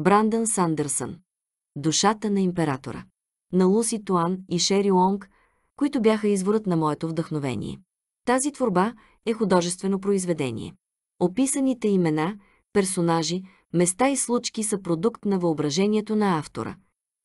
Брандън Сандърсън. Душата на императора. На Луси Туан и Шери Лонг, които бяха изворът на моето вдъхновение. Тази творба е художествено произведение. Описаните имена, персонажи, места и случки са продукт на въображението на автора.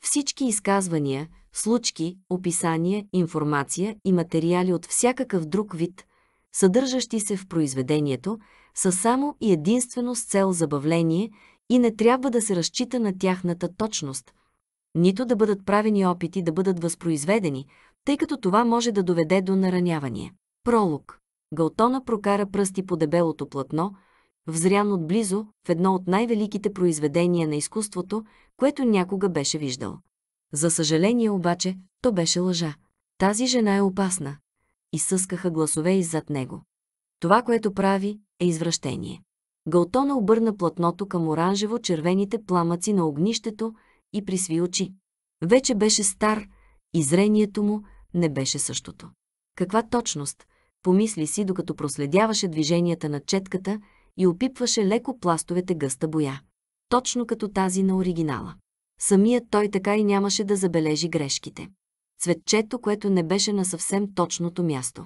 Всички изказвания, случки, описания, информация и материали от всякакъв друг вид, съдържащи се в произведението, са само и единствено с цел забавление – и не трябва да се разчита на тяхната точност, нито да бъдат правени опити да бъдат възпроизведени, тъй като това може да доведе до наранявания. Пролог Галтона прокара пръсти по дебелото платно, взрян отблизо в едно от най-великите произведения на изкуството, което някога беше виждал. За съжаление обаче, то беше лъжа. Тази жена е опасна. и съскаха гласове иззад него. Това, което прави, е извращение. Галтона обърна платното към оранжево-червените пламъци на огнището и присви очи. Вече беше стар и зрението му не беше същото. Каква точност, помисли си, докато проследяваше движенията на четката и опипваше леко пластовете гъста боя. Точно като тази на оригинала. Самият той така и нямаше да забележи грешките. Цветчето, което не беше на съвсем точното място.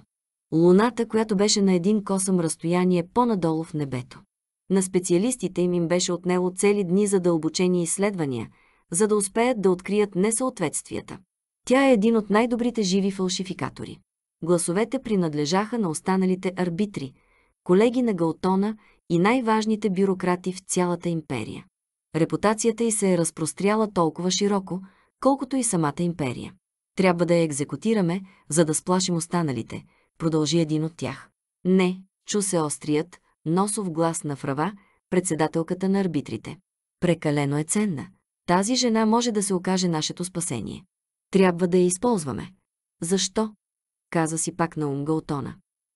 Луната, която беше на един косъм разстояние по-надолу в небето. На специалистите им им беше отнело цели дни за дълбочени изследвания, за да успеят да открият несъответствията. Тя е един от най-добрите живи фалшификатори. Гласовете принадлежаха на останалите арбитри, колеги на Галтона и най-важните бюрократи в цялата империя. Репутацията й се е разпростряла толкова широко, колкото и самата империя. Трябва да я екзекутираме, за да сплашим останалите, продължи един от тях. Не, чу се острият, носов глас на Фрава, председателката на арбитрите. Прекалено е ценна. Тази жена може да се окаже нашето спасение. Трябва да я използваме. Защо? Каза си пак на ум Галтона.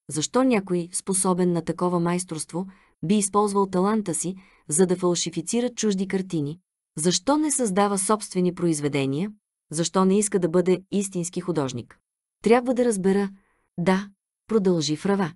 Защо някой, способен на такова майсторство, би използвал таланта си, за да фалшифицира чужди картини? Защо не създава собствени произведения? Защо не иска да бъде истински художник? Трябва да разбера. Да, продължи Фрава.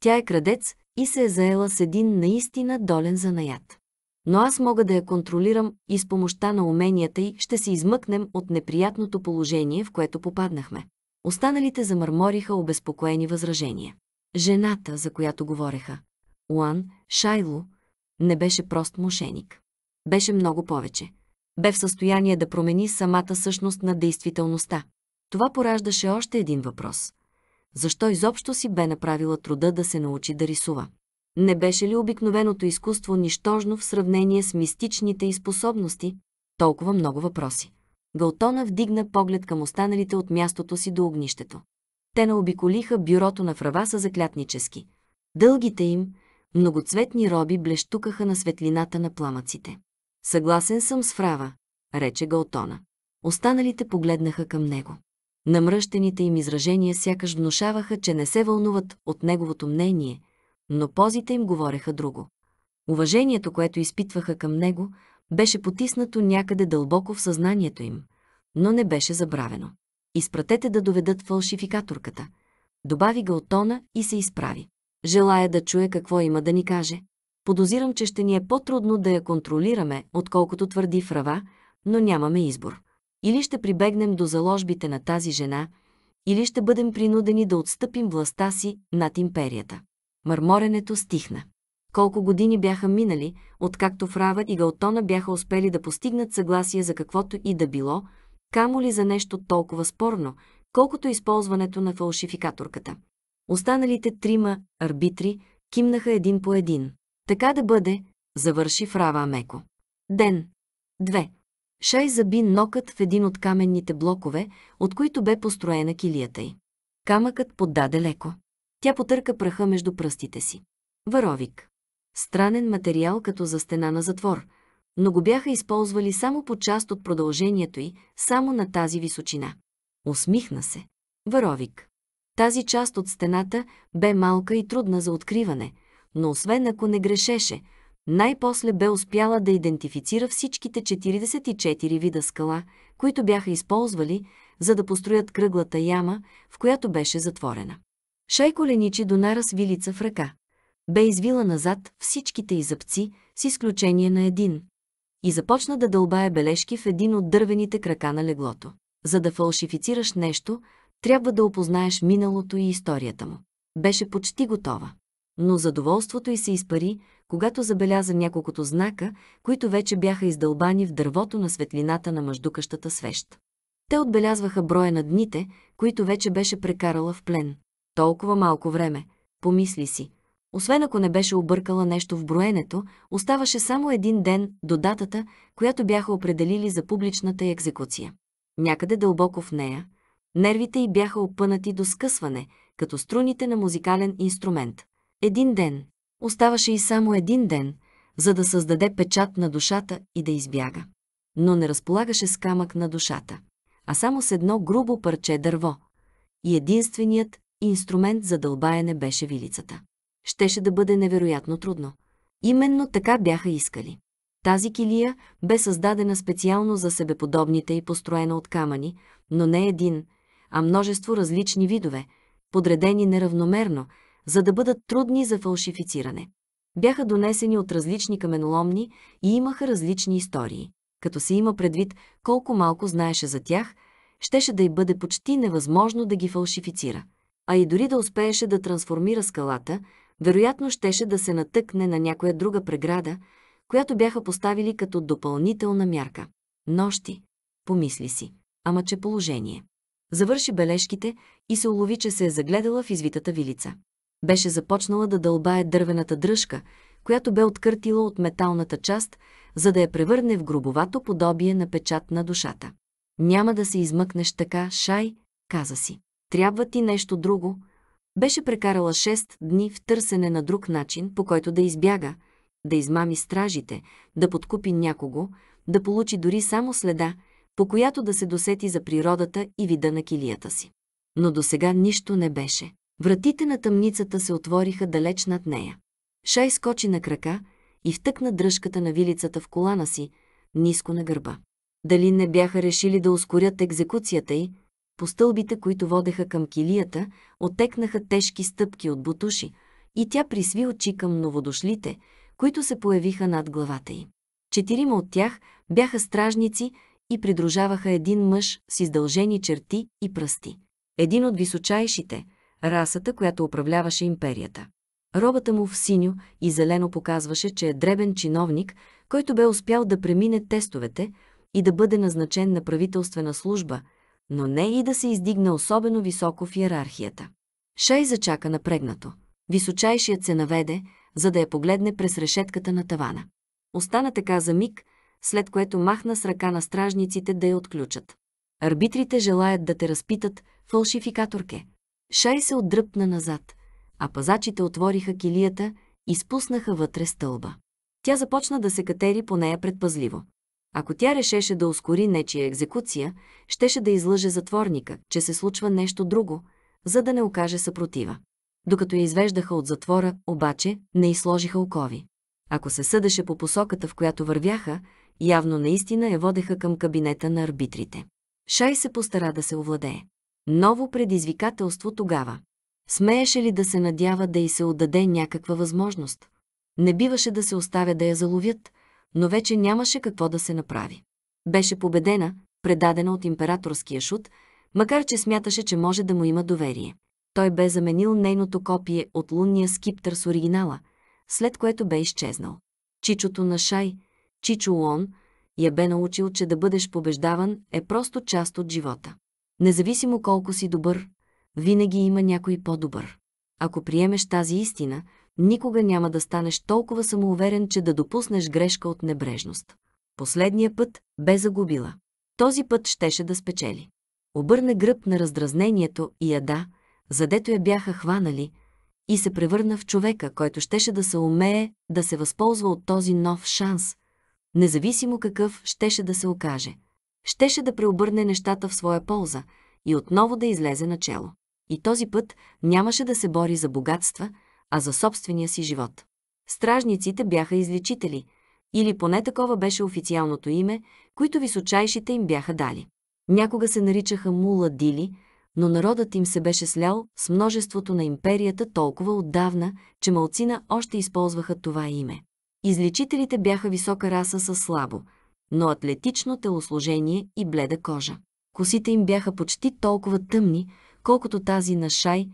Тя е крадец и се е заела с един наистина долен занаят. Но аз мога да я контролирам и с помощта на уменията й ще се измъкнем от неприятното положение, в което попаднахме. Останалите замърмориха обезпокоени възражения. Жената, за която говореха, Уан Шайло, не беше прост мошеник. Беше много повече. Бе в състояние да промени самата същност на действителността. Това пораждаше още един въпрос защо изобщо си бе направила труда да се научи да рисува. Не беше ли обикновеното изкуство нищожно в сравнение с мистичните и способности? Толкова много въпроси. Галтона вдигна поглед към останалите от мястото си до огнището. Те наобиколиха бюрото на фраваса заклятнически. Дългите им, многоцветни роби блещукаха на светлината на пламъците. Съгласен съм с Фрава, рече Галтона. Останалите погледнаха към него. Намръщените им изражения сякаш внушаваха, че не се вълнуват от неговото мнение, но позите им говореха друго. Уважението, което изпитваха към него, беше потиснато някъде дълбоко в съзнанието им, но не беше забравено. Изпратете да доведат фалшификаторката. Добави го от тона и се изправи. Желая да чуе какво има да ни каже. Подозирам, че ще ни е по-трудно да я контролираме, отколкото твърди Фрава, но нямаме избор. Или ще прибегнем до заложбите на тази жена, или ще бъдем принудени да отстъпим властта си над империята. Мърморенето стихна. Колко години бяха минали, откакто Фрава и Галтона бяха успели да постигнат съгласие за каквото и да било, камо ли за нещо толкова спорно, колкото използването на фалшификаторката. Останалите трима арбитри кимнаха един по един. Така да бъде, завърши Фрава Амеко. Ден. Две. Шай заби нокът в един от каменните блокове, от които бе построена килията й. Камъкът поддаде леко. Тя потърка праха между пръстите си. Варовик. Странен материал като за стена на затвор, но го бяха използвали само по част от продължението й, само на тази височина. Усмихна се. Варовик. Тази част от стената бе малка и трудна за откриване, но освен ако не грешеше – най-после бе успяла да идентифицира всичките 44 вида скала, които бяха използвали, за да построят кръглата яма, в която беше затворена. Шайко леничи донара с вилица в ръка. Бе извила назад всичките изъпци, с изключение на един. И започна да дълбае бележки в един от дървените крака на леглото. За да фалшифицираш нещо, трябва да опознаеш миналото и историята му. Беше почти готова но задоволството й се изпари, когато забеляза няколкото знака, които вече бяха издълбани в дървото на светлината на мъждукащата свещ. Те отбелязваха броя на дните, които вече беше прекарала в плен. Толкова малко време, помисли си. Освен ако не беше объркала нещо в броенето, оставаше само един ден до датата, която бяха определили за публичната екзекуция. Някъде дълбоко в нея, нервите й бяха опънати до скъсване, като струните на музикален инструмент. Един ден. Оставаше и само един ден, за да създаде печат на душата и да избяга. Но не разполагаше с камък на душата, а само с едно грубо парче дърво. И единственият инструмент за дълбаяне беше вилицата. Щеше да бъде невероятно трудно. Именно така бяха искали. Тази килия бе създадена специално за себеподобните и построена от камъни, но не един, а множество различни видове, подредени неравномерно, за да бъдат трудни за фалшифициране. Бяха донесени от различни каменоломни и имаха различни истории. Като се има предвид колко малко знаеше за тях, щеше да й бъде почти невъзможно да ги фалшифицира. А и дори да успееше да трансформира скалата, вероятно щеше да се натъкне на някоя друга преграда, която бяха поставили като допълнителна мярка. Нощи, помисли си. Ама че положение. Завърши бележките и се улови, че се е загледала в извитата вилица беше започнала да дълбае дървената дръжка, която бе откъртила от металната част, за да я превърне в грубовато подобие на печат на душата. Няма да се измъкнеш така, Шай, каза си. Трябва ти нещо друго. Беше прекарала шест дни в търсене на друг начин, по който да избяга, да измами стражите, да подкупи някого, да получи дори само следа, по която да се досети за природата и вида на килията си. Но до сега нищо не беше. Вратите на тъмницата се отвориха далеч над нея. Шай скочи на крака и втъкна дръжката на вилицата в колана си, ниско на гърба. Дали не бяха решили да ускорят екзекуцията й, по стълбите, които водеха към килията, отекнаха тежки стъпки от бутуши и тя присви очи към новодошлите, които се появиха над главата й. Четирима от тях бяха стражници и придружаваха един мъж с издължени черти и пръсти. Един от височайшите – расата, която управляваше империята. Робата му в синьо и зелено показваше, че е дребен чиновник, който бе успял да премине тестовете и да бъде назначен на правителствена служба, но не и да се издигне особено високо в иерархията. Шай зачака напрегнато. Височайшият се наведе, за да я погледне през решетката на тавана. Остана така за миг, след което махна с ръка на стражниците да я отключат. Арбитрите желаят да те разпитат, фалшификаторке, Шай се отдръпна назад, а пазачите отвориха килията и спуснаха вътре стълба. Тя започна да се катери по нея предпазливо. Ако тя решеше да ускори нечия екзекуция, щеше да излъже затворника, че се случва нещо друго, за да не окаже съпротива. Докато я извеждаха от затвора, обаче, не изложиха окови. Ако се съдеше по посоката, в която вървяха, явно наистина я водеха към кабинета на арбитрите. Шай се постара да се овладее. Ново предизвикателство тогава. Смееше ли да се надява да й се отдаде някаква възможност? Не биваше да се оставя да я заловят, но вече нямаше какво да се направи. Беше победена, предадена от императорския шут, макар че смяташе, че може да му има доверие. Той бе заменил нейното копие от лунния скиптър с оригинала, след което бе изчезнал. Чичото на Шай, Чичо Лон, я бе научил, че да бъдеш побеждаван е просто част от живота. Независимо колко си добър, винаги има някой по-добър. Ако приемеш тази истина, никога няма да станеш толкова самоуверен, че да допуснеш грешка от небрежност. Последния път бе загубила. Този път щеше да спечели. Обърна гръб на раздразнението и яда, задето я бяха хванали, и се превърна в човека, който щеше да се умее да се възползва от този нов шанс, независимо какъв щеше да се окаже – щеше да преобърне нещата в своя полза и отново да излезе начело. И този път нямаше да се бори за богатства, а за собствения си живот. Стражниците бяха изличители. или поне такова беше официалното име, които височайшите им бяха дали. Някога се наричаха муладили, но народът им се беше слял с множеството на империята толкова отдавна, че малцина още използваха това име. Изличителите бяха висока раса със слабо – но атлетично телосложение и бледа кожа. Косите им бяха почти толкова тъмни, колкото тази на Шай,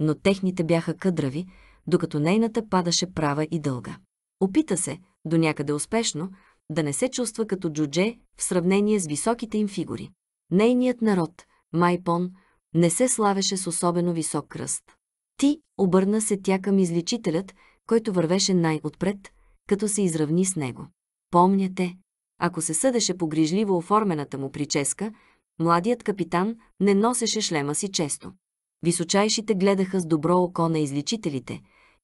но техните бяха къдрави, докато нейната падаше права и дълга. Опита се, до някъде успешно, да не се чувства като джудже в сравнение с високите им фигури. Нейният народ, Майпон, не се славеше с особено висок кръст. Ти обърна се тя към изличителят, който вървеше най-отпред, като се изравни с него. Помняте, ако се съдеше погрижливо оформената му прическа, младият капитан не носеше шлема си често. Височайшите гледаха с добро око на изличителите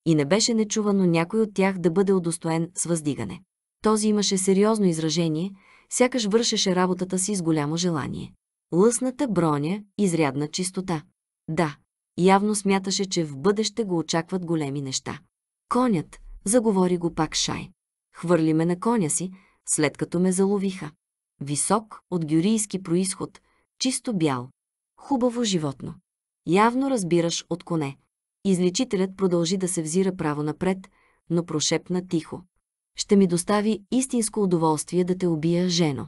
и не беше нечувано някой от тях да бъде удостоен с въздигане. Този имаше сериозно изражение, сякаш вършеше работата си с голямо желание. Лъсната броня, изрядна чистота. Да, явно смяташе, че в бъдеще го очакват големи неща. Конят, заговори го пак Шай. Хвърли ме на коня си, след като ме заловиха. Висок, от гюрийски происход, чисто бял. Хубаво животно. Явно разбираш от коне. Изличителят продължи да се взира право напред, но прошепна тихо. Ще ми достави истинско удоволствие да те убия, жено.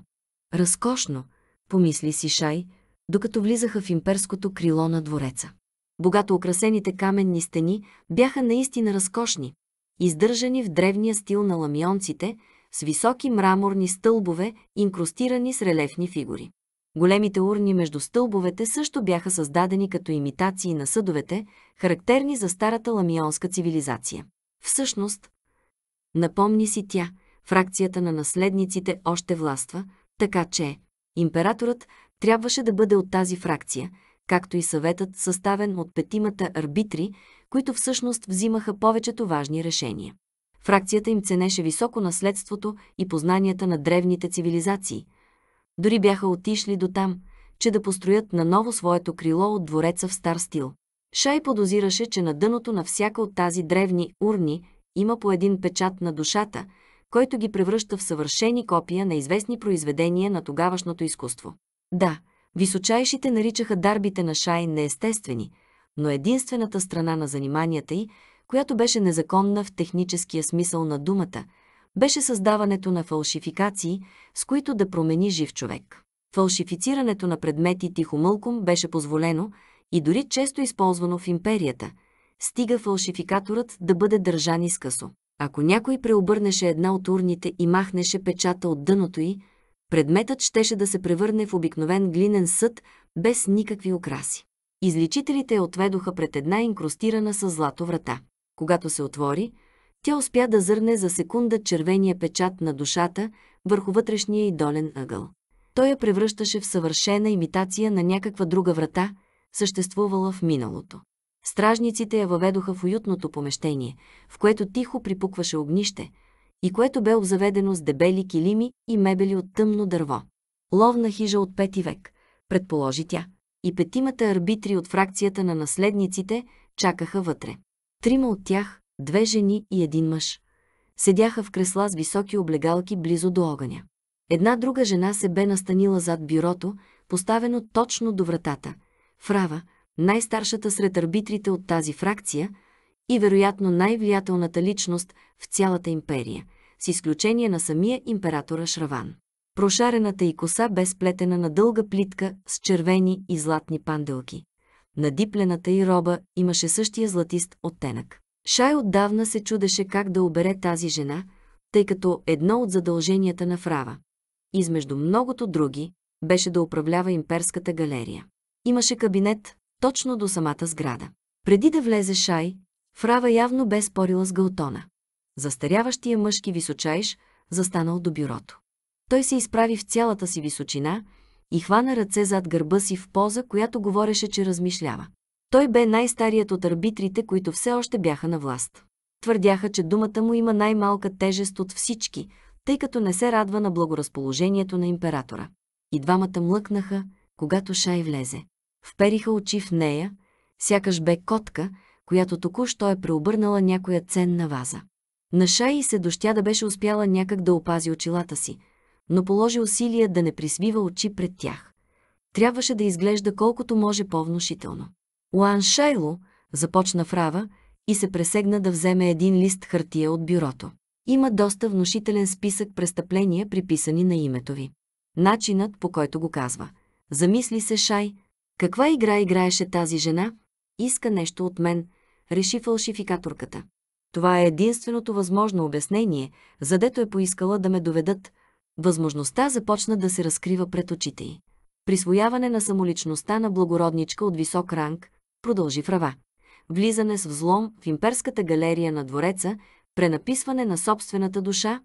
Разкошно, помисли си Шай, докато влизаха в имперското крило на двореца. Богато украсените каменни стени бяха наистина разкошни, издържани в древния стил на ламионците – с високи мраморни стълбове, инкрустирани с релефни фигури. Големите урни между стълбовете също бяха създадени като имитации на съдовете, характерни за старата ламионска цивилизация. Всъщност, напомни си тя, фракцията на наследниците още властва, така че императорът трябваше да бъде от тази фракция, както и съветът съставен от петимата арбитри, които всъщност взимаха повечето важни решения. Фракцията им ценеше високо наследството и познанията на древните цивилизации. Дори бяха отишли до там, че да построят наново своето крило от двореца в стар стил. Шай подозираше, че на дъното на всяка от тази древни урни има по един печат на душата, който ги превръща в съвършени копия на известни произведения на тогавашното изкуство. Да, височайшите наричаха дарбите на Шай неестествени, но единствената страна на заниманията й – която беше незаконна в техническия смисъл на думата, беше създаването на фалшификации, с които да промени жив човек. Фалшифицирането на предмети тихомълком беше позволено и дори често използвано в империята, стига фалшификаторът да бъде държан изкъсо. Ако някой преобърнеше една от урните и махнеше печата от дъното й, предметът щеше да се превърне в обикновен глинен съд без никакви украси. Изличителите я отведоха пред една инкрустирана с злато врата. Когато се отвори, тя успя да зърне за секунда червения печат на душата върху вътрешния и долен ъгъл. Той я превръщаше в съвършена имитация на някаква друга врата, съществувала в миналото. Стражниците я въведоха в уютното помещение, в което тихо припукваше огнище и което бе обзаведено с дебели килими и мебели от тъмно дърво. Ловна хижа от пети век, предположи тя, и петимата арбитри от фракцията на наследниците чакаха вътре. Трима от тях, две жени и един мъж, седяха в кресла с високи облегалки близо до огъня. Една друга жена се бе настанила зад бюрото, поставено точно до вратата. Фрава, най-старшата сред арбитрите от тази фракция и вероятно най-влиятелната личност в цялата империя, с изключение на самия императора Шраван. Прошарената и коса бе сплетена на дълга плитка с червени и златни панделки. На диплената и роба имаше същия златист оттенък. Шай отдавна се чудеше как да обере тази жена, тъй като едно от задълженията на Фрава, измежду многото други, беше да управлява имперската галерия. Имаше кабинет точно до самата сграда. Преди да влезе Шай, Фрава явно бе спорила с Галтона. Застаряващия мъжки височайш застанал до бюрото. Той се изправи в цялата си височина и хвана ръце зад гърба си в поза, която говореше, че размишлява. Той бе най-старият от арбитрите, които все още бяха на власт. Твърдяха, че думата му има най-малка тежест от всички, тъй като не се радва на благоразположението на императора. И двамата млъкнаха, когато Шай влезе. Впериха очи в нея, сякаш бе котка, която току-що е преобърнала някоя ценна ваза. На Шай се дощя да беше успяла някак да опази очилата си – но положи усилия да не присвива очи пред тях. Трябваше да изглежда колкото може по-внушително. Уан Шайло започна в рава и се пресегна да вземе един лист хартия от бюрото. Има доста внушителен списък престъпления, приписани на името ви. Начинът, по който го казва. Замисли се Шай, каква игра играеше тази жена? Иска нещо от мен, реши фалшификаторката. Това е единственото възможно обяснение, задето е поискала да ме доведат – Възможността започна да се разкрива пред очите й. Присвояване на самоличността на благородничка от висок ранг продължи в рава. Влизане с взлом в имперската галерия на двореца, пренаписване на собствената душа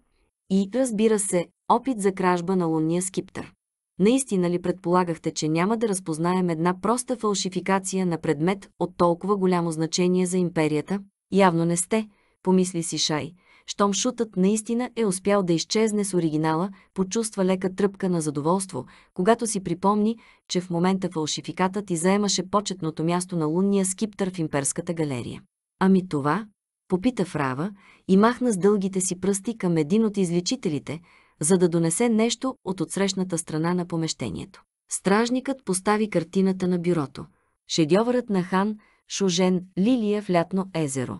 и, разбира се, опит за кражба на лунния скиптър. Наистина ли предполагахте, че няма да разпознаем една проста фалшификация на предмет от толкова голямо значение за империята? Явно не сте, помисли си Шай, щом шутът наистина е успял да изчезне с оригинала, почувства лека тръпка на задоволство, когато си припомни, че в момента фалшификатът ти заемаше почетното място на лунния скиптър в имперската галерия. Ами това? Попита Фрава и махна с дългите си пръсти към един от изличителите, за да донесе нещо от отсрещната страна на помещението. Стражникът постави картината на бюрото. Шедьовърът на хан Шужен Лилия в лятно езеро.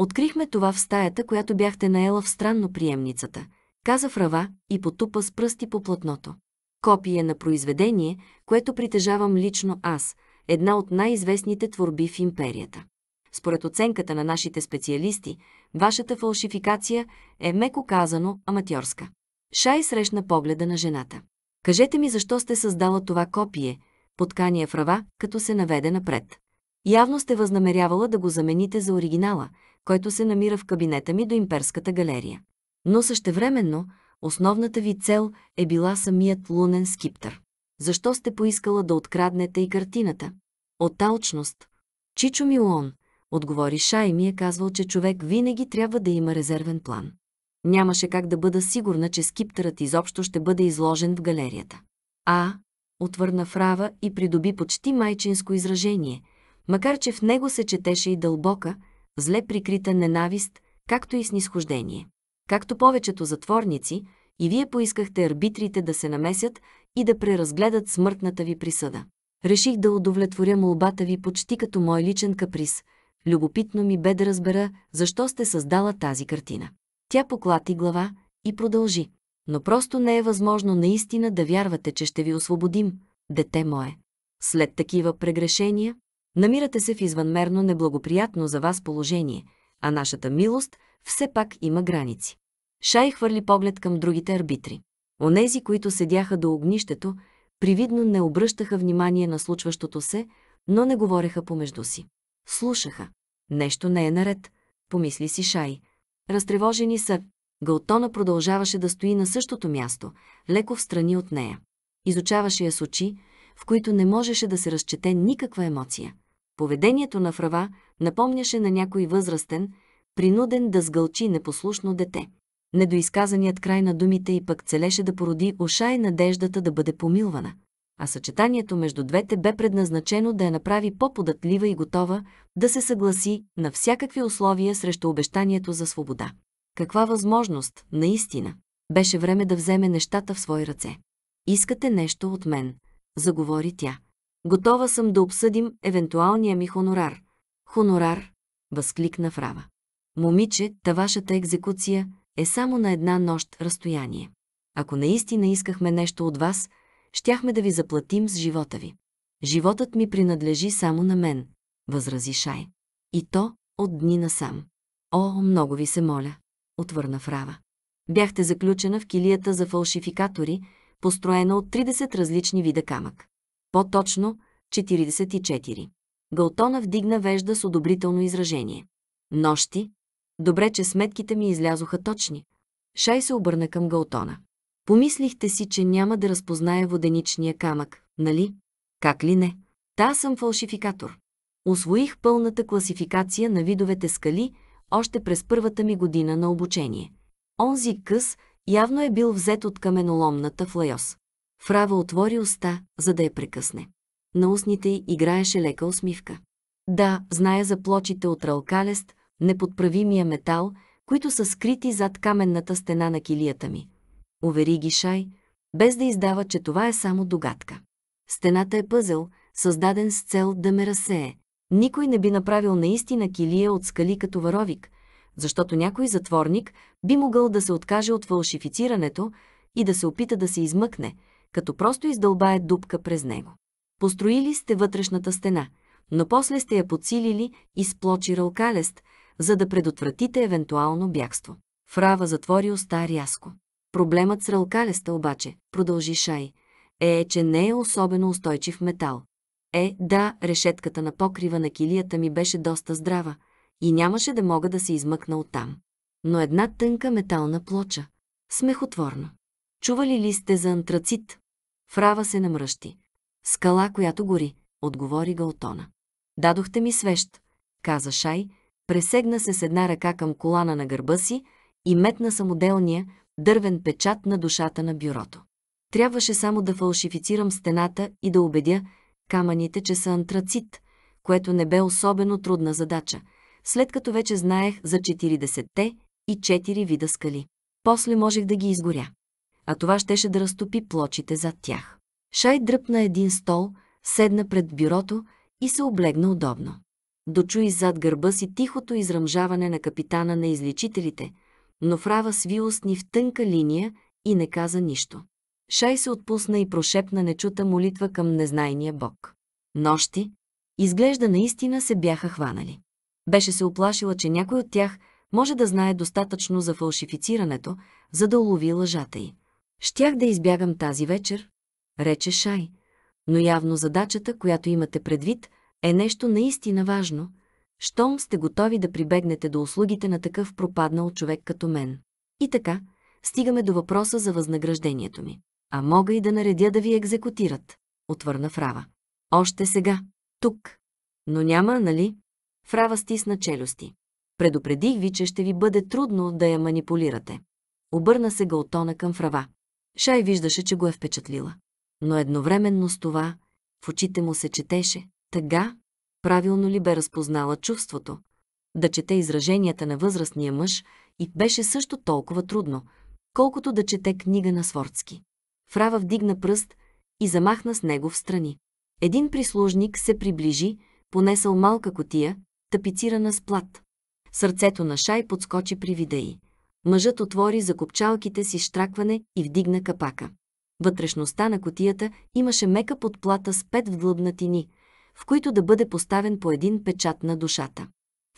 Открихме това в стаята, която бяхте наела в странно приемницата, каза Фрава и потупа с пръсти по платното. Копие на произведение, което притежавам лично аз, една от най-известните творби в империята. Според оценката на нашите специалисти, вашата фалшификация е меко казано аматьорска. Шай срещна погледа на жената. Кажете ми защо сте създала това копие, подкания в като се наведе напред. Явно сте възнамерявала да го замените за оригинала, който се намира в кабинета ми до Имперската галерия. Но същевременно, основната ви цел е била самият лунен скиптър. Защо сте поискала да откраднете и картината? От алчност. Чичо Милон, отговори Шай ми е казвал, че човек винаги трябва да има резервен план. Нямаше как да бъда сигурна, че скиптърът изобщо ще бъде изложен в галерията. А, отвърна Фрава и придоби почти майчинско изражение, макар че в него се четеше и дълбока, зле прикрита ненавист, както и снисхождение. Както повечето затворници, и вие поискахте арбитрите да се намесят и да преразгледат смъртната ви присъда. Реших да удовлетворя молбата ви почти като мой личен каприз. Любопитно ми бе да разбера защо сте създала тази картина. Тя поклати глава и продължи. Но просто не е възможно наистина да вярвате, че ще ви освободим, дете мое. След такива прегрешения, Намирате се в извънмерно неблагоприятно за вас положение, а нашата милост все пак има граници. Шай хвърли поглед към другите арбитри. Онези, които седяха до огнището, привидно не обръщаха внимание на случващото се, но не говореха помежду си. Слушаха. Нещо не е наред, помисли си Шай. Разтревожени са. Галтона продължаваше да стои на същото място, леко в страни от нея. Изучаваше я с очи, в които не можеше да се разчете никаква емоция. Поведението на Фрава напомняше на някой възрастен, принуден да сгълчи непослушно дете. Недоизказаният край на думите и пък целеше да породи уша и надеждата да бъде помилвана. А съчетанието между двете бе предназначено да я направи по-податлива и готова да се съгласи на всякакви условия срещу обещанието за свобода. Каква възможност, наистина? Беше време да вземе нещата в свои ръце. Искате нещо от мен, заговори тя. Готова съм да обсъдим евентуалния ми хонорар. Хонорар, възкликна Фрава. Момиче, та вашата екзекуция е само на една нощ разстояние. Ако наистина искахме нещо от вас, щяхме да ви заплатим с живота ви. Животът ми принадлежи само на мен, възрази Шай. И то от дни насам. О, много ви се моля, отвърна Фрава. Бяхте заключена в килията за фалшификатори, построена от 30 различни вида камък. По-точно, 44. Галтона вдигна вежда с одобрително изражение. Нощи? Добре, че сметките ми излязоха точни. Шай се обърна към Галтона. Помислихте си, че няма да разпозная воденичния камък, нали? Как ли не? Та съм фалшификатор. Освоих пълната класификация на видовете скали още през първата ми година на обучение. Онзи къс явно е бил взет от каменоломната в Лайос. Фрава отвори уста, за да я прекъсне. На устните й играеше лека усмивка. Да, зная за плочите от ралкалест, неподправимия метал, които са скрити зад каменната стена на килията ми. Увери ги Шай, без да издава, че това е само догадка. Стената е пъзел, създаден с цел да ме разсее. Никой не би направил наистина килия от скали като варовик, защото някой затворник би могъл да се откаже от фалшифицирането и да се опита да се измъкне – като просто издълбае дупка през него. Построили сте вътрешната стена, но после сте я подсилили и с плочи рълкалест, за да предотвратите евентуално бягство. Фрава затвори уста рязко. Проблемът с рълкалеста обаче, продължи Шай, е, че не е особено устойчив метал. Е, да, решетката на покрива на килията ми беше доста здрава и нямаше да мога да се измъкна оттам. Но една тънка метална плоча. Смехотворно. Чували ли сте за антрацит? Фрава се намръщи. Скала, която гори, отговори Галтона. Дадохте ми свещ, каза Шай, пресегна се с една ръка към колана на гърба си и метна самоделния, дървен печат на душата на бюрото. Трябваше само да фалшифицирам стената и да убедя камъните, че са антрацит, което не бе особено трудна задача, след като вече знаех за 40-те и 4 вида скали. После можех да ги изгоря а това щеше да разтопи плочите зад тях. Шай дръпна един стол, седна пред бюрото и се облегна удобно. Дочу иззад гърба си тихото изръмжаване на капитана на изличителите, но Фрава сви устни в тънка линия и не каза нищо. Шай се отпусна и прошепна нечута молитва към незнайния бог. Нощи, изглежда наистина се бяха хванали. Беше се оплашила, че някой от тях може да знае достатъчно за фалшифицирането, за да улови лъжата й. Щях да избягам тази вечер, рече Шай, но явно задачата, която имате предвид, е нещо наистина важно, щом сте готови да прибегнете до услугите на такъв пропаднал човек като мен. И така, стигаме до въпроса за възнаграждението ми. А мога и да наредя да ви екзекутират, отвърна Фрава. Още сега, тук. Но няма, нали? Фрава стисна челюсти. Предупредих ви, че ще ви бъде трудно да я манипулирате. Обърна се Галтона към Фрава. Шай виждаше, че го е впечатлила. Но едновременно с това в очите му се четеше. Тъга, правилно ли бе разпознала чувството? Да чете израженията на възрастния мъж и беше също толкова трудно, колкото да чете книга на Сворцки. Фрава вдигна пръст и замахна с него в страни. Един прислужник се приближи, понесъл малка котия, тапицирана с плат. Сърцето на Шай подскочи при вида й. Мъжът отвори за копчалките си штракване и вдигна капака. Вътрешността на котията имаше мека подплата с пет вдлъбнатини, в които да бъде поставен по един печат на душата.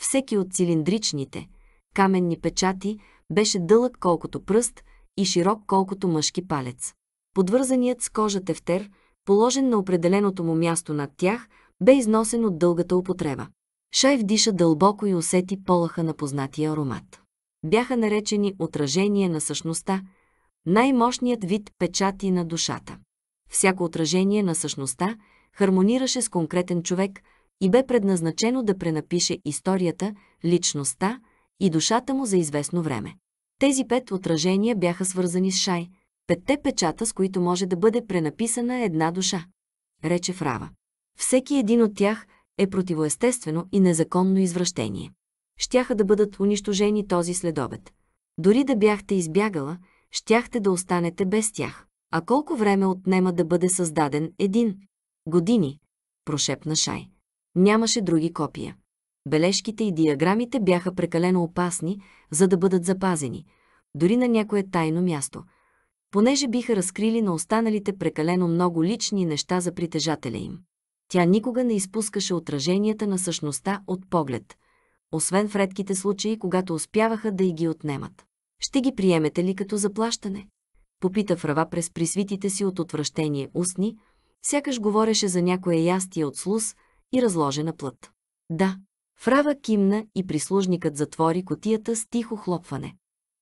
Всеки от цилиндричните, каменни печати беше дълъг колкото пръст и широк колкото мъжки палец. Подвързаният с кожа тефтер, положен на определеното му място над тях, бе износен от дългата употреба. Шай вдиша дълбоко и усети полаха на познатия аромат бяха наречени отражение на същността, най-мощният вид печати на душата. Всяко отражение на същността хармонираше с конкретен човек и бе предназначено да пренапише историята, личността и душата му за известно време. Тези пет отражения бяха свързани с Шай, петте печата, с които може да бъде пренаписана една душа, рече Фрава. Всеки един от тях е противоестествено и незаконно извращение щяха да бъдат унищожени този следобед. Дори да бяхте избягала, щяхте да останете без тях. А колко време отнема да бъде създаден един? Години, прошепна Шай. Нямаше други копия. Бележките и диаграмите бяха прекалено опасни, за да бъдат запазени, дори на някое тайно място, понеже биха разкрили на останалите прекалено много лични неща за притежателя им. Тя никога не изпускаше отраженията на същността от поглед – освен в редките случаи, когато успяваха да и ги отнемат. Ще ги приемете ли като заплащане? Попита Фрава през присвитите си от отвращение устни, сякаш говореше за някое ястие от слуз и разложена плът. Да, Фрава кимна и прислужникът затвори котията с тихо хлопване.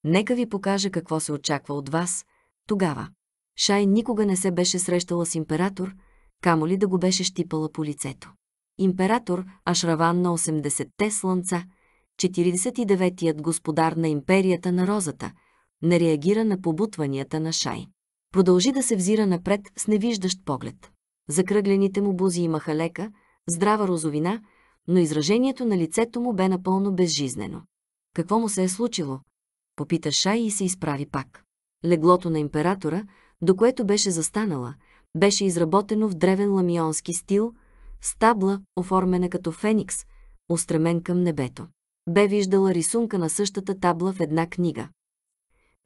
Нека ви покажа какво се очаква от вас тогава. Шай никога не се беше срещала с император, камо ли да го беше щипала по лицето император Ашраван на 80-те слънца, 49-тият господар на империята на розата, не реагира на побутванията на Шай. Продължи да се взира напред с невиждащ поглед. Закръглените му бузи имаха лека, здрава розовина, но изражението на лицето му бе напълно безжизнено. Какво му се е случило? Попита Шай и се изправи пак. Леглото на императора, до което беше застанала, беше изработено в древен ламионски стил стабла, оформена като феникс, устремен към небето. Бе виждала рисунка на същата табла в една книга.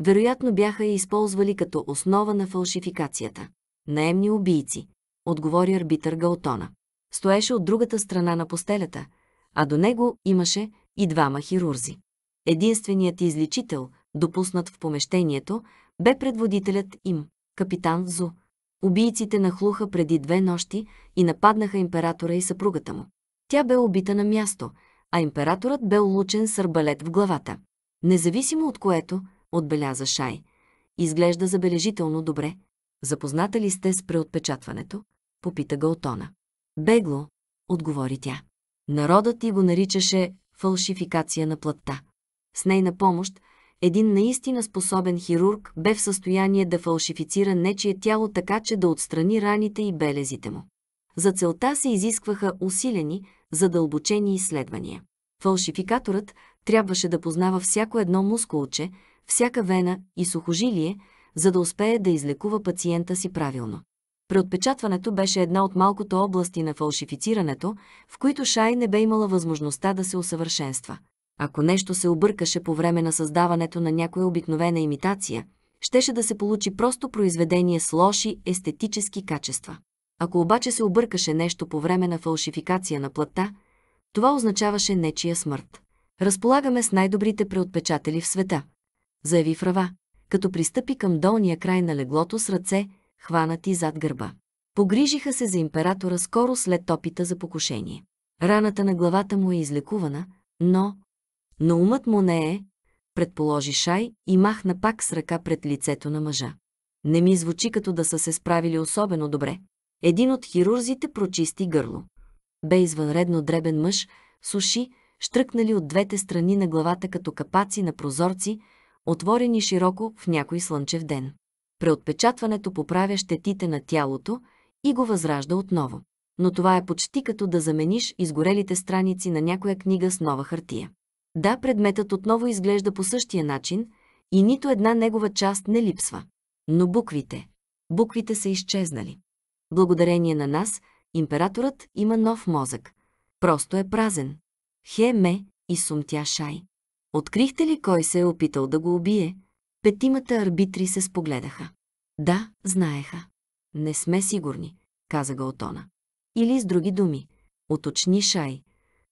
Вероятно бяха я използвали като основа на фалшификацията. Наемни убийци, отговори арбитър Галтона. Стоеше от другата страна на постелята, а до него имаше и двама хирурзи. Единственият изличител, допуснат в помещението, бе предводителят им, капитан Зу, Убийците нахлуха преди две нощи и нападнаха императора и съпругата му. Тя бе убита на място, а императорът бе улучен с арбалет в главата. Независимо от което, отбеляза Шай, изглежда забележително добре. Запозната ли сте с преотпечатването? Попита Галтона. Бегло, отговори тя. Народът ти го наричаше фалшификация на плътта. С нейна помощ – един наистина способен хирург бе в състояние да фалшифицира нечие тяло така, че да отстрани раните и белезите му. За целта се изискваха усилени, задълбочени изследвания. Фалшификаторът трябваше да познава всяко едно мускулче, всяка вена и сухожилие, за да успее да излекува пациента си правилно. Преотпечатването беше една от малкото области на фалшифицирането, в които Шай не бе имала възможността да се усъвършенства – ако нещо се объркаше по време на създаването на някоя обикновена имитация, щеше да се получи просто произведение с лоши естетически качества. Ако обаче се объркаше нещо по време на фалшификация на плътта, това означаваше нечия смърт. Разполагаме с най-добрите преотпечатели в света, заяви Фрава, като пристъпи към долния край на леглото с ръце, хванати зад гърба. Погрижиха се за императора скоро след опита за покушение. Раната на главата му е излекувана, но, но умът му не е, предположи Шай и махна пак с ръка пред лицето на мъжа. Не ми звучи като да са се справили особено добре. Един от хирурзите прочисти гърло. Бе извънредно дребен мъж, с уши, штръкнали от двете страни на главата като капаци на прозорци, отворени широко в някой слънчев ден. Преотпечатването поправя щетите на тялото и го възражда отново. Но това е почти като да замениш изгорелите страници на някоя книга с нова хартия. Да, предметът отново изглежда по същия начин и нито една негова част не липсва. Но буквите. Буквите са изчезнали. Благодарение на нас, императорът има нов мозък. Просто е празен. Хе-ме и сумтя Шай. Открихте ли кой се е опитал да го убие? Петимата арбитри се спогледаха. Да, знаеха. Не сме сигурни, каза Галтона. Или с други думи, Оточни Шай.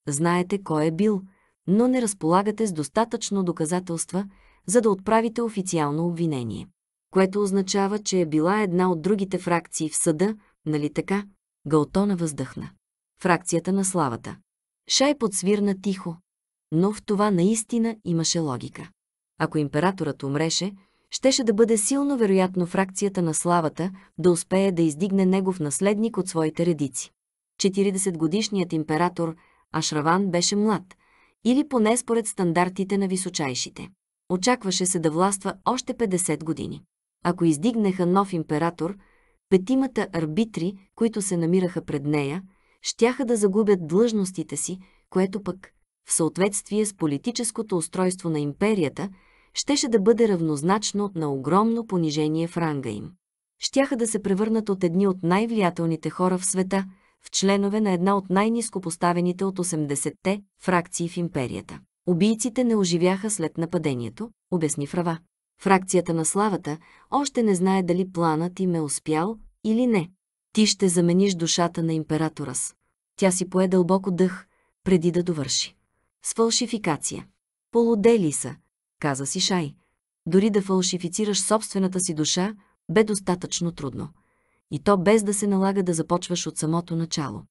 Знаете кой е бил, но не разполагате с достатъчно доказателства, за да отправите официално обвинение. Което означава, че е била една от другите фракции в съда, нали така? Галтона въздъхна. Фракцията на славата. Шай подсвирна тихо. Но в това наистина имаше логика. Ако императорът умреше, щеше да бъде силно вероятно фракцията на славата да успее да издигне негов наследник от своите редици. 40-годишният император Ашраван беше млад, или поне според стандартите на височайшите. Очакваше се да властва още 50 години. Ако издигнеха нов император, петимата арбитри, които се намираха пред нея, щяха да загубят длъжностите си, което пък, в съответствие с политическото устройство на империята, щеше да бъде равнозначно на огромно понижение в ранга им. Щяха да се превърнат от едни от най-влиятелните хора в света – в членове на една от най-низко поставените от 80-те фракции в империята. Убийците не оживяха след нападението, обясни Фрава. Фракцията на славата още не знае дали планът им е успял или не. Ти ще замениш душата на императора с. Тя си пое дълбоко дъх, преди да довърши. С фалшификация. Полудели са, каза си Шай. Дори да фалшифицираш собствената си душа, бе достатъчно трудно и то без да се налага да започваш от самото начало.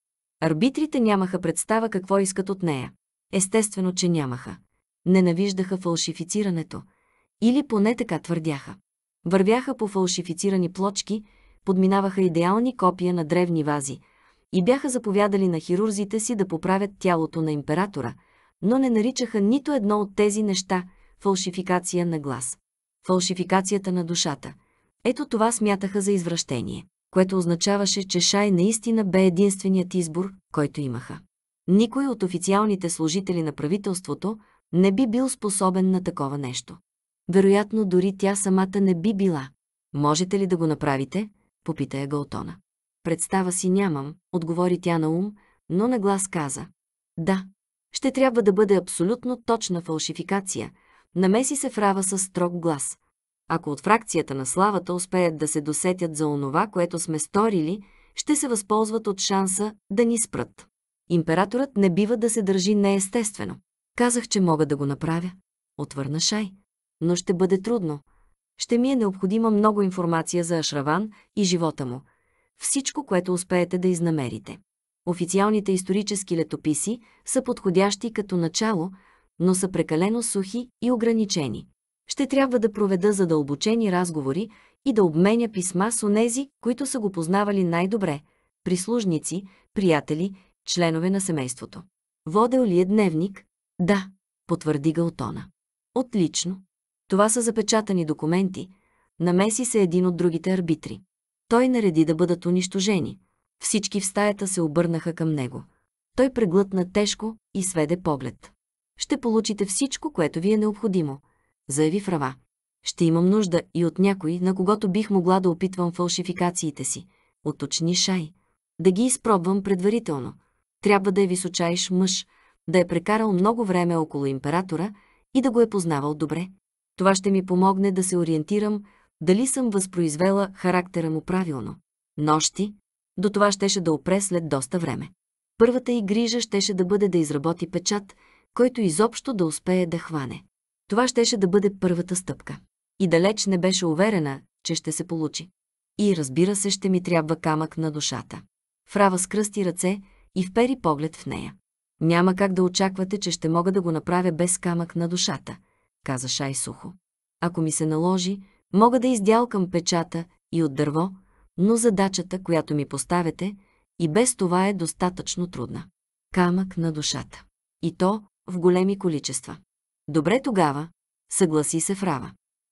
Арбитрите нямаха представа какво искат от нея. Естествено, че нямаха. Ненавиждаха фалшифицирането. Или поне така твърдяха. Вървяха по фалшифицирани плочки, подминаваха идеални копия на древни вази и бяха заповядали на хирурзите си да поправят тялото на императора, но не наричаха нито едно от тези неща фалшификация на глас. Фалшификацията на душата. Ето това смятаха за извращение което означаваше, че Шай наистина бе единственият избор, който имаха. Никой от официалните служители на правителството не би бил способен на такова нещо. Вероятно, дори тя самата не би била. Можете ли да го направите? попита я Галтона. Представа си нямам, отговори тя на ум, но на глас каза. Да, ще трябва да бъде абсолютно точна фалшификация. Намеси се Фрава с строг глас – ако от фракцията на славата успеят да се досетят за онова, което сме сторили, ще се възползват от шанса да ни спрат. Императорът не бива да се държи неестествено. Казах, че мога да го направя. Отвърна Шай. Но ще бъде трудно. Ще ми е необходима много информация за Ашраван и живота му. Всичко, което успеете да изнамерите. Официалните исторически летописи са подходящи като начало, но са прекалено сухи и ограничени ще трябва да проведа задълбочени разговори и да обменя писма с онези, които са го познавали най-добре – прислужници, приятели, членове на семейството. Водел ли е дневник? Да, потвърди Галтона. Отлично. Това са запечатани документи. Намеси се е един от другите арбитри. Той нареди да бъдат унищожени. Всички в стаята се обърнаха към него. Той преглътна тежко и сведе поглед. Ще получите всичко, което ви е необходимо – заяви Фрава. Ще имам нужда и от някой, на когото бих могла да опитвам фалшификациите си, оточни Шай. Да ги изпробвам предварително. Трябва да е височайш мъж, да е прекарал много време около императора и да го е познавал добре. Това ще ми помогне да се ориентирам дали съм възпроизвела характера му правилно. Нощи, до това щеше да опре след доста време. Първата и грижа щеше да бъде да изработи печат, който изобщо да успее да хване. Това щеше да бъде първата стъпка. И далеч не беше уверена, че ще се получи. И разбира се, ще ми трябва камък на душата. Фрава скръсти ръце и впери поглед в нея. Няма как да очаквате, че ще мога да го направя без камък на душата, каза Шай сухо. Ако ми се наложи, мога да издялкам печата и от дърво, но задачата, която ми поставяте, и без това е достатъчно трудна. Камък на душата. И то в големи количества. Добре тогава, съгласи се Фрава.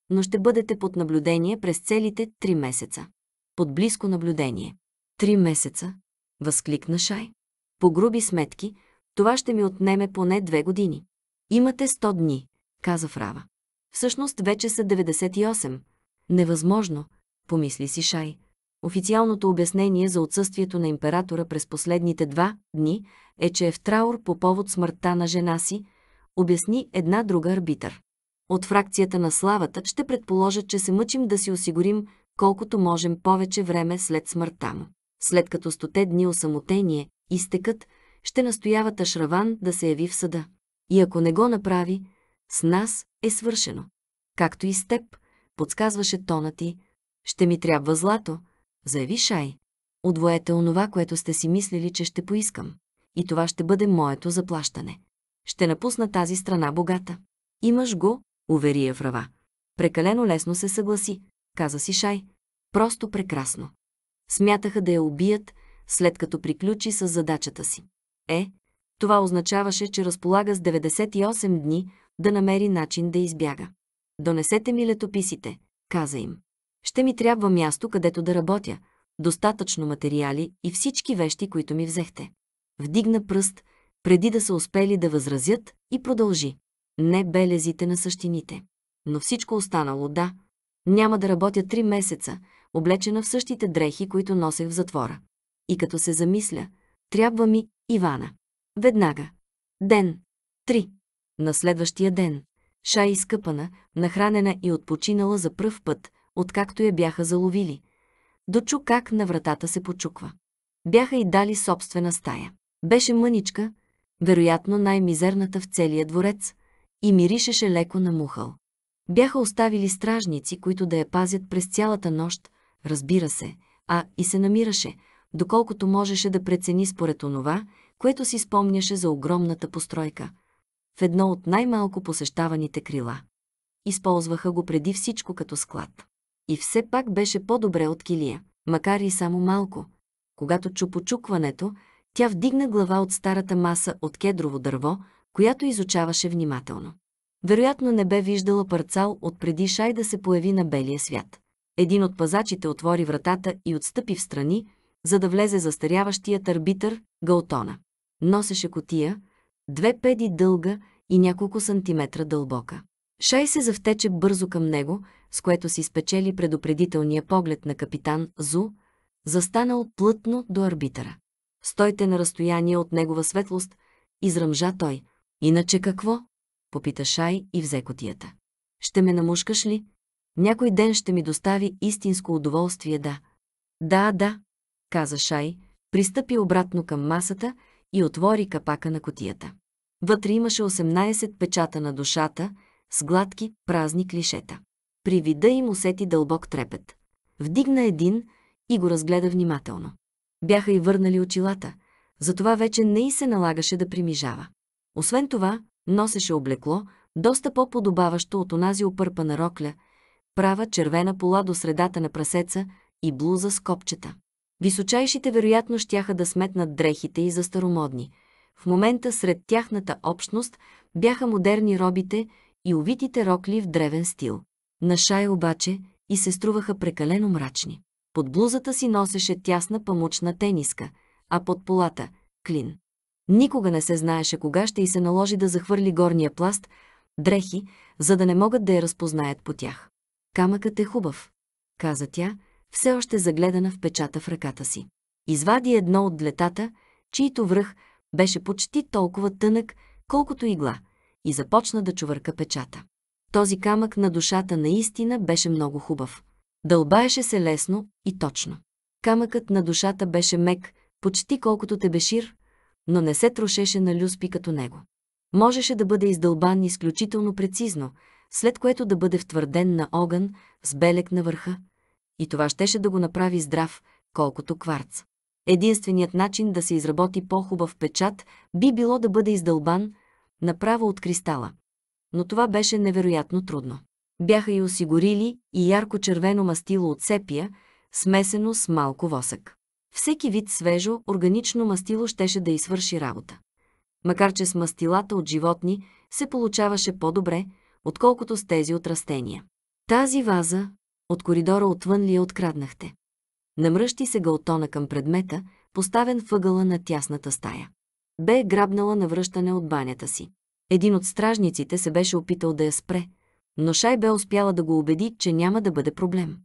Но ще бъдете под наблюдение през целите три месеца. Под близко наблюдение. Три месеца? Възкликна Шай. По груби сметки, това ще ми отнеме поне две години. Имате 100 дни, каза Фрава. Всъщност вече са 98. Невъзможно, помисли си Шай. Официалното обяснение за отсъствието на императора през последните два дни е, че е в траур по повод смъртта на жена си, обясни една друга арбитър. От фракцията на славата ще предположа, че се мъчим да си осигурим колкото можем повече време след смъртта му. След като стоте дни осамотение изтекат, ще настоява Ташраван да се яви в съда. И ако не го направи, с нас е свършено. Както и с теб, подсказваше тона ти, ще ми трябва злато, заяви Шай. Отвоете онова, което сте си мислили, че ще поискам. И това ще бъде моето заплащане ще напусна тази страна богата. Имаш го, увери я врава. Прекалено лесно се съгласи, каза си Шай. Просто прекрасно. Смятаха да я убият, след като приключи с задачата си. Е, това означаваше, че разполага с 98 дни да намери начин да избяга. Донесете ми летописите, каза им. Ще ми трябва място, където да работя, достатъчно материали и всички вещи, които ми взехте. Вдигна пръст – преди да са успели да възразят и продължи. Не белезите на същините. Но всичко останало, да. Няма да работя три месеца, облечена в същите дрехи, които носех в затвора. И като се замисля, трябва ми Ивана. Веднага. Ден. Три. На следващия ден. Ша е изкъпана, нахранена и отпочинала за пръв път, откакто я бяха заловили. Дочу как на вратата се почуква. Бяха и дали собствена стая. Беше мъничка, вероятно най-мизерната в целия дворец, и миришеше леко на мухъл. Бяха оставили стражници, които да я пазят през цялата нощ, разбира се, а и се намираше, доколкото можеше да прецени според онова, което си спомняше за огромната постройка, в едно от най-малко посещаваните крила. Използваха го преди всичко като склад. И все пак беше по-добре от килия, макар и само малко. Когато чу почукването, тя вдигна глава от старата маса от кедрово дърво, която изучаваше внимателно. Вероятно не бе виждала парцал от преди Шай да се появи на белия свят. Един от пазачите отвори вратата и отстъпи в страни, за да влезе застаряващият арбитър Галтона. Носеше котия, две педи дълга и няколко сантиметра дълбока. Шай се завтече бързо към него, с което си спечели предупредителния поглед на капитан Зу, застанал плътно до арбитъра. Стойте на разстояние от негова светлост, изръмжа той. Иначе какво? Попита Шай и взе котията. Ще ме намушкаш ли? Някой ден ще ми достави истинско удоволствие, да. Да, да, каза Шай, пристъпи обратно към масата и отвори капака на котията. Вътре имаше 18 печата на душата с гладки, празни клишета. При вида им усети дълбок трепет. Вдигна един и го разгледа внимателно. Бяха и върнали очилата, затова вече не и се налагаше да примижава. Освен това, носеше облекло, доста по-подобаващо от онази опърпана рокля, права червена пола до средата на прасеца и блуза с копчета. Височайшите вероятно щяха да сметнат дрехите и за старомодни. В момента сред тяхната общност бяха модерни робите и увитите рокли в древен стил. На Шай обаче и се струваха прекалено мрачни. Под блузата си носеше тясна памучна тениска, а под полата – клин. Никога не се знаеше кога ще й се наложи да захвърли горния пласт, дрехи, за да не могат да я разпознаят по тях. Камъкът е хубав, каза тя, все още загледана в печата в ръката си. Извади едно от длетата, чието връх беше почти толкова тънък, колкото игла, и започна да чувърка печата. Този камък на душата наистина беше много хубав. Дълбаеше се лесно и точно. Камъкът на душата беше мек, почти колкото тебешир, но не се трошеше на люспи като него. Можеше да бъде издълбан изключително прецизно, след което да бъде втвърден на огън с белек на върха. И това щеше да го направи здрав, колкото кварц. Единственият начин да се изработи по-хубав печат би било да бъде издълбан направо от кристала. Но това беше невероятно трудно. Бяха й осигурили и ярко-червено мастило от сепия, смесено с малко восък. Всеки вид свежо, органично мастило щеше да извърши работа. Макар че с мастилата от животни се получаваше по-добре, отколкото с тези от растения. Тази ваза от коридора отвън ли я откраднахте? Намръщи се галтона към предмета, поставен въгъла на тясната стая. Бе грабнала на връщане от банята си. Един от стражниците се беше опитал да я спре, но Шай бе успяла да го убеди, че няма да бъде проблем.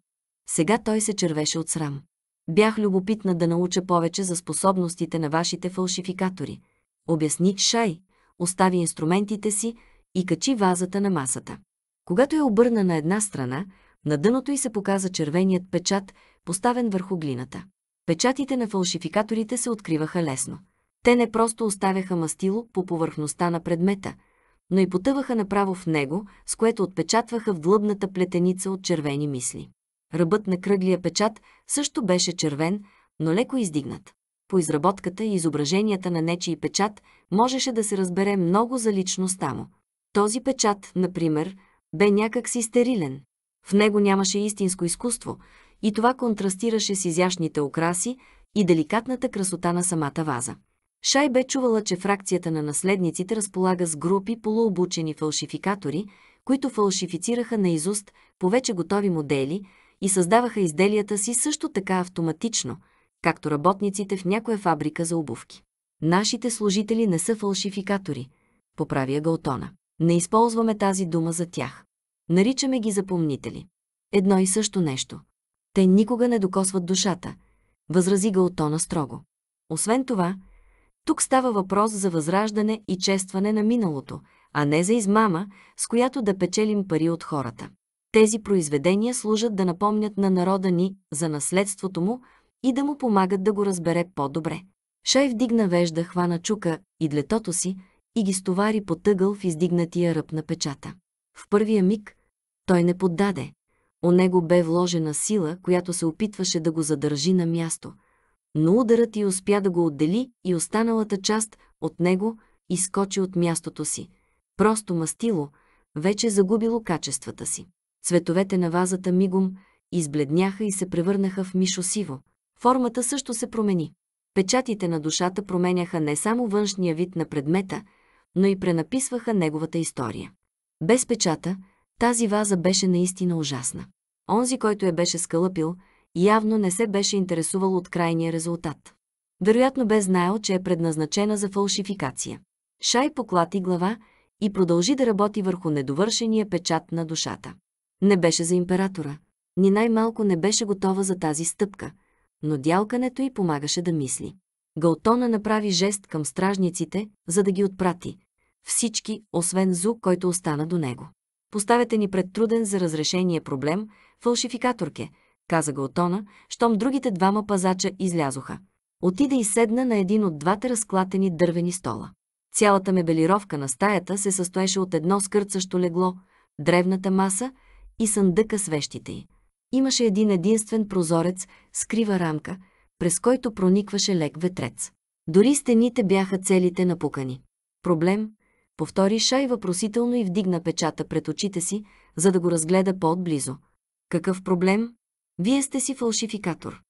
Сега той се червеше от срам. Бях любопитна да науча повече за способностите на вашите фалшификатори. Обясни Шай, остави инструментите си и качи вазата на масата. Когато я обърна на една страна, на дъното й се показа червеният печат, поставен върху глината. Печатите на фалшификаторите се откриваха лесно. Те не просто оставяха мастило по повърхността на предмета – но и потъваха направо в него, с което отпечатваха в длъбната плетеница от червени мисли. Ръбът на кръглия печат също беше червен, но леко издигнат. По изработката и изображенията на нечий печат можеше да се разбере много за личността му. Този печат, например, бе някак си стерилен. В него нямаше истинско изкуство и това контрастираше с изящните окраси и деликатната красота на самата ваза. Шай бе чувала, че фракцията на наследниците разполага с групи полуобучени фалшификатори, които фалшифицираха наизуст повече готови модели и създаваха изделията си също така автоматично, както работниците в някоя фабрика за обувки. Нашите служители не са фалшификатори, поправя Галтона. Не използваме тази дума за тях. Наричаме ги запомнители. Едно и също нещо. Те никога не докосват душата, възрази Галтона строго. Освен това, тук става въпрос за възраждане и честване на миналото, а не за измама, с която да печелим пари от хората. Тези произведения служат да напомнят на народа ни за наследството му и да му помагат да го разбере по-добре. Шай вдигна вежда, хвана чука и длетото си и ги стовари по тъгъл в издигнатия ръб на печата. В първия миг той не поддаде. У него бе вложена сила, която се опитваше да го задържи на място, но ударът й успя да го отдели и останалата част от него изкочи от мястото си. Просто мастило, вече загубило качествата си. Цветовете на вазата мигом избледняха и се превърнаха в мишосиво. Формата също се промени. Печатите на душата променяха не само външния вид на предмета, но и пренаписваха неговата история. Без печата, тази ваза беше наистина ужасна. Онзи, който я беше скълъпил, явно не се беше интересувал от крайния резултат. Вероятно бе знаел, че е предназначена за фалшификация. Шай поклати глава и продължи да работи върху недовършения печат на душата. Не беше за императора, ни най-малко не беше готова за тази стъпка, но дялкането й помагаше да мисли. Галтона направи жест към стражниците, за да ги отпрати. Всички, освен Зу, който остана до него. Поставете ни пред труден за разрешение проблем, фалшификаторке, каза го щом другите двама пазача излязоха. Отида и седна на един от двата разклатени дървени стола. Цялата мебелировка на стаята се състоеше от едно скърцащо легло, древната маса и съндъка с вещите й. Имаше един единствен прозорец с крива рамка, през който проникваше лек ветрец. Дори стените бяха целите напукани. Проблем, повтори Шай въпросително и вдигна печата пред очите си, за да го разгледа по-отблизо. Какъв проблем? Вие сте си фалшификатор.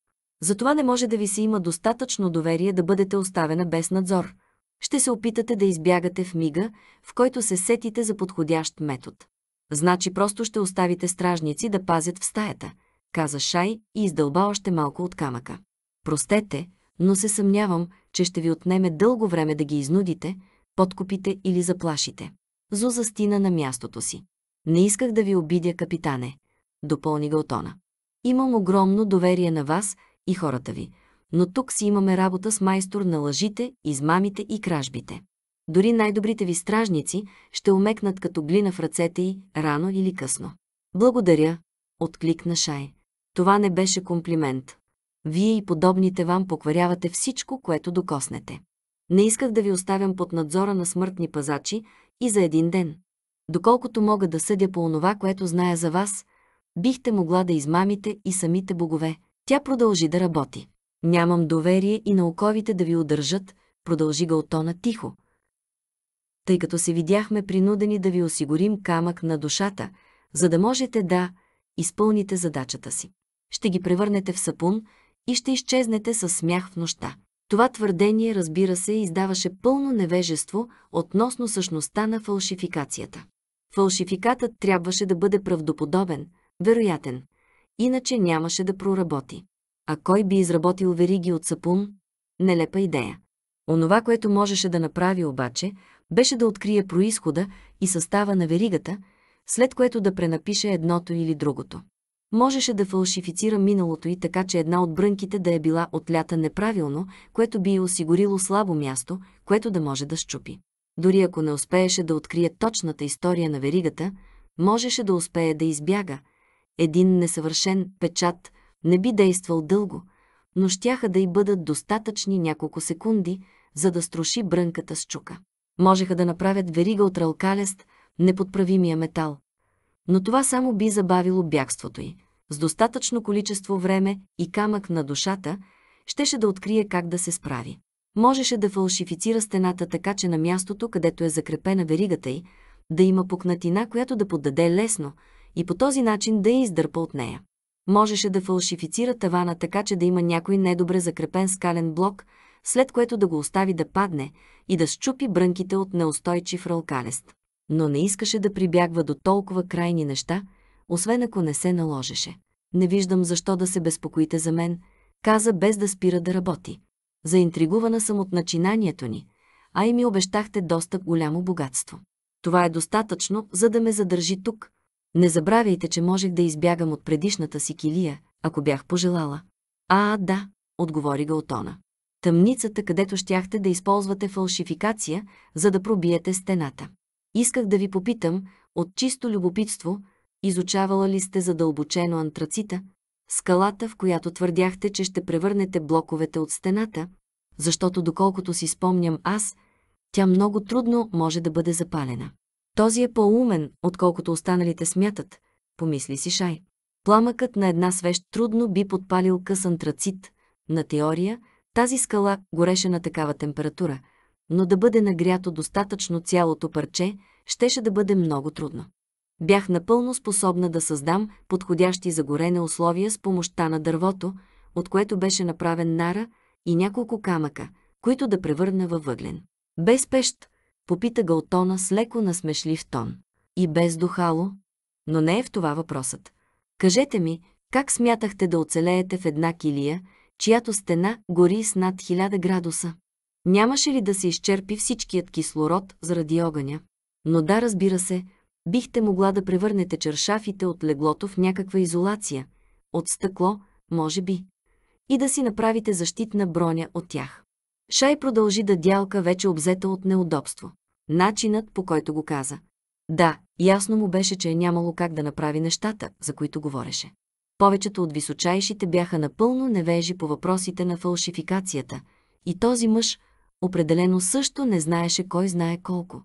Затова не може да ви се има достатъчно доверие да бъдете оставена без надзор. Ще се опитате да избягате в мига, в който се сетите за подходящ метод. Значи просто ще оставите стражници да пазят в стаята, каза Шай и издълба още малко от камъка. Простете, но се съмнявам, че ще ви отнеме дълго време да ги изнудите, подкупите или заплашите. Зо застина на мястото си. Не исках да ви обидя, капитане, допълни Галтона. Имам огромно доверие на вас и хората ви, но тук си имаме работа с майстор на лъжите, измамите и кражбите. Дори най-добрите ви стражници ще умекнат като глина в ръцете й рано или късно. Благодаря, откликна Шай. Това не беше комплимент. Вие и подобните вам покварявате всичко, което докоснете. Не исках да ви оставям под надзора на смъртни пазачи и за един ден. Доколкото мога да съдя по онова, което зная за вас, бихте могла да измамите и самите богове. Тя продължи да работи. Нямам доверие и науковите да ви удържат, продължи Галтона тихо. Тъй като се видяхме принудени да ви осигурим камък на душата, за да можете да изпълните задачата си. Ще ги превърнете в сапун и ще изчезнете със смях в нощта. Това твърдение, разбира се, издаваше пълно невежество относно същността на фалшификацията. Фалшификатът трябваше да бъде правдоподобен – вероятен. Иначе нямаше да проработи. А кой би изработил вериги от сапун? Нелепа идея. Онова, което можеше да направи обаче, беше да открие происхода и състава на веригата, след което да пренапише едното или другото. Можеше да фалшифицира миналото и така, че една от брънките да е била отлята неправилно, което би е осигурило слабо място, което да може да щупи. Дори ако не успееше да открие точната история на веригата, можеше да успее да избяга – един несъвършен печат не би действал дълго, но щяха да й бъдат достатъчни няколко секунди, за да струши брънката с чука. Можеха да направят верига от ралкалест, неподправимия метал. Но това само би забавило бягството й. С достатъчно количество време и камък на душата, щеше да открие как да се справи. Можеше да фалшифицира стената така, че на мястото, където е закрепена веригата й, да има пукнатина, която да поддаде лесно, и по този начин да я издърпа от нея. Можеше да фалшифицира тавана така, че да има някой недобре закрепен скален блок, след което да го остави да падне и да щупи брънките от неустойчив ралкалест. Но не искаше да прибягва до толкова крайни неща, освен ако не се наложеше. Не виждам защо да се безпокоите за мен, каза без да спира да работи. Заинтригувана съм от начинанието ни, а и ми обещахте доста голямо богатство. Това е достатъчно, за да ме задържи тук, не забравяйте, че можех да избягам от предишната си килия, ако бях пожелала. А, да, отговори Галтона. Тъмницата, където щяхте да използвате фалшификация, за да пробиете стената. Исках да ви попитам, от чисто любопитство, изучавала ли сте задълбочено антрацита, скалата, в която твърдяхте, че ще превърнете блоковете от стената, защото доколкото си спомням аз, тя много трудно може да бъде запалена. Този е по-умен, отколкото останалите смятат, помисли си Шай. Пламъкът на една свещ трудно би подпалил къс антрацит. На теория, тази скала гореше на такава температура, но да бъде нагрято достатъчно цялото парче, щеше да бъде много трудно. Бях напълно способна да създам подходящи за горене условия с помощта на дървото, от което беше направен нара и няколко камъка, които да превърна във въглен. Без пещ, Попита го с леко насмешлив тон. И без духало? Но не е в това въпросът. Кажете ми, как смятахте да оцелеете в една килия, чиято стена гори с над 1000 градуса? Нямаше ли да се изчерпи всичкият кислород заради огъня? Но да, разбира се, бихте могла да превърнете чершафите от леглото в някаква изолация, от стъкло, може би, и да си направите защитна броня от тях. Шай продължи да дялка вече обзета от неудобство. Начинът, по който го каза. Да, ясно му беше, че е нямало как да направи нещата, за които говореше. Повечето от височайшите бяха напълно невежи по въпросите на фалшификацията и този мъж определено също не знаеше кой знае колко.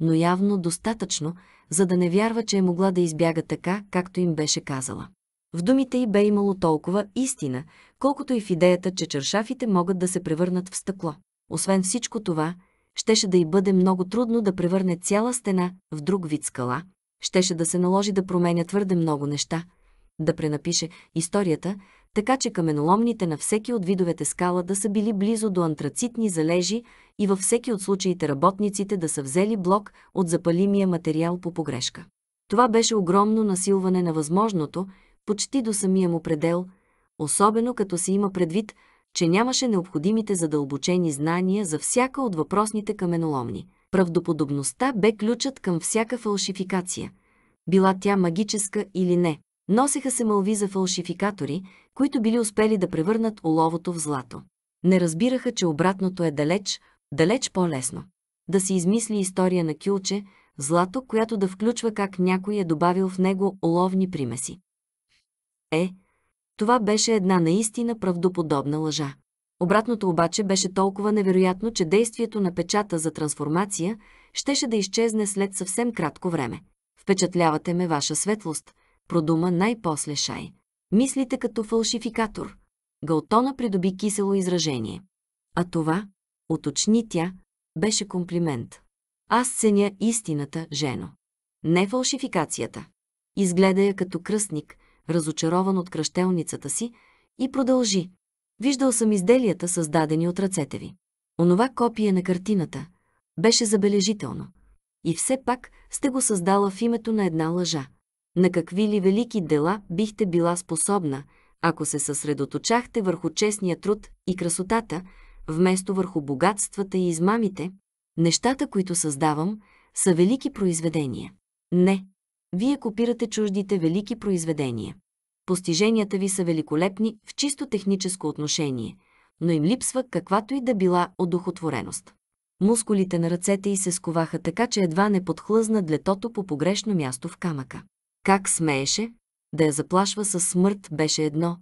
Но явно достатъчно, за да не вярва, че е могла да избяга така, както им беше казала. В думите й бе имало толкова истина, колкото и в идеята, че чершафите могат да се превърнат в стъкло. Освен всичко това, щеше да й бъде много трудно да превърне цяла стена в друг вид скала, щеше да се наложи да променя твърде много неща, да пренапише историята, така че каменоломните на всеки от видовете скала да са били близо до антрацитни залежи и във всеки от случаите работниците да са взели блок от запалимия материал по погрешка. Това беше огромно насилване на възможното почти до самия му предел, особено като се има предвид, че нямаше необходимите задълбочени знания за всяка от въпросните каменоломни. Правдоподобността бе ключът към всяка фалшификация, била тя магическа или не. Носеха се мълви за фалшификатори, които били успели да превърнат оловото в злато. Не разбираха, че обратното е далеч, далеч по-лесно. Да се измисли история на кюлче, злато, която да включва как някой е добавил в него оловни примеси. Е, това беше една наистина правдоподобна лъжа. Обратното обаче беше толкова невероятно, че действието на печата за трансформация щеше да изчезне след съвсем кратко време. Впечатлявате ме, ваша светлост, продума най-после Шай. Мислите като фалшификатор. Галтона придоби кисело изражение. А това, уточни тя, беше комплимент. Аз ценя истината, жено. Не фалшификацията. Изгледа я като кръстник – разочарован от кръщелницата си, и продължи. Виждал съм изделията, създадени от ръцете ви. Онова копие на картината беше забележително. И все пак сте го създала в името на една лъжа. На какви ли велики дела бихте била способна, ако се съсредоточахте върху честния труд и красотата, вместо върху богатствата и измамите, нещата, които създавам, са велики произведения. Не, вие копирате чуждите велики произведения. Постиженията ви са великолепни в чисто техническо отношение, но им липсва каквато и да била одухотвореност. Мускулите на ръцете й се сковаха така, че едва не подхлъзна длетото по погрешно място в камъка. Как смееше? Да я заплашва със смърт беше едно,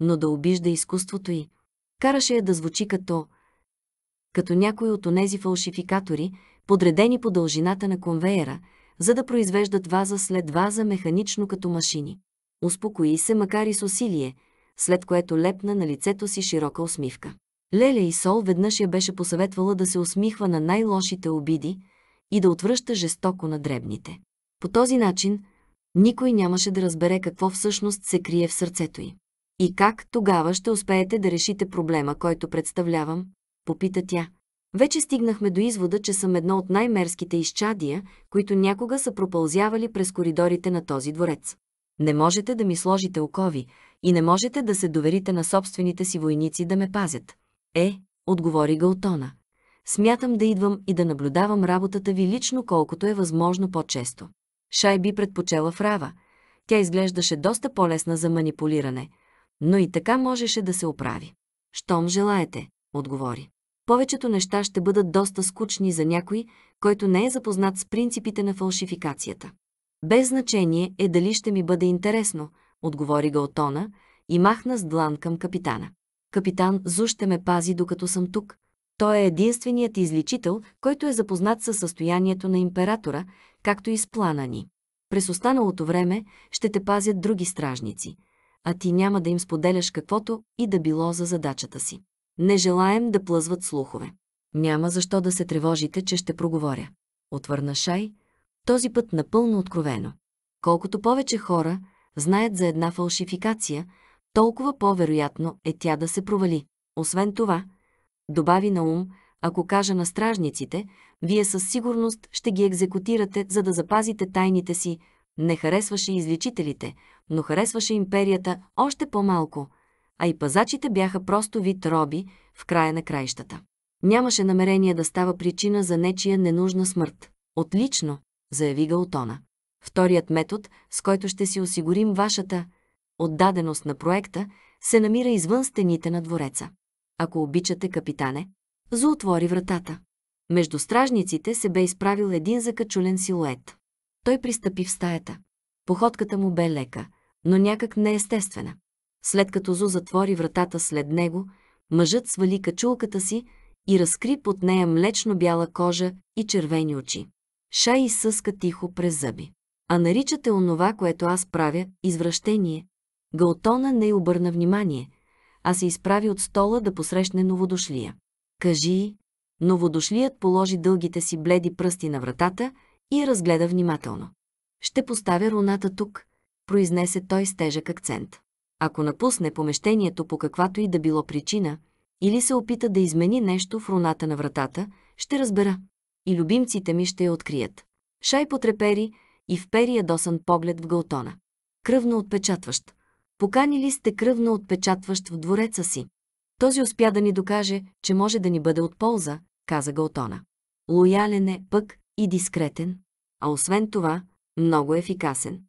но да обижда изкуството й. Караше я да звучи като като някой от онези фалшификатори, подредени по дължината на конвейера – за да произвеждат ваза след ваза механично като машини. Успокои се, макар и с усилие, след което лепна на лицето си широка усмивка. Леля и Сол веднъж я беше посъветвала да се усмихва на най-лошите обиди и да отвръща жестоко на дребните. По този начин никой нямаше да разбере какво всъщност се крие в сърцето й. И как тогава ще успеете да решите проблема, който представлявам? Попита тя. Вече стигнахме до извода, че съм едно от най-мерските изчадия, които някога са пропълзявали през коридорите на този дворец. Не можете да ми сложите окови и не можете да се доверите на собствените си войници да ме пазят. Е, отговори Галтона. Смятам да идвам и да наблюдавам работата ви лично колкото е възможно по-често. Шай би предпочела Фрава. Тя изглеждаше доста по-лесна за манипулиране, но и така можеше да се оправи. Щом желаете, отговори повечето неща ще бъдат доста скучни за някой, който не е запознат с принципите на фалшификацията. Без значение е дали ще ми бъде интересно, отговори Галтона и махна с длан към капитана. Капитан Зу ще ме пази, докато съм тук. Той е единственият изличител, който е запознат със състоянието на императора, както и с плана ни. През останалото време ще те пазят други стражници, а ти няма да им споделяш каквото и да било за задачата си. Не желаем да плъзват слухове. Няма защо да се тревожите, че ще проговоря. Отвърна Шай, този път напълно откровено. Колкото повече хора знаят за една фалшификация, толкова по-вероятно е тя да се провали. Освен това, добави на ум, ако кажа на стражниците, вие със сигурност ще ги екзекутирате, за да запазите тайните си. Не харесваше изличителите, но харесваше империята още по-малко – а и пазачите бяха просто вид роби в края на краищата. Нямаше намерение да става причина за нечия ненужна смърт. Отлично, заяви Галтона. Вторият метод, с който ще си осигурим вашата отдаденост на проекта, се намира извън стените на двореца. Ако обичате, капитане, заотвори вратата. Между стражниците се бе изправил един закачулен силует. Той пристъпи в стаята. Походката му бе лека, но някак неестествена. След като Зо затвори вратата след него, мъжът свали качулката си и разкри под нея млечно-бяла кожа и червени очи. Шай изсъска тихо през зъби. А наричате онова, което аз правя, извращение. Галтона не й обърна внимание, а се изправи от стола да посрещне новодошлия. Кажи й, новодошлият положи дългите си бледи пръсти на вратата и я разгледа внимателно. Ще поставя руната тук, произнесе той с тежък акцент. Ако напусне помещението по каквато и да било причина, или се опита да измени нещо в руната на вратата, ще разбера. И любимците ми ще я открият. Шай потрепери и впери ядосан поглед в галтона. Кръвно отпечатващ. Поканили сте кръвно отпечатващ в двореца си. Този успя да ни докаже, че може да ни бъде от полза, каза Галтона. Лоялен е, пък и дискретен, а освен това, много ефикасен.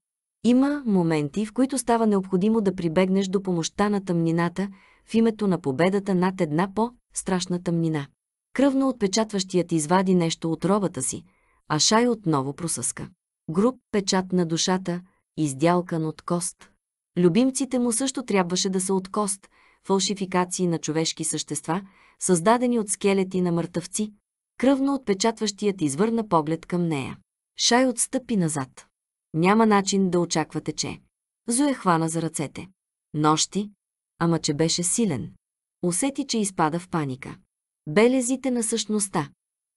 Има моменти, в които става необходимо да прибегнеш до помощта на тъмнината в името на победата над една по-страшна тъмнина. Кръвно отпечатващият извади нещо от робата си, а Шай отново просъска. Груп печат на душата, издялкан от кост. Любимците му също трябваше да са от кост, фалшификации на човешки същества, създадени от скелети на мъртъвци. Кръвно отпечатващият извърна поглед към нея. Шай отстъпи назад. Няма начин да очаквате, че. Зоя хвана за ръцете. Нощи, ама че беше силен. Усети, че изпада в паника. Белезите на същността.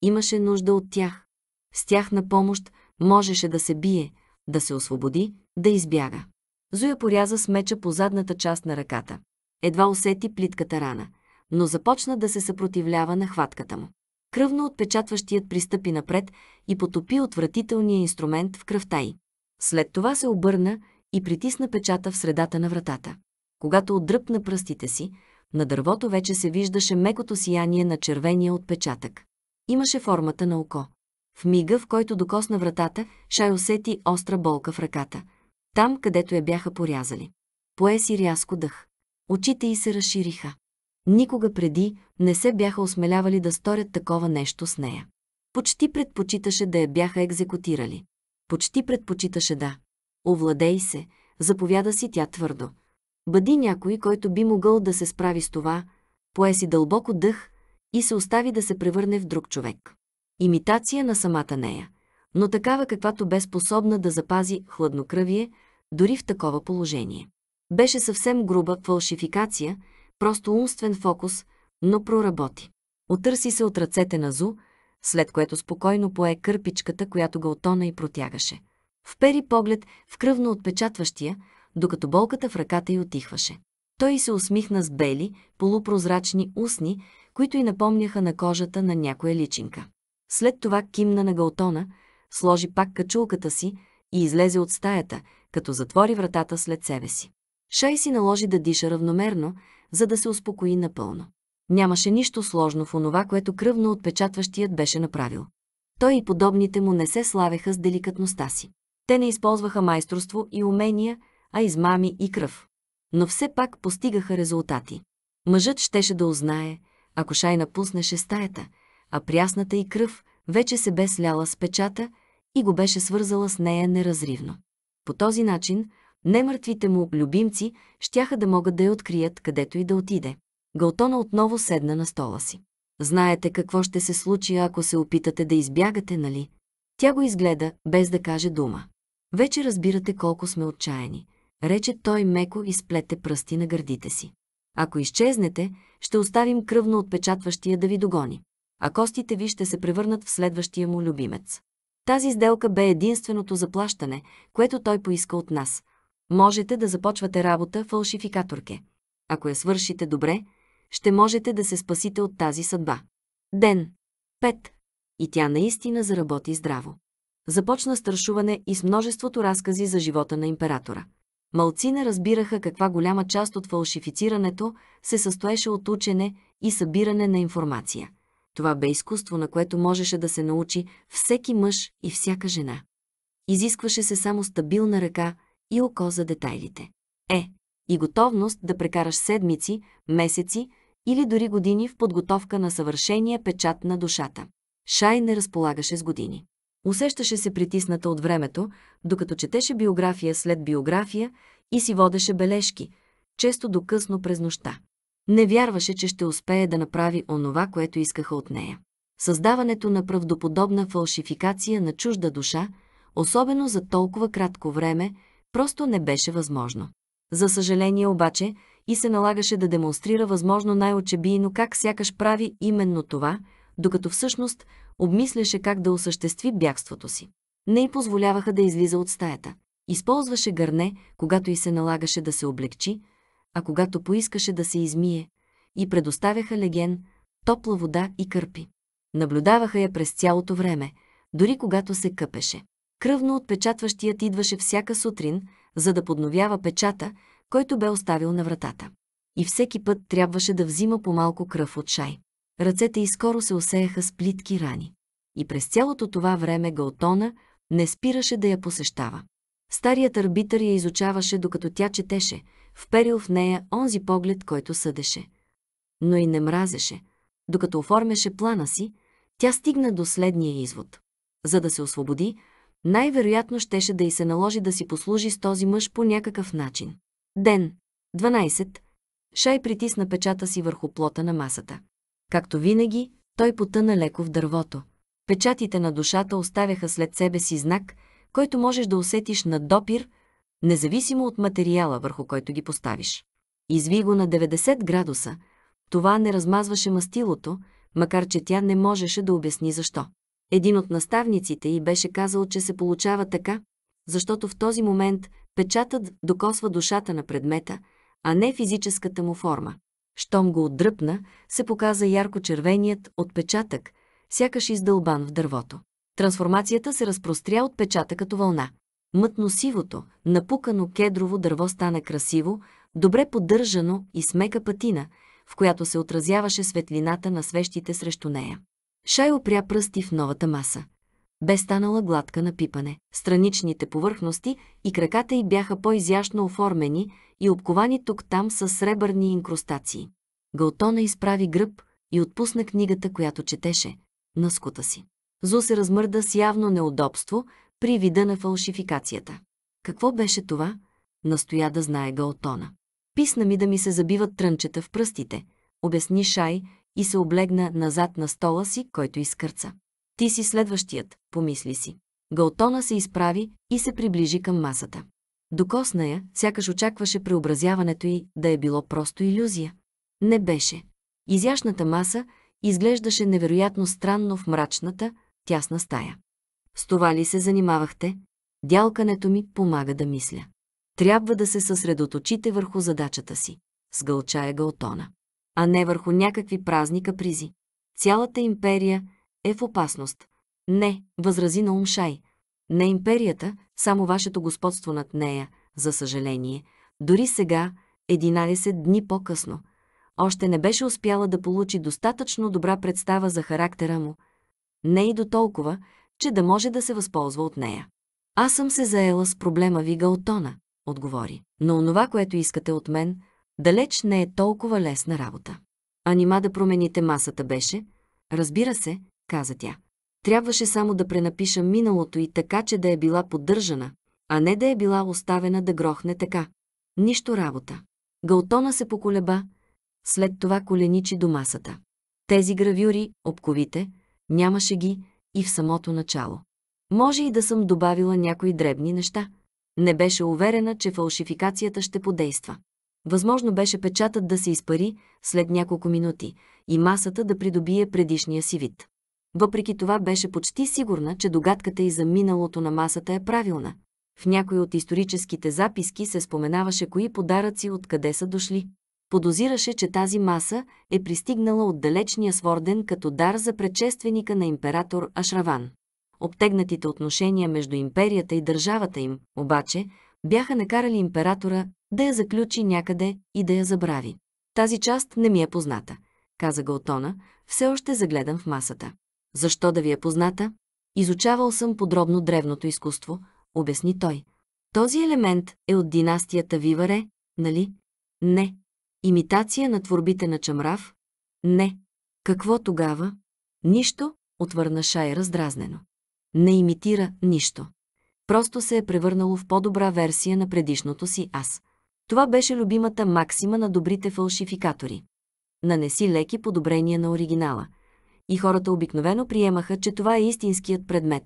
Имаше нужда от тях. С тях на помощ можеше да се бие, да се освободи, да избяга. Зоя поряза с меча по задната част на ръката. Едва усети плитката рана, но започна да се съпротивлява на хватката му. Кръвно отпечатващият пристъпи напред и потопи отвратителния инструмент в кръвта й. След това се обърна и притисна печата в средата на вратата. Когато отдръпна пръстите си, на дървото вече се виждаше мекото сияние на червения отпечатък. Имаше формата на око. В мига, в който докосна вратата, Шай усети остра болка в ръката. Там, където я бяха порязали. Пое си рязко дъх. Очите й се разшириха. Никога преди не се бяха осмелявали да сторят такова нещо с нея. Почти предпочиташе да я бяха екзекутирали почти предпочиташе да. Овладей се, заповяда си тя твърдо. Бъди някой, който би могъл да се справи с това, пое си дълбоко дъх и се остави да се превърне в друг човек. Имитация на самата нея, но такава каквато бе способна да запази хладнокръвие, дори в такова положение. Беше съвсем груба фалшификация, просто умствен фокус, но проработи. Отърси се от ръцете на Зу, след което спокойно пое кърпичката, която го отона и протягаше. Впери поглед в кръвно отпечатващия, докато болката в ръката й отихваше. Той се усмихна с бели, полупрозрачни устни, които й напомняха на кожата на някоя личинка. След това кимна на галтона, сложи пак качулката си и излезе от стаята, като затвори вратата след себе си. Шай си наложи да диша равномерно, за да се успокои напълно. Нямаше нищо сложно в онова, което кръвно отпечатващият беше направил. Той и подобните му не се славеха с деликатността си. Те не използваха майсторство и умения, а измами и кръв. Но все пак постигаха резултати. Мъжът щеше да узнае, ако Шай напуснеше стаята, а прясната и кръв вече се бе сляла с печата и го беше свързала с нея неразривно. По този начин, немъртвите му любимци щяха да могат да я открият където и да отиде. Галтона отново седна на стола си. Знаете какво ще се случи, ако се опитате да избягате, нали? Тя го изгледа, без да каже дума. Вече разбирате колко сме отчаяни. Рече той меко и сплете пръсти на гърдите си. Ако изчезнете, ще оставим кръвно отпечатващия да ви догони. А костите ви ще се превърнат в следващия му любимец. Тази сделка бе единственото заплащане, което той поиска от нас. Можете да започвате работа фалшификаторке. Ако я свършите добре, ще можете да се спасите от тази съдба. Ден. 5. И тя наистина заработи здраво. Започна страшуване и с множеството разкази за живота на императора. Малци не разбираха каква голяма част от фалшифицирането се състоеше от учене и събиране на информация. Това бе изкуство, на което можеше да се научи всеки мъж и всяка жена. Изискваше се само стабилна ръка и око за детайлите. Е, и готовност да прекараш седмици, месеци, или дори години в подготовка на съвършения печат на душата. Шай не разполагаше с години. Усещаше се притисната от времето, докато четеше биография след биография и си водеше бележки, често докъсно през нощта. Не вярваше, че ще успее да направи онова, което искаха от нея. Създаването на правдоподобна фалшификация на чужда душа, особено за толкова кратко време, просто не беше възможно. За съжаление обаче, и се налагаше да демонстрира възможно най-очебийно как сякаш прави именно това, докато всъщност обмисляше как да осъществи бягството си. Не й позволяваха да излиза от стаята. Използваше гърне, когато й се налагаше да се облегчи, а когато поискаше да се измие, и предоставяха леген, топла вода и кърпи. Наблюдаваха я през цялото време, дори когато се къпеше. Кръвно отпечатващият идваше всяка сутрин, за да подновява печата, който бе оставил на вратата. И всеки път трябваше да взима по-малко кръв от шай. Ръцете и скоро се осеяха с плитки рани. И през цялото това време Галтона не спираше да я посещава. Старият арбитър я изучаваше, докато тя четеше, вперил в нея онзи поглед, който съдеше. Но и не мразеше. Докато оформяше плана си, тя стигна до следния извод. За да се освободи, най-вероятно щеше да й се наложи да си послужи с този мъж по някакъв начин. Ден. 12. Шай притисна печата си върху плота на масата. Както винаги, той потъна леко в дървото. Печатите на душата оставяха след себе си знак, който можеш да усетиш на допир, независимо от материала, върху който ги поставиш. Изви го на 90 градуса. Това не размазваше мастилото, макар че тя не можеше да обясни защо. Един от наставниците й беше казал, че се получава така, защото в този момент Печатът докосва душата на предмета, а не физическата му форма. Щом го отдръпна, се показа ярко-червеният отпечатък, сякаш издълбан в дървото. Трансформацията се разпростря от печата като вълна. Мътно-сивото, напукано кедрово дърво стана красиво, добре поддържано и с мека патина, в която се отразяваше светлината на свещите срещу нея. Шай опря пръсти в новата маса бе станала гладка на пипане. Страничните повърхности и краката й бяха по-изящно оформени и обковани тук-там с сребърни инкрустации. Галтона изправи гръб и отпусна книгата, която четеше, на скута си. Зо се размърда с явно неудобство при вида на фалшификацията. Какво беше това? Настоя да знае Галтона. Писна ми да ми се забиват трънчета в пръстите, обясни Шай и се облегна назад на стола си, който изкърца. Ти си следващият, помисли си. Галтона се изправи и се приближи към масата. Докосна я, сякаш очакваше преобразяването й да е било просто иллюзия. Не беше. Изящната маса изглеждаше невероятно странно в мрачната, тясна стая. С това ли се занимавахте? Дялкането ми помага да мисля. Трябва да се съсредоточите върху задачата си. Сгълчая Галтона. А не върху някакви празни капризи. Цялата империя – е в опасност. Не, възрази на Умшай. Не империята, само вашето господство над нея, за съжаление. Дори сега, 11 дни по-късно, още не беше успяла да получи достатъчно добра представа за характера му. Не и до толкова, че да може да се възползва от нея. Аз съм се заела с проблема ви Галтона, отговори. Но онова, което искате от мен, далеч не е толкова лесна работа. А нима да промените масата беше? Разбира се, каза тя. Трябваше само да пренапиша миналото и така, че да е била поддържана, а не да е била оставена да грохне така. Нищо работа. Галтона се поколеба, след това коленичи до масата. Тези гравюри, обковите, нямаше ги и в самото начало. Може и да съм добавила някои дребни неща. Не беше уверена, че фалшификацията ще подейства. Възможно беше печатът да се изпари след няколко минути и масата да придобие предишния си вид. Въпреки това беше почти сигурна, че догадката и за миналото на масата е правилна. В някои от историческите записки се споменаваше кои подаръци откъде са дошли. Подозираше, че тази маса е пристигнала от далечния Сворден като дар за предшественика на император Ашраван. Обтегнатите отношения между империята и държавата им, обаче, бяха накарали императора да я заключи някъде и да я забрави. Тази част не ми е позната, каза Галтона, все още загледан в масата. Защо да ви е позната? Изучавал съм подробно древното изкуство, обясни той. Този елемент е от династията Виваре, нали? Не. Имитация на творбите на Чамрав? Не. Какво тогава? Нищо, отвърна Шай раздразнено. Не имитира нищо. Просто се е превърнало в по-добра версия на предишното си аз. Това беше любимата максима на добрите фалшификатори. Нанеси леки подобрения на оригинала – и хората обикновено приемаха, че това е истинският предмет,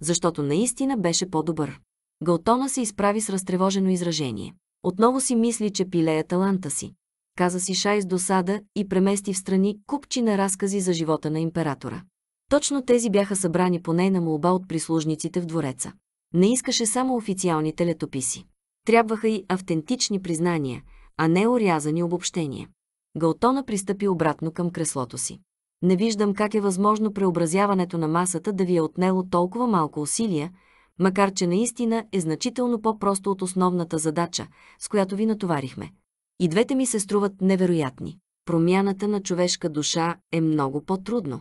защото наистина беше по-добър. Галтона се изправи с разтревожено изражение. Отново си мисли, че пилея таланта си. Каза си Шай с досада и премести в страни купчи на разкази за живота на императора. Точно тези бяха събрани по нейна молба от прислужниците в двореца. Не искаше само официалните летописи. Трябваха и автентични признания, а не орязани обобщения. Галтона пристъпи обратно към креслото си. Не виждам как е възможно преобразяването на масата да ви е отнело толкова малко усилия, макар че наистина е значително по-просто от основната задача, с която ви натоварихме. И двете ми се струват невероятни. Промяната на човешка душа е много по-трудно.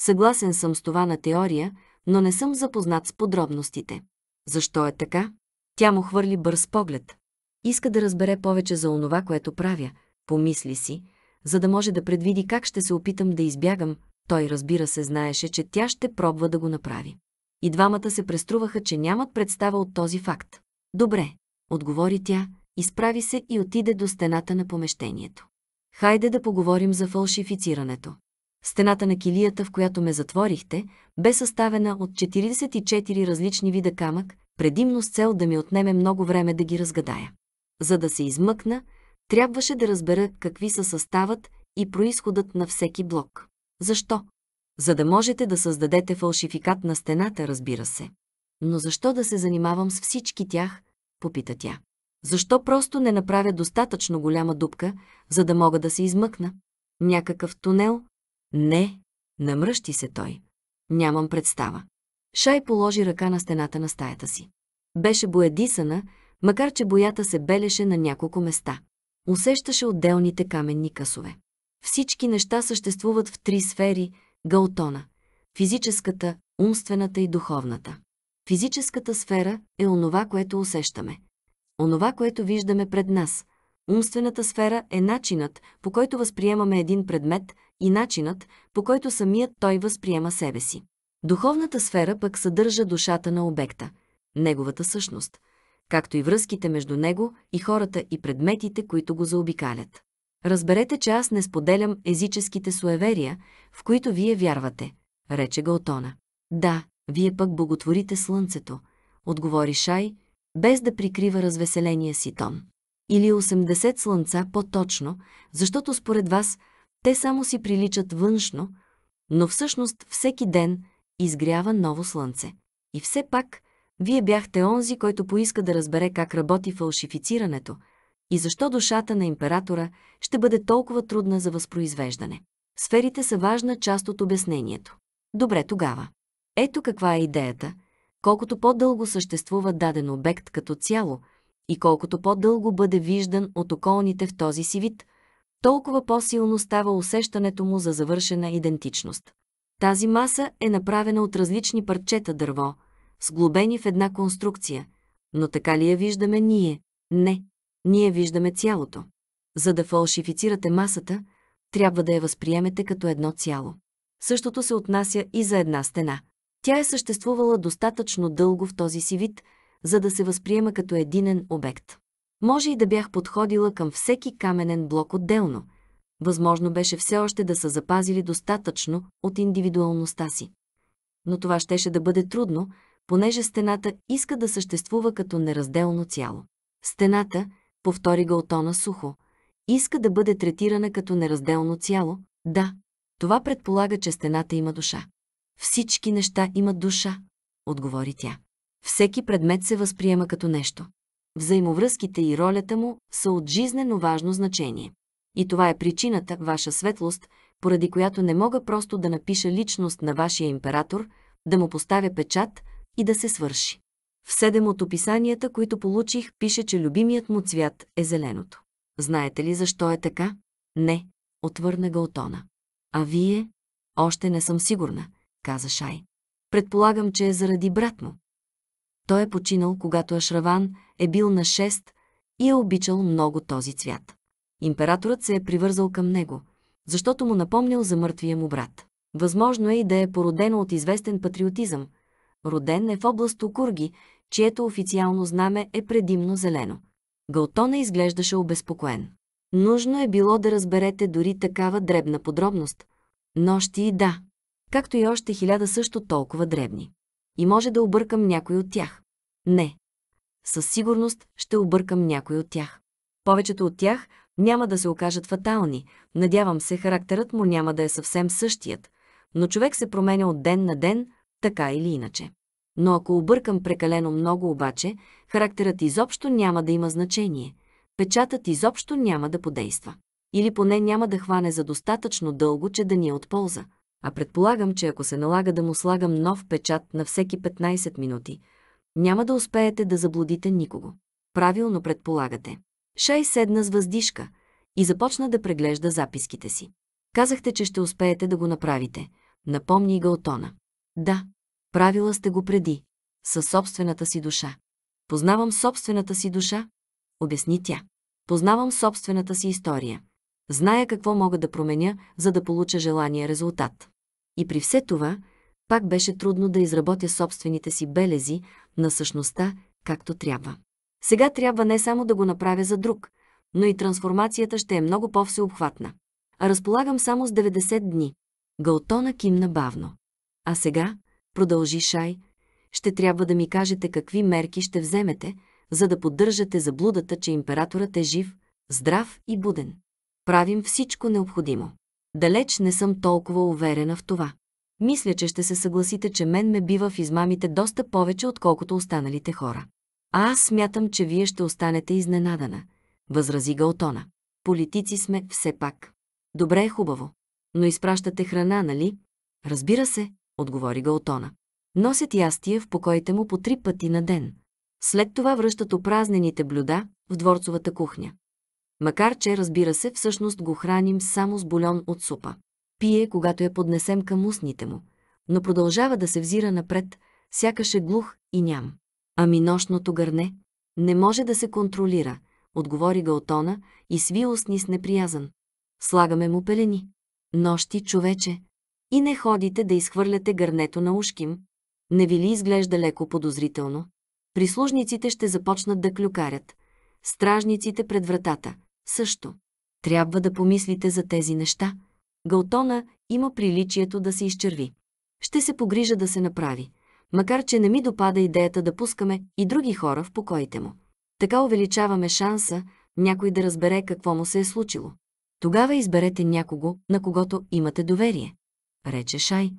Съгласен съм с това на теория, но не съм запознат с подробностите. Защо е така? Тя му хвърли бърз поглед. Иска да разбере повече за онова, което правя, помисли си, за да може да предвиди как ще се опитам да избягам, той разбира се знаеше, че тя ще пробва да го направи. И двамата се преструваха, че нямат представа от този факт. Добре, отговори тя, изправи се и отиде до стената на помещението. Хайде да поговорим за фалшифицирането. Стената на килията, в която ме затворихте, бе съставена от 44 различни вида камък, предимно с цел да ми отнеме много време да ги разгадая. За да се измъкна, Трябваше да разбера какви са съставът и происходът на всеки блок. Защо? За да можете да създадете фалшификат на стената, разбира се. Но защо да се занимавам с всички тях? Попита тя. Защо просто не направя достатъчно голяма дупка, за да мога да се измъкна? Някакъв тунел? Не, намръщи се той. Нямам представа. Шай положи ръка на стената на стаята си. Беше боядисана, макар че боята се белеше на няколко места усещаше отделните каменни късове. Всички неща съществуват в три сфери – галтона физическата, умствената и духовната. Физическата сфера е онова, което усещаме. Онова, което виждаме пред нас. Умствената сфера е начинът, по който възприемаме един предмет и начинът, по който самият той възприема себе си. Духовната сфера пък съдържа душата на обекта, неговата същност – както и връзките между него и хората и предметите, които го заобикалят. Разберете, че аз не споделям езическите суеверия, в които вие вярвате, рече Галтона. Да, вие пък боготворите слънцето, отговори Шай, без да прикрива развеселения си тон. Или 80 слънца по-точно, защото според вас те само си приличат външно, но всъщност всеки ден изгрява ново слънце. И все пак – вие бяхте онзи, който поиска да разбере как работи фалшифицирането и защо душата на императора ще бъде толкова трудна за възпроизвеждане. Сферите са важна част от обяснението. Добре тогава. Ето каква е идеята. Колкото по-дълго съществува даден обект като цяло и колкото по-дълго бъде виждан от околните в този си вид, толкова по-силно става усещането му за завършена идентичност. Тази маса е направена от различни парчета дърво, сглобени в една конструкция. Но така ли я виждаме ние? Не. Ние виждаме цялото. За да фалшифицирате масата, трябва да я възприемете като едно цяло. Същото се отнася и за една стена. Тя е съществувала достатъчно дълго в този си вид, за да се възприема като единен обект. Може и да бях подходила към всеки каменен блок отделно. Възможно беше все още да са запазили достатъчно от индивидуалността си. Но това щеше да бъде трудно, понеже стената иска да съществува като неразделно цяло. Стената, повтори Галтона сухо, иска да бъде третирана като неразделно цяло, да. Това предполага, че стената има душа. Всички неща имат душа, отговори тя. Всеки предмет се възприема като нещо. Взаимовръзките и ролята му са от жизнено важно значение. И това е причината, ваша светлост, поради която не мога просто да напиша личност на вашия император, да му поставя печат, и да се свърши. В седем от описанията, които получих, пише, че любимият му цвят е зеленото. Знаете ли защо е така? Не, отвърна Галтона. А вие? Още не съм сигурна, каза Шай. Предполагам, че е заради брат му. Той е починал, когато Ашраван е бил на 6 и е обичал много този цвят. Императорът се е привързал към него, защото му напомнял за мъртвия му брат. Възможно е и да е породено от известен патриотизъм – Роден е в област Окурги, чието официално знаме е предимно зелено. Галтона изглеждаше обезпокоен. Нужно е било да разберете дори такава дребна подробност. Нощи и да, както и още хиляда също толкова дребни. И може да объркам някой от тях. Не. Със сигурност ще объркам някой от тях. Повечето от тях няма да се окажат фатални. Надявам се, характерът му няма да е съвсем същият. Но човек се променя от ден на ден, така или иначе. Но ако объркам прекалено много обаче, характерът изобщо няма да има значение. Печатът изобщо няма да подейства. Или поне няма да хване за достатъчно дълго, че да ни е от полза. А предполагам, че ако се налага да му слагам нов печат на всеки 15 минути, няма да успеете да заблудите никого. Правилно предполагате. Шай седна с въздишка и започна да преглежда записките си. Казахте, че ще успеете да го направите. Напомни го тона. Да, правила сте го преди, със собствената си душа. Познавам собствената си душа, обясни тя. Познавам собствената си история. Зная какво мога да променя, за да получа желания резултат. И при все това, пак беше трудно да изработя собствените си белези на същността, както трябва. Сега трябва не само да го направя за друг, но и трансформацията ще е много по-всеобхватна. А разполагам само с 90 дни. Галтона кимна бавно. А сега, продължи Шай, ще трябва да ми кажете какви мерки ще вземете, за да поддържате заблудата, че императорът е жив, здрав и буден. Правим всичко необходимо. Далеч не съм толкова уверена в това. Мисля, че ще се съгласите, че мен ме бива в измамите доста повече, отколкото останалите хора. А аз смятам, че вие ще останете изненадана, възрази Галтона. Политици сме все пак. Добре е хубаво. Но изпращате храна, нали? Разбира се, отговори Галтона. Носят ястия в покоите му по три пъти на ден. След това връщат опразнените блюда в дворцовата кухня. Макар че, разбира се, всъщност го храним само с бульон от супа. Пие, когато я поднесем към устните му, но продължава да се взира напред, сякаш е глух и ням. Ами нощното гърне? Не може да се контролира, отговори Галтона и сви устни с неприязан. Слагаме му пелени. Нощи, човече, и не ходите да изхвърляте гърнето на ушким, не ви ли изглежда леко подозрително? Прислужниците ще започнат да клюкарят. Стражниците пред вратата. Също. Трябва да помислите за тези неща. Галтона има приличието да се изчерви. Ще се погрижа да се направи. Макар, че не ми допада идеята да пускаме и други хора в покоите му. Така увеличаваме шанса някой да разбере какво му се е случило. Тогава изберете някого, на когото имате доверие рече Шай.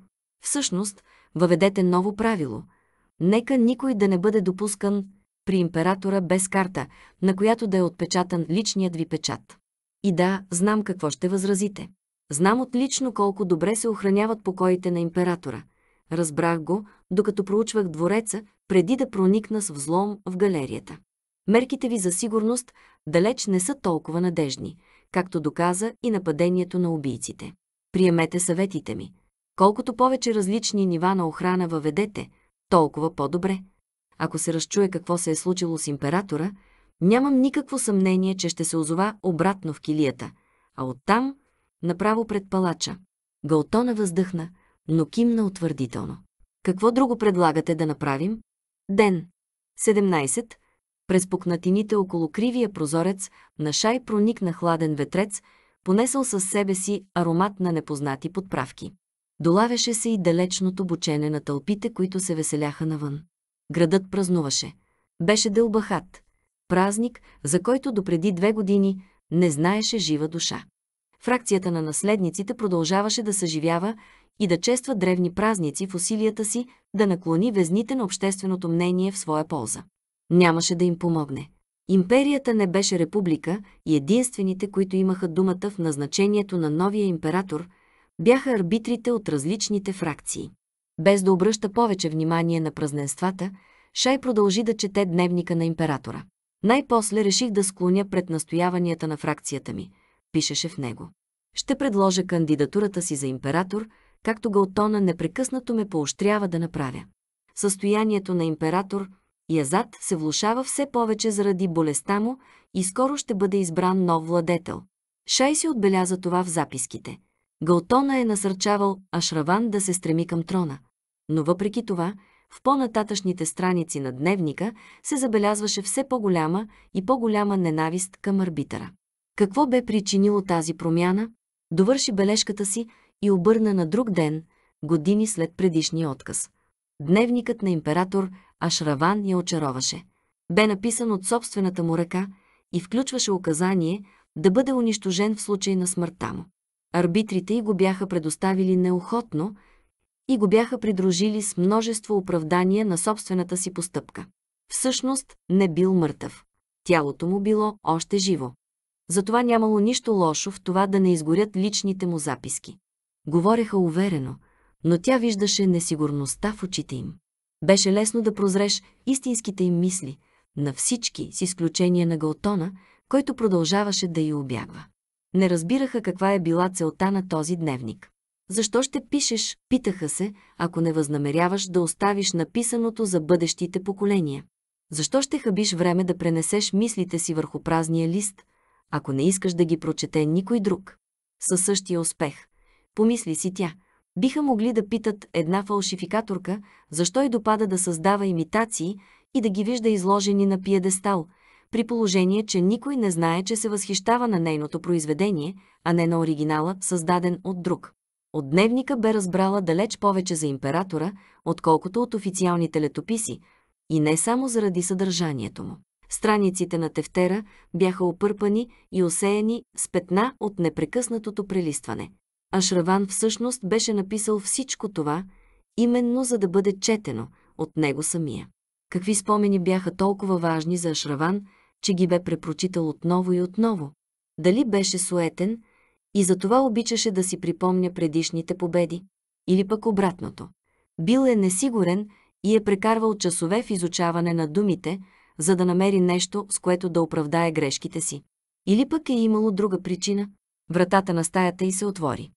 Всъщност, въведете ново правило. Нека никой да не бъде допускан при императора без карта, на която да е отпечатан личният ви печат. И да, знам какво ще възразите. Знам отлично колко добре се охраняват покоите на императора. Разбрах го, докато проучвах двореца, преди да проникна с взлом в галерията. Мерките ви за сигурност далеч не са толкова надежни, както доказа и нападението на убийците. Приемете съветите ми. Колкото повече различни нива на охрана въведете, толкова по-добре. Ако се разчуе какво се е случило с императора, нямам никакво съмнение, че ще се озова обратно в килията, а оттам направо пред палача. Галтона въздъхна, но кимна утвърдително. Какво друго предлагате да направим? Ден. 17. През пукнатините около кривия прозорец на шай проникна хладен ветрец, понесъл със себе си аромат на непознати подправки. Долавяше се и далечното бучене на тълпите, които се веселяха навън. Градът празнуваше. Беше дълбахат. Празник, за който допреди две години не знаеше жива душа. Фракцията на наследниците продължаваше да съживява и да чества древни празници в усилията си да наклони везните на общественото мнение в своя полза. Нямаше да им помогне. Империята не беше република и единствените, които имаха думата в назначението на новия император – бяха арбитрите от различните фракции. Без да обръща повече внимание на празненствата, Шай продължи да чете дневника на императора. Най-после реших да склоня пред настояванията на фракцията ми, пишеше в него. Ще предложа кандидатурата си за император, както Галтона непрекъснато ме поощрява да направя. Състоянието на император Язад се влушава все повече заради болестта му и скоро ще бъде избран нов владетел. Шай си отбеляза това в записките. Галтона е насърчавал Ашраван да се стреми към трона. Но въпреки това, в по-нататъчните страници на дневника се забелязваше все по-голяма и по-голяма ненавист към арбитъра. Какво бе причинило тази промяна? Довърши бележката си и обърна на друг ден, години след предишния отказ. Дневникът на император Ашраван я очароваше. Бе написан от собствената му ръка и включваше указание да бъде унищожен в случай на смъртта му. Арбитрите й го бяха предоставили неохотно и го бяха придружили с множество оправдания на собствената си постъпка. Всъщност не бил мъртъв. Тялото му било още живо. Затова нямало нищо лошо в това да не изгорят личните му записки. Говореха уверено, но тя виждаше несигурността в очите им. Беше лесно да прозреш истинските им мисли, на всички, с изключение на Галтона, който продължаваше да я обягва. Не разбираха каква е била целта на този дневник. Защо ще пишеш, питаха се, ако не възнамеряваш да оставиш написаното за бъдещите поколения. Защо ще хабиш време да пренесеш мислите си върху празния лист, ако не искаш да ги прочете никой друг? Със същия успех. Помисли си тя. Биха могли да питат една фалшификаторка, защо и допада да създава имитации и да ги вижда изложени на пиедестал – при положение, че никой не знае, че се възхищава на нейното произведение, а не на оригинала, създаден от друг. От дневника бе разбрала далеч повече за императора, отколкото от официалните летописи, и не само заради съдържанието му. Страниците на тефтера бяха опърпани и осеяни с петна от непрекъснатото прелистване. А Шраван всъщност беше написал всичко това, именно за да бъде четено от него самия. Какви спомени бяха толкова важни за Ашраван, че ги бе препрочитал отново и отново. Дали беше суетен и затова обичаше да си припомня предишните победи, или пък обратното. Бил е несигурен и е прекарвал часове в изучаване на думите, за да намери нещо, с което да оправдае грешките си. Или пък е имало друга причина. Вратата на стаята й се отвори.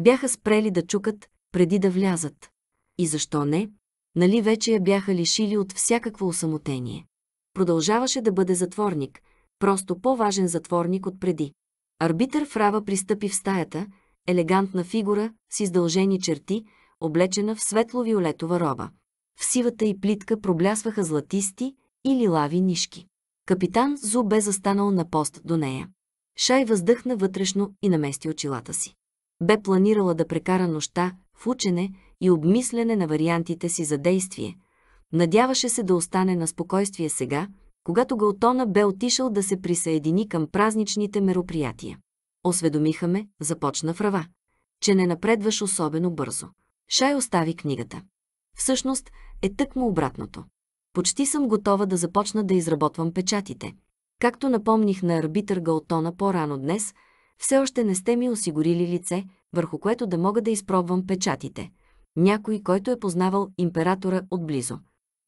Бяха спрели да чукат, преди да влязат. И защо не? Нали вече я бяха лишили от всякакво осамотение продължаваше да бъде затворник, просто по-важен затворник от преди. Арбитър Фрава пристъпи в стаята, елегантна фигура, с издължени черти, облечена в светло-виолетова роба. В сивата и плитка проблясваха златисти и лилави нишки. Капитан Зу бе застанал на пост до нея. Шай въздъхна вътрешно и намести очилата си. Бе планирала да прекара нощта в учене и обмислене на вариантите си за действие, Надяваше се да остане на спокойствие сега, когато Галтона бе отишъл да се присъедини към празничните мероприятия. Осведомиха ме, започна Фрава, че не напредваш особено бързо. Шай остави книгата. Всъщност е тъкмо обратното. Почти съм готова да започна да изработвам печатите. Както напомних на арбитър Галтона по-рано днес, все още не сте ми осигурили лице, върху което да мога да изпробвам печатите. Някой, който е познавал императора отблизо.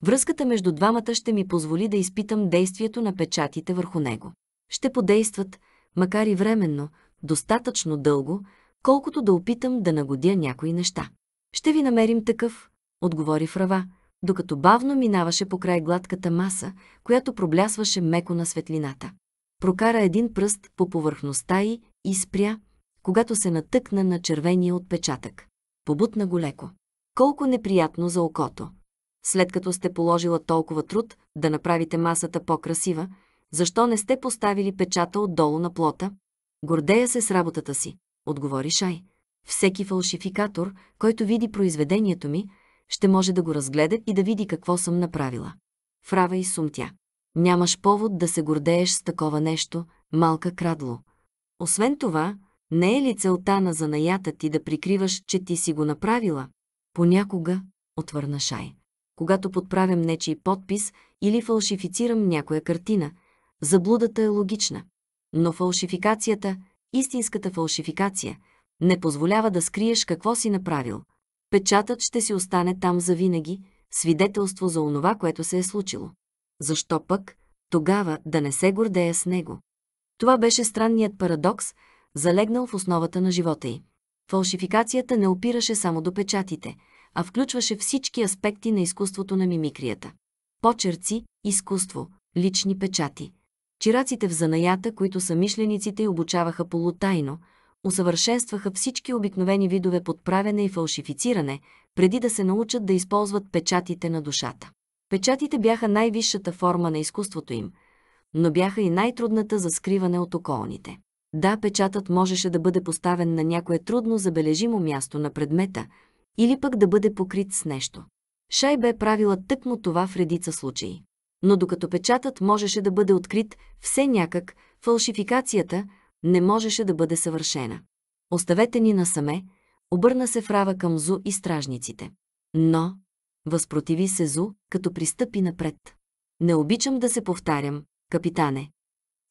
Връзката между двамата ще ми позволи да изпитам действието на печатите върху него. Ще подействат, макар и временно, достатъчно дълго, колкото да опитам да нагодя някои неща. Ще ви намерим такъв, отговори Фрава, докато бавно минаваше покрай гладката маса, която проблясваше меко на светлината. Прокара един пръст по повърхността й и спря, когато се натъкна на червения отпечатък. Побутна го леко. Колко неприятно за окото след като сте положила толкова труд да направите масата по-красива, защо не сте поставили печата отдолу на плота? Гордея се с работата си, отговори Шай. Всеки фалшификатор, който види произведението ми, ще може да го разгледа и да види какво съм направила. Фрава и сумтя. Нямаш повод да се гордееш с такова нещо, малка крадло. Освен това, не е ли целта на занаята ти да прикриваш, че ти си го направила? Понякога, отвърна Шай когато подправям нечи подпис или фалшифицирам някоя картина. Заблудата е логична. Но фалшификацията, истинската фалшификация, не позволява да скриеш какво си направил. Печатът ще си остане там завинаги, свидетелство за онова, което се е случило. Защо пък тогава да не се гордея с него? Това беше странният парадокс, залегнал в основата на живота й. Фалшификацията не опираше само до печатите – а включваше всички аспекти на изкуството на мимикрията. Почерци, изкуство, лични печати. Чираците в занаята, които са мишлениците и обучаваха полутайно, усъвършенстваха всички обикновени видове подправяне и фалшифициране, преди да се научат да използват печатите на душата. Печатите бяха най-висшата форма на изкуството им, но бяха и най-трудната за скриване от околните. Да, печатът можеше да бъде поставен на някое трудно забележимо място на предмета – или пък да бъде покрит с нещо. Шай бе правила тъкмо това в редица случаи. Но докато печатът можеше да бъде открит, все някак фалшификацията не можеше да бъде съвършена. Оставете ни насаме, обърна се Фрава към Зу и стражниците. Но, възпротиви се Зу, като пристъпи напред. Не обичам да се повтарям, капитане.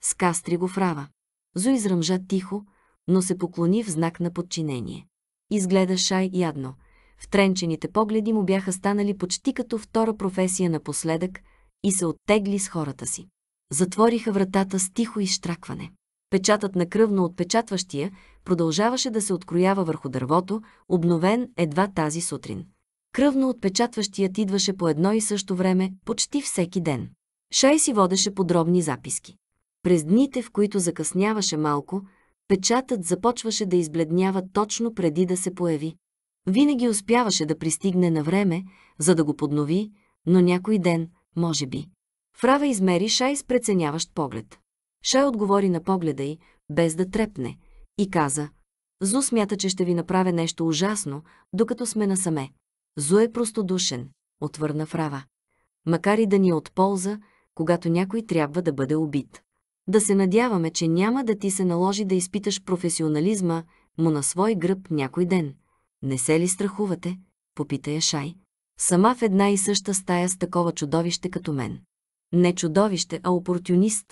Скастри го Фрава. Зу изръмжа тихо, но се поклони в знак на подчинение. Изгледа Шай ядно, втренчените погледи му бяха станали почти като втора професия напоследък и се оттегли с хората си. Затвориха вратата с тихо изштракване. Печатът на кръвно отпечатващия продължаваше да се откроява върху дървото, обновен едва тази сутрин. Кръвно отпечатващият идваше по едно и също време почти всеки ден. Шай си водеше подробни записки. През дните, в които закъсняваше малко, печатът започваше да избледнява точно преди да се появи. Винаги успяваше да пристигне на време, за да го поднови, но някой ден, може би. Фрава измери Шай с преценяващ поглед. Шай отговори на погледа й, без да трепне, и каза «Зу смята, че ще ви направя нещо ужасно, докато сме насаме. Зу е простодушен», отвърна Фрава. Макар и да ни е от полза, когато някой трябва да бъде убит. Да се надяваме, че няма да ти се наложи да изпиташ професионализма му на свой гръб някой ден. Не се ли страхувате? Попита я Шай. Сама в една и съща стая с такова чудовище като мен. Не чудовище, а опортюнист.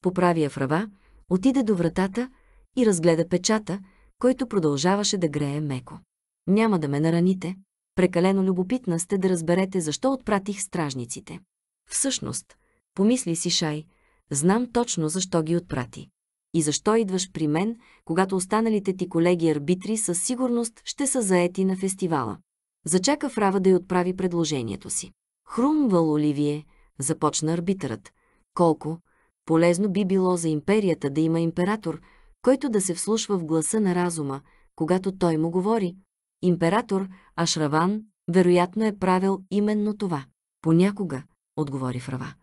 Поправи я в отиде до вратата и разгледа печата, който продължаваше да грее меко. Няма да ме нараните. Прекалено любопитна сте да разберете защо отпратих стражниците. Всъщност, помисли си Шай, знам точно защо ги отпрати и защо идваш при мен, когато останалите ти колеги арбитри със сигурност ще са заети на фестивала. Зачака Фрава да й отправи предложението си. Хрумвал Оливие, започна арбитърът. Колко полезно би било за империята да има император, който да се вслушва в гласа на разума, когато той му говори. Император Ашраван вероятно е правил именно това. Понякога, отговори Фрава.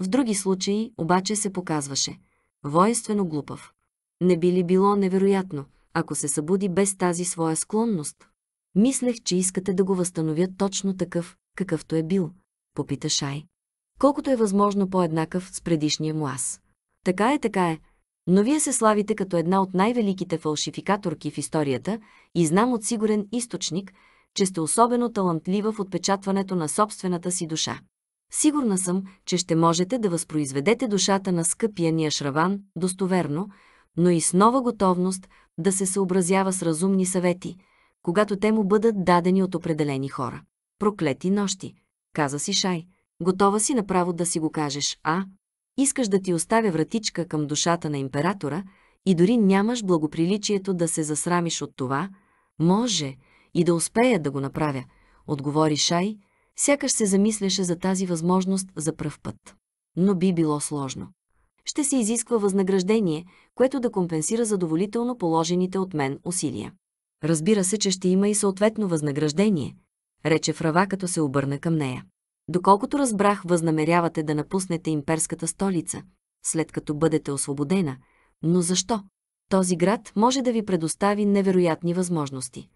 В други случаи обаче се показваше – воинствено глупав. Не би ли било невероятно, ако се събуди без тази своя склонност? Мислех, че искате да го възстановя точно такъв, какъвто е бил, попита Шай. Колкото е възможно по-еднакъв с предишния му аз. Така е, така е, но вие се славите като една от най-великите фалшификаторки в историята и знам от сигурен източник, че сте особено талантлива в отпечатването на собствената си душа. Сигурна съм, че ще можете да възпроизведете душата на скъпия ния шраван достоверно, но и с нова готовност да се съобразява с разумни съвети, когато те му бъдат дадени от определени хора. Проклети нощи, каза си Шай. Готова си направо да си го кажеш, а? Искаш да ти оставя вратичка към душата на императора и дори нямаш благоприличието да се засрамиш от това? Може и да успея да го направя, отговори Шай, Сякаш се замисляше за тази възможност за пръв път. Но би било сложно. Ще се изисква възнаграждение, което да компенсира задоволително положените от мен усилия. Разбира се, че ще има и съответно възнаграждение, рече Фрава, като се обърна към нея. Доколкото разбрах, възнамерявате да напуснете имперската столица, след като бъдете освободена. Но защо? Този град може да ви предостави невероятни възможности.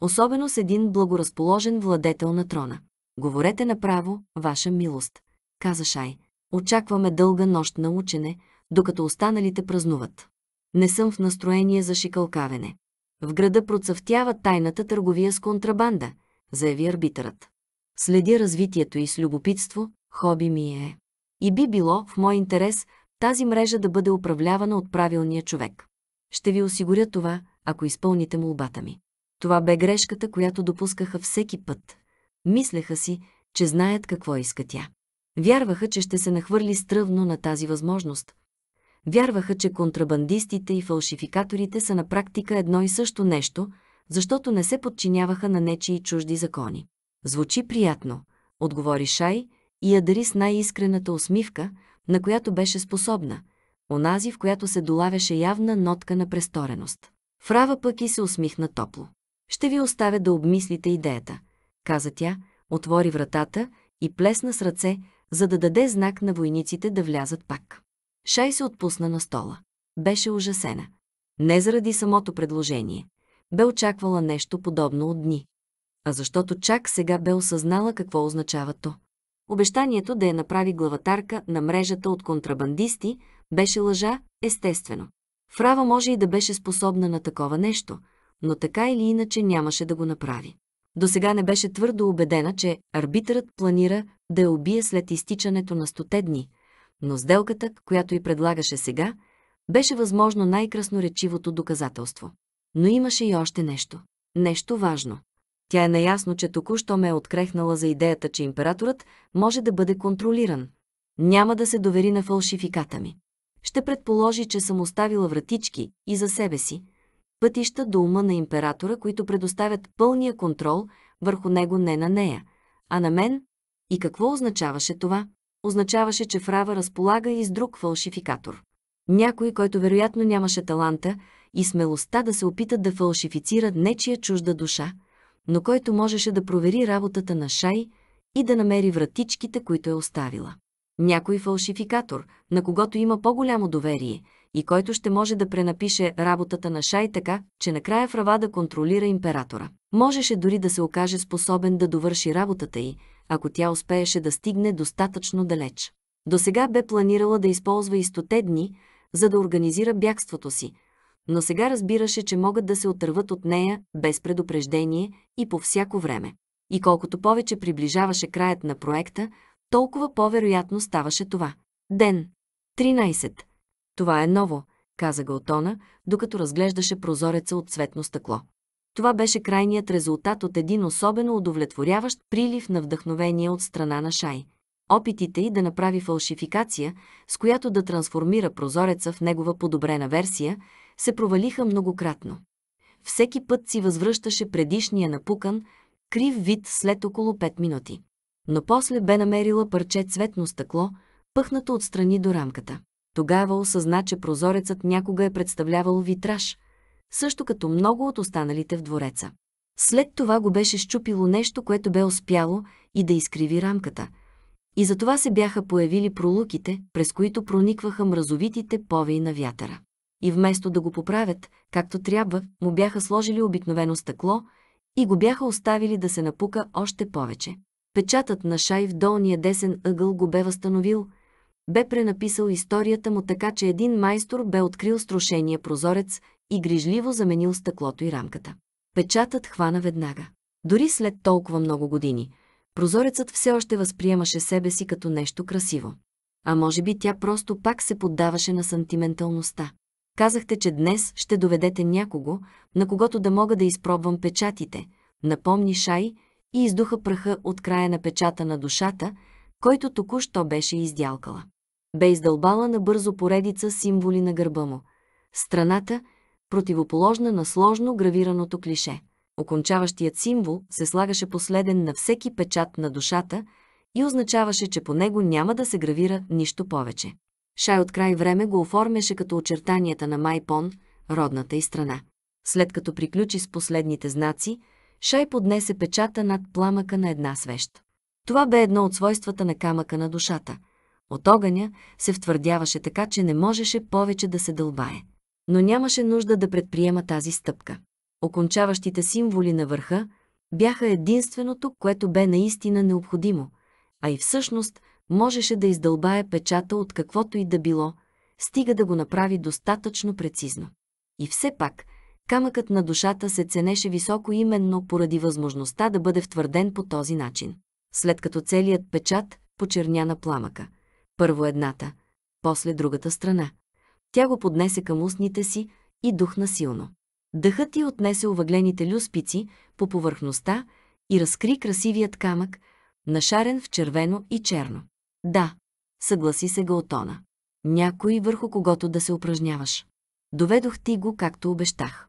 Особено с един благоразположен владетел на трона. Говорете направо, ваша милост, каза Шай. Очакваме дълга нощ на учене, докато останалите празнуват. Не съм в настроение за шикалкавене. В града процъфтява тайната търговия с контрабанда, заяви арбитърът. Следи развитието и с любопитство, хоби ми е. И би било в мой интерес тази мрежа да бъде управлявана от правилния човек. Ще ви осигуря това, ако изпълните молбата ми. Това бе грешката, която допускаха всеки път. Мислеха си, че знаят какво иска тя. Вярваха, че ще се нахвърли стръвно на тази възможност. Вярваха, че контрабандистите и фалшификаторите са на практика едно и също нещо, защото не се подчиняваха на нечи и чужди закони. Звучи приятно, отговори Шай и я дари с най-искрената усмивка, на която беше способна, онази, в която се долавяше явна нотка на престореност. Фрава пък и се усмихна топло. Ще ви оставя да обмислите идеята – каза тя, отвори вратата и плесна с ръце, за да даде знак на войниците да влязат пак. Шай се отпусна на стола. Беше ужасена. Не заради самото предложение. Бе очаквала нещо подобно от дни. А защото чак сега бе осъзнала какво означава то. Обещанието да я направи главатарка на мрежата от контрабандисти беше лъжа, естествено. Фрава може и да беше способна на такова нещо, но така или иначе нямаше да го направи. До сега не беше твърдо убедена, че арбитърът планира да я убие след изтичането на стоте дни, но сделката, която й предлагаше сега, беше възможно най-красноречивото доказателство. Но имаше и още нещо. Нещо важно. Тя е наясно, че току-що ме е открехнала за идеята, че императорът може да бъде контролиран. Няма да се довери на фалшификата ми. Ще предположи, че съм оставила вратички и за себе си, пътища до ума на императора, които предоставят пълния контрол върху него не на нея, а на мен. И какво означаваше това? Означаваше, че Фрава разполага и с друг фалшификатор. Някой, който вероятно нямаше таланта и смелостта да се опита да фалшифицира нечия чужда душа, но който можеше да провери работата на Шай и да намери вратичките, които е оставила. Някой фалшификатор, на когото има по-голямо доверие – и който ще може да пренапише работата на Шай така, че накрая в да контролира императора. Можеше дори да се окаже способен да довърши работата й, ако тя успееше да стигне достатъчно далеч. До сега бе планирала да използва и стоте дни, за да организира бягството си, но сега разбираше, че могат да се отърват от нея без предупреждение и по всяко време. И колкото повече приближаваше краят на проекта, толкова по-вероятно ставаше това. Ден 13. Това е ново, каза Галтона, докато разглеждаше прозореца от цветно стъкло. Това беше крайният резултат от един особено удовлетворяващ прилив на вдъхновение от страна на Шай. Опитите й да направи фалшификация, с която да трансформира прозореца в негова подобрена версия, се провалиха многократно. Всеки път си възвръщаше предишния напукан, крив вид след около 5 минути. Но после бе намерила парче цветно стъкло, пъхнато отстрани до рамката. Тогава осъзна, че прозорецът някога е представлявал витраж, също като много от останалите в двореца. След това го беше щупило нещо, което бе успяло и да изкриви рамката. И затова се бяха появили пролуките, през които проникваха мразовитите повеи на вятъра. И вместо да го поправят, както трябва, му бяха сложили обикновено стъкло и го бяха оставили да се напука още повече. Печатът на Шай в долния десен ъгъл го бе възстановил – бе пренаписал историята му така, че един майстор бе открил струшения прозорец и грижливо заменил стъклото и рамката. Печатът хвана веднага. Дори след толкова много години, прозорецът все още възприемаше себе си като нещо красиво. А може би тя просто пак се поддаваше на сантименталността. Казахте, че днес ще доведете някого, на когото да мога да изпробвам печатите, напомни Шай и издуха праха от края на печата на душата, който току-що беше издялкала бе издълбала набързо поредица символи на гърба му. Страната, противоположна на сложно гравираното клише. Окончаващият символ се слагаше последен на всеки печат на душата и означаваше, че по него няма да се гравира нищо повече. Шай от край време го оформяше като очертанията на Майпон, родната и страна. След като приключи с последните знаци, Шай поднесе печата над пламъка на една свещ. Това бе едно от свойствата на камъка на душата – от огъня се втвърдяваше така, че не можеше повече да се дълбае. Но нямаше нужда да предприема тази стъпка. Окончаващите символи на върха бяха единственото, което бе наистина необходимо, а и всъщност можеше да издълбае печата от каквото и да било, стига да го направи достатъчно прецизно. И все пак, камъкът на душата се ценеше високо именно поради възможността да бъде втвърден по този начин. След като целият печат почерня на пламъка – първо едната, после другата страна. Тя го поднесе към устните си и духна силно. Дъхът ти отнесе увъглените люспици по повърхността и разкри красивият камък, нашарен в червено и черно. Да, съгласи се Галтона. Някой върху когото да се упражняваш. Доведох ти го, както обещах.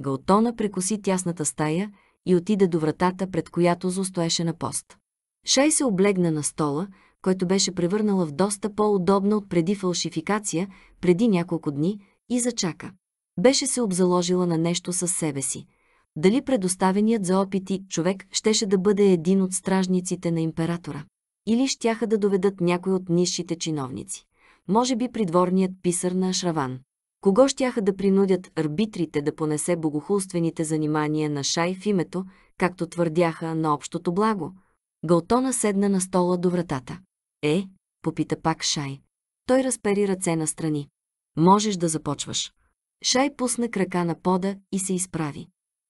Галтона прекоси тясната стая и отиде до вратата, пред която Зо на пост. Шай се облегна на стола, който беше превърнала в доста по-удобна от преди фалшификация, преди няколко дни, и зачака. Беше се обзаложила на нещо със себе си. Дали предоставеният за опити човек щеше да бъде един от стражниците на императора? Или щяха да доведат някой от низшите чиновници? Може би придворният писар на Ашраван. Кого щяха да принудят арбитрите да понесе богохулствените занимания на Шай в името, както твърдяха, на общото благо? Галтона седна на стола до вратата. Е, попита пак Шай. Той разпери ръце на страни. Можеш да започваш. Шай пусна крака на пода и се изправи.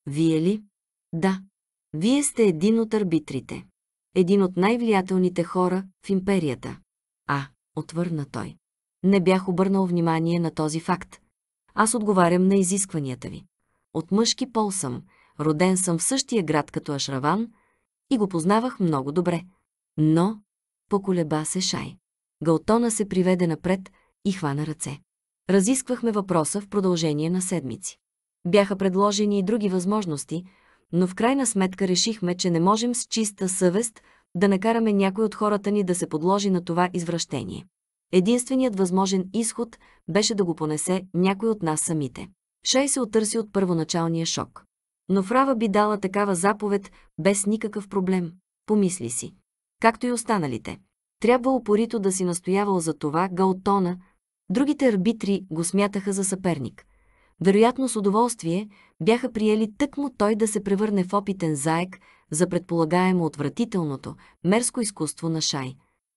Вие ли? Да. Вие сте един от арбитрите. Един от най-влиятелните хора в империята. А, отвърна той. Не бях обърнал внимание на този факт. Аз отговарям на изискванията ви. От мъжки пол съм, роден съм в същия град като Ашраван и го познавах много добре. Но поколеба се Шай. Галтона се приведе напред и хвана ръце. Разисквахме въпроса в продължение на седмици. Бяха предложени и други възможности, но в крайна сметка решихме, че не можем с чиста съвест да накараме някой от хората ни да се подложи на това извращение. Единственият възможен изход беше да го понесе някой от нас самите. Шай се отърси от първоначалния шок. Но Фрава би дала такава заповед без никакъв проблем, помисли си както и останалите. Трябва упорито да си настоявал за това Галтона, другите арбитри го смятаха за съперник. Вероятно с удоволствие бяха приели тъкмо той да се превърне в опитен заек за предполагаемо отвратителното, мерско изкуство на Шай.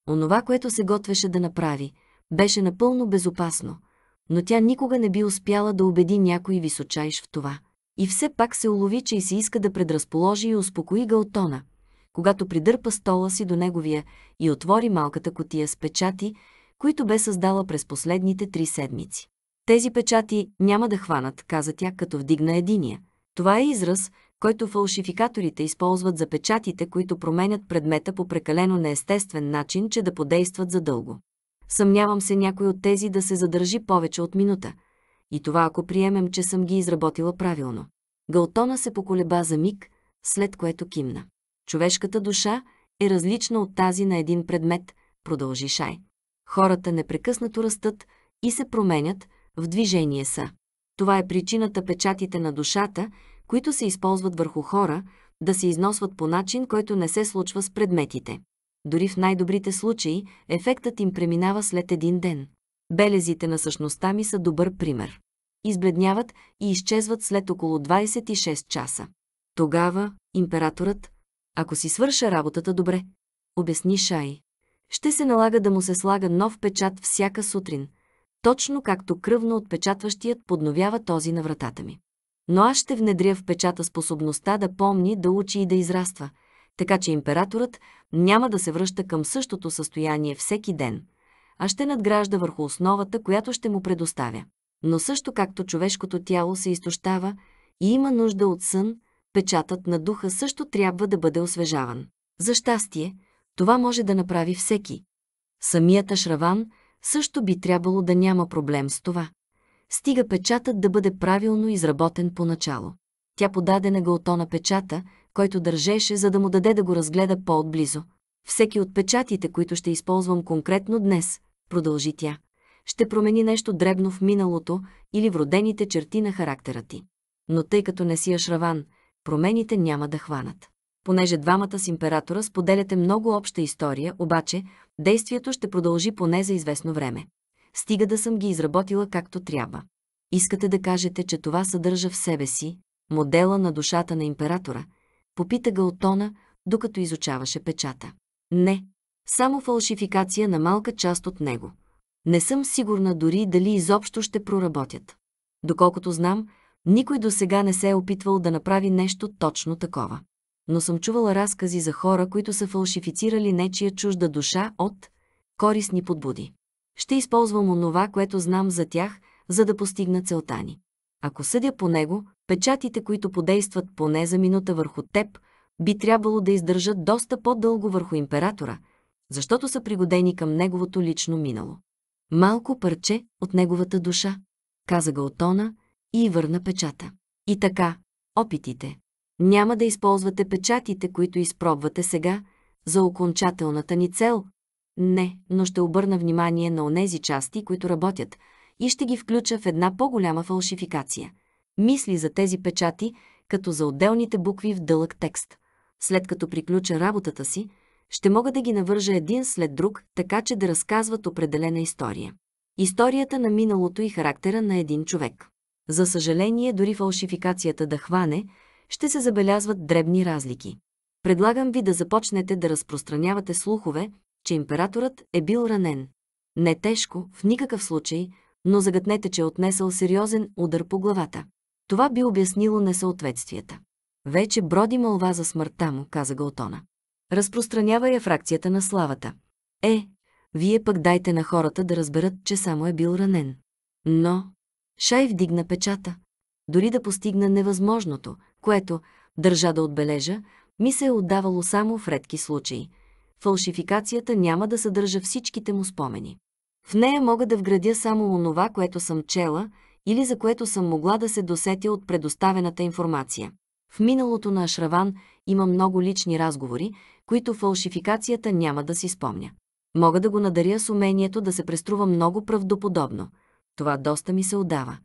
Онова, което се готвеше да направи, беше напълно безопасно, но тя никога не би успяла да убеди някой височайш в това. И все пак се улови, че и се иска да предразположи и успокои Галтона – когато придърпа стола си до неговия и отвори малката котия с печати, които бе създала през последните три седмици. Тези печати няма да хванат, каза тя, като вдигна единия. Това е израз, който фалшификаторите използват за печатите, които променят предмета по прекалено неестествен начин, че да подействат задълго. Съмнявам се някой от тези да се задържи повече от минута. И това ако приемем, че съм ги изработила правилно. Галтона се поколеба за миг, след което кимна. Човешката душа е различна от тази на един предмет, продължи Шай. Хората непрекъснато растат и се променят, в движение са. Това е причината печатите на душата, които се използват върху хора, да се износват по начин, който не се случва с предметите. Дори в най-добрите случаи ефектът им преминава след един ден. Белезите на същността ми са добър пример. Избледняват и изчезват след около 26 часа. Тогава императорът, ако си свърша работата добре, обясни Шай. Ще се налага да му се слага нов печат всяка сутрин, точно както кръвно отпечатващият подновява този на вратата ми. Но аз ще внедря в печата способността да помни, да учи и да израства, така че императорът няма да се връща към същото състояние всеки ден, а ще надгражда върху основата, която ще му предоставя. Но също както човешкото тяло се изтощава и има нужда от сън, печатът на духа също трябва да бъде освежаван. За щастие, това може да направи всеки. Самият Ашраван също би трябвало да няма проблем с това. Стига печатът да бъде правилно изработен поначало. Тя подаде на галтона печата, който държеше, за да му даде да го разгледа по-отблизо. Всеки от печатите, които ще използвам конкретно днес, продължи тя, ще промени нещо дребно в миналото или в родените черти на характера ти. Но тъй като не си ашраван, промените няма да хванат. Понеже двамата с императора споделяте много обща история, обаче действието ще продължи поне за известно време. Стига да съм ги изработила както трябва. Искате да кажете, че това съдържа в себе си модела на душата на императора? Попита Галтона, докато изучаваше печата. Не, само фалшификация на малка част от него. Не съм сигурна дори дали изобщо ще проработят. Доколкото знам, никой до сега не се е опитвал да направи нещо точно такова. Но съм чувала разкази за хора, които са фалшифицирали нечия чужда душа от корисни подбуди. Ще използвам онова, което знам за тях, за да постигна целта ни. Ако съдя по него, печатите, които подействат поне за минута върху теб, би трябвало да издържат доста по-дълго върху императора, защото са пригодени към неговото лично минало. Малко парче от неговата душа, каза Галтона, и върна печата. И така, опитите. Няма да използвате печатите, които изпробвате сега, за окончателната ни цел. Не, но ще обърна внимание на онези части, които работят, и ще ги включа в една по-голяма фалшификация. Мисли за тези печати, като за отделните букви в дълъг текст. След като приключа работата си, ще мога да ги навържа един след друг, така че да разказват определена история. Историята на миналото и характера на един човек. За съжаление, дори фалшификацията да хване, ще се забелязват дребни разлики. Предлагам ви да започнете да разпространявате слухове, че императорът е бил ранен. Не тежко, в никакъв случай, но загътнете, че е отнесъл сериозен удар по главата. Това би обяснило несъответствията. Вече броди мълва за смъртта му, каза Галтона. Разпространява я фракцията на славата. Е, вие пък дайте на хората да разберат, че само е бил ранен. Но, Шай вдигна печата. Дори да постигна невъзможното, което, държа да отбележа, ми се е отдавало само в редки случаи. Фалшификацията няма да съдържа всичките му спомени. В нея мога да вградя само онова, което съм чела или за което съм могла да се досетя от предоставената информация. В миналото на Ашраван има много лични разговори, които фалшификацията няма да си спомня. Мога да го надаря с умението да се преструва много правдоподобно – това доста ми се отдава.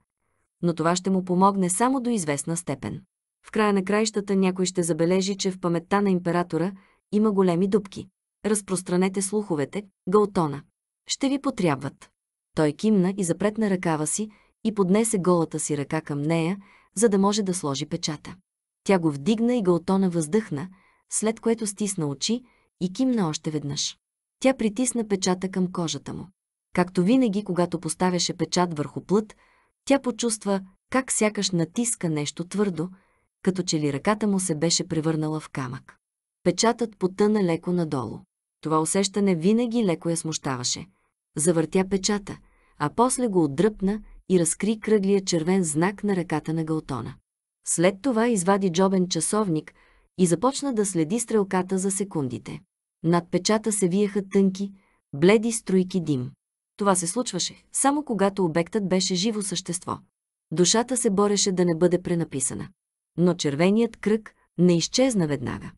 Но това ще му помогне само до известна степен. В края на краищата някой ще забележи, че в паметта на императора има големи дубки. Разпространете слуховете, Галтона. Ще ви потрябват. Той кимна и запретна ръкава си и поднесе голата си ръка към нея, за да може да сложи печата. Тя го вдигна и Галтона въздъхна, след което стисна очи и кимна още веднъж. Тя притисна печата към кожата му. Както винаги, когато поставяше печат върху плът, тя почувства как сякаш натиска нещо твърдо, като че ли ръката му се беше превърнала в камък. Печатът потъна леко надолу. Това усещане винаги леко я смущаваше. Завъртя печата, а после го отдръпна и разкри кръглия червен знак на ръката на Галтона. След това извади джобен часовник и започна да следи стрелката за секундите. Над печата се виеха тънки, бледи струйки дим. Това се случваше, само когато обектът беше живо същество. Душата се бореше да не бъде пренаписана. Но червеният кръг не изчезна веднага.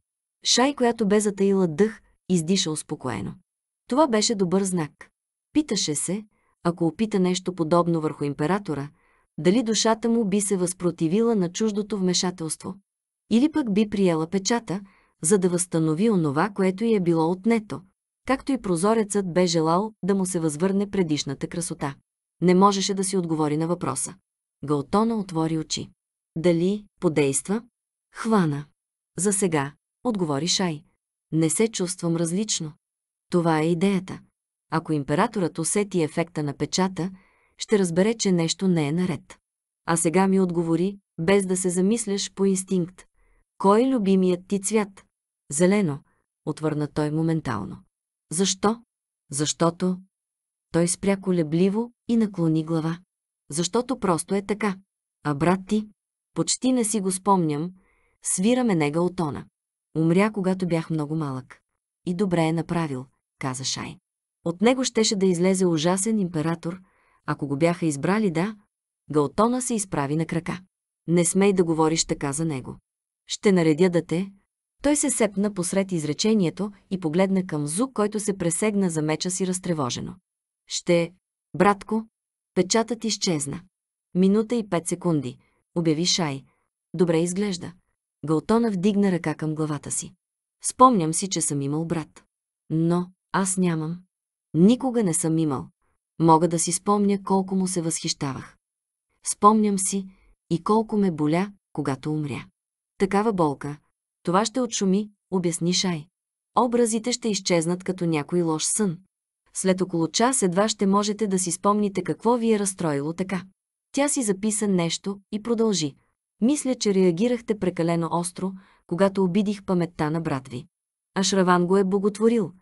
Шай, която бе затаила дъх, издиша успокоено. Това беше добър знак. Питаше се, ако опита нещо подобно върху императора, дали душата му би се възпротивила на чуждото вмешателство. Или пък би приела печата, за да възстанови онова, което й е било отнето – както и прозорецът бе желал да му се възвърне предишната красота. Не можеше да си отговори на въпроса. Галтона отвори очи. Дали подейства? Хвана. За сега, отговори Шай. Не се чувствам различно. Това е идеята. Ако императорът усети ефекта на печата, ще разбере, че нещо не е наред. А сега ми отговори, без да се замисляш по инстинкт. Кой е любимият ти цвят? Зелено, отвърна той моментално. Защо? Защото... Той спря колебливо и наклони глава. Защото просто е така. А брат ти? Почти не си го спомням. Свираме нега от тона. Умря, когато бях много малък. И добре е направил, каза Шай. От него щеше да излезе ужасен император, ако го бяха избрали, да, Галтона се изправи на крака. Не смей да говориш така за него. Ще наредя да те, той се сепна посред изречението и погледна към Зу, който се пресегна за меча си разтревожено. Ще... Братко, печатът изчезна. Минута и пет секунди, обяви Шай. Добре изглежда. Галтона вдигна ръка към главата си. Спомням си, че съм имал брат. Но аз нямам. Никога не съм имал. Мога да си спомня колко му се възхищавах. Спомням си и колко ме боля, когато умря. Такава болка, това ще отшуми, обясни Шай. Образите ще изчезнат като някой лош сън. След около час едва ще можете да си спомните какво ви е разстроило така. Тя си записа нещо и продължи. Мисля, че реагирахте прекалено остро, когато обидих паметта на брат ви. Ашраван го е боготворил,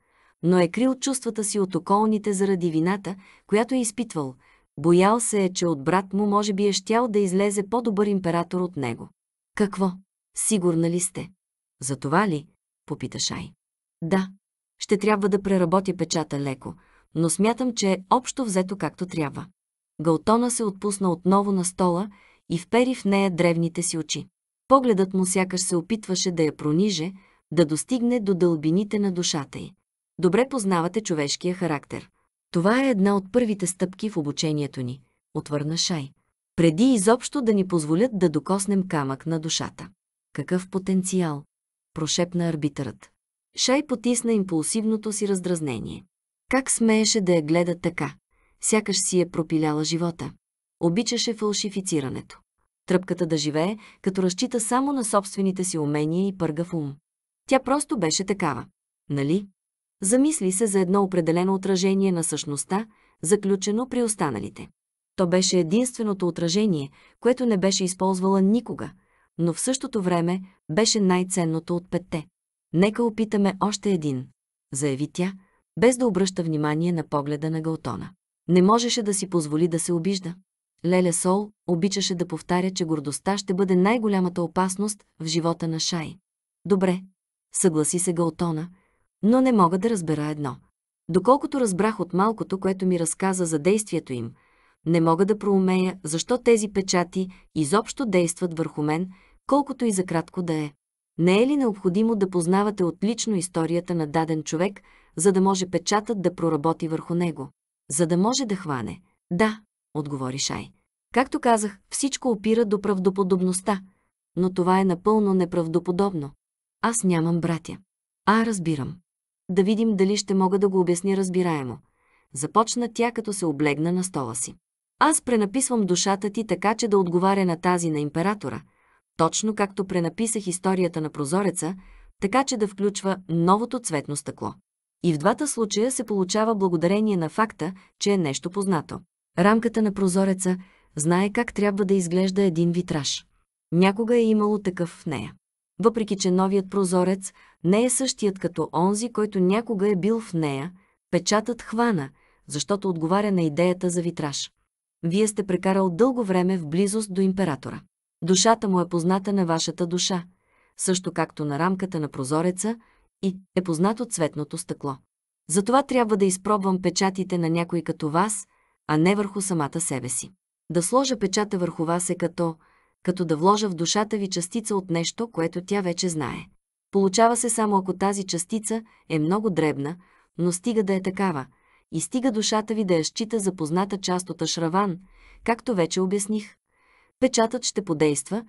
но е крил чувствата си от околните заради вината, която е изпитвал. Боял се е, че от брат му може би е щял да излезе по-добър император от него. Какво? Сигурна ли сте? За това ли? Попита Шай. Да, ще трябва да преработя печата леко, но смятам, че е общо взето както трябва. Галтона се отпусна отново на стола и впери в нея древните си очи. Погледът му сякаш се опитваше да я прониже, да достигне до дълбините на душата й. Добре познавате човешкия характер. Това е една от първите стъпки в обучението ни, отвърна Шай. Преди изобщо да ни позволят да докоснем камък на душата. Какъв потенциал, прошепна арбитърът. Шай потисна импулсивното си раздразнение. Как смееше да я гледа така? Сякаш си е пропиляла живота. Обичаше фалшифицирането. Тръпката да живее, като разчита само на собствените си умения и пърга в ум. Тя просто беше такава. Нали? Замисли се за едно определено отражение на същността, заключено при останалите. То беше единственото отражение, което не беше използвала никога, но в същото време беше най-ценното от петте. Нека опитаме още един, заяви тя, без да обръща внимание на погледа на Галтона. Не можеше да си позволи да се обижда. Леля Сол обичаше да повтаря, че гордостта ще бъде най-голямата опасност в живота на Шай. Добре, съгласи се Галтона, но не мога да разбера едно. Доколкото разбрах от малкото, което ми разказа за действието им, не мога да проумея защо тези печати изобщо действат върху мен колкото и за кратко да е. Не е ли необходимо да познавате отлично историята на даден човек, за да може печатът да проработи върху него? За да може да хване. Да, отговори Шай. Както казах, всичко опира до правдоподобността, но това е напълно неправдоподобно. Аз нямам братя. А, разбирам. Да видим дали ще мога да го обясня разбираемо. Започна тя, като се облегна на стола си. Аз пренаписвам душата ти така, че да отговаря на тази на императора – точно както пренаписах историята на прозореца, така че да включва новото цветно стъкло. И в двата случая се получава благодарение на факта, че е нещо познато. Рамката на прозореца знае как трябва да изглежда един витраж. Някога е имало такъв в нея. Въпреки, че новият прозорец не е същият като онзи, който някога е бил в нея, печатът хвана, защото отговаря на идеята за витраж. Вие сте прекарал дълго време в близост до императора. Душата му е позната на вашата душа, също както на рамката на прозореца и е познато цветното стъкло. Затова трябва да изпробвам печатите на някой като вас, а не върху самата себе си. Да сложа печата върху вас е като, като да вложа в душата ви частица от нещо, което тя вече знае. Получава се само ако тази частица е много дребна, но стига да е такава, и стига душата ви да я счита за позната част от Ашраван, както вече обясних печатът ще подейства,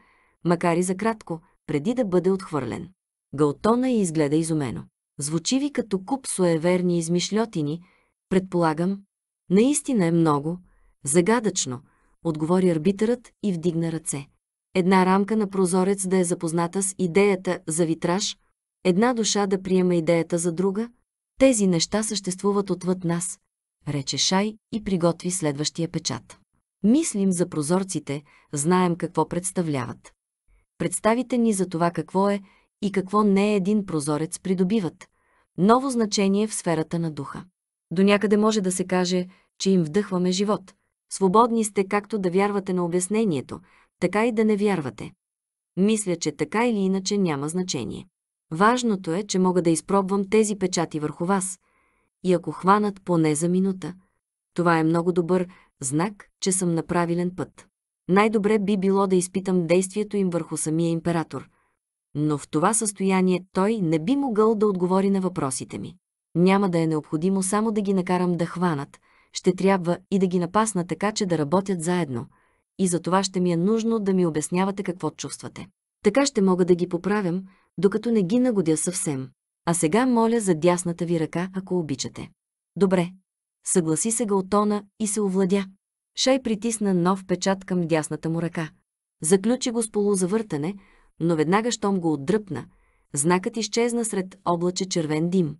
макар и за кратко, преди да бъде отхвърлен. Галтона и изгледа изумено. Звучи ви като куп суеверни измишлетини, предполагам. Наистина е много, загадъчно, отговори арбитърът и вдигна ръце. Една рамка на прозорец да е запозната с идеята за витраж, една душа да приема идеята за друга. Тези неща съществуват отвъд нас, рече Шай и приготви следващия печат. Мислим за прозорците, знаем какво представляват. Представите ни за това какво е и какво не е един прозорец придобиват. Ново значение в сферата на духа. До някъде може да се каже, че им вдъхваме живот. Свободни сте както да вярвате на обяснението, така и да не вярвате. Мисля, че така или иначе няма значение. Важното е, че мога да изпробвам тези печати върху вас. И ако хванат поне за минута, това е много добър знак, че съм на правилен път. Най-добре би било да изпитам действието им върху самия император, но в това състояние той не би могъл да отговори на въпросите ми. Няма да е необходимо само да ги накарам да хванат, ще трябва и да ги напасна така, че да работят заедно. И за това ще ми е нужно да ми обяснявате какво чувствате. Така ще мога да ги поправям, докато не ги нагодя съвсем. А сега моля за дясната ви ръка, ако обичате. Добре, съгласи се Галтона и се овладя. Шай притисна нов печат към дясната му ръка. Заключи го с полузавъртане, но веднага щом го отдръпна, знакът изчезна сред облаче червен дим.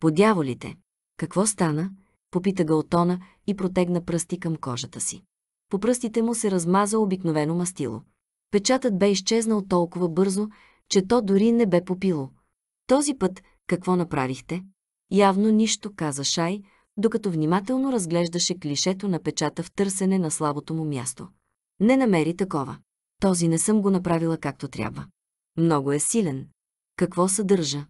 Подяволите! Какво стана? Попита Галтона и протегна пръсти към кожата си. По пръстите му се размаза обикновено мастило. Печатът бе изчезнал толкова бързо, че то дори не бе попило. Този път какво направихте? Явно нищо, каза Шай, докато внимателно разглеждаше клишето на печата в търсене на слабото му място. Не намери такова. Този не съм го направила както трябва. Много е силен. Какво съдържа?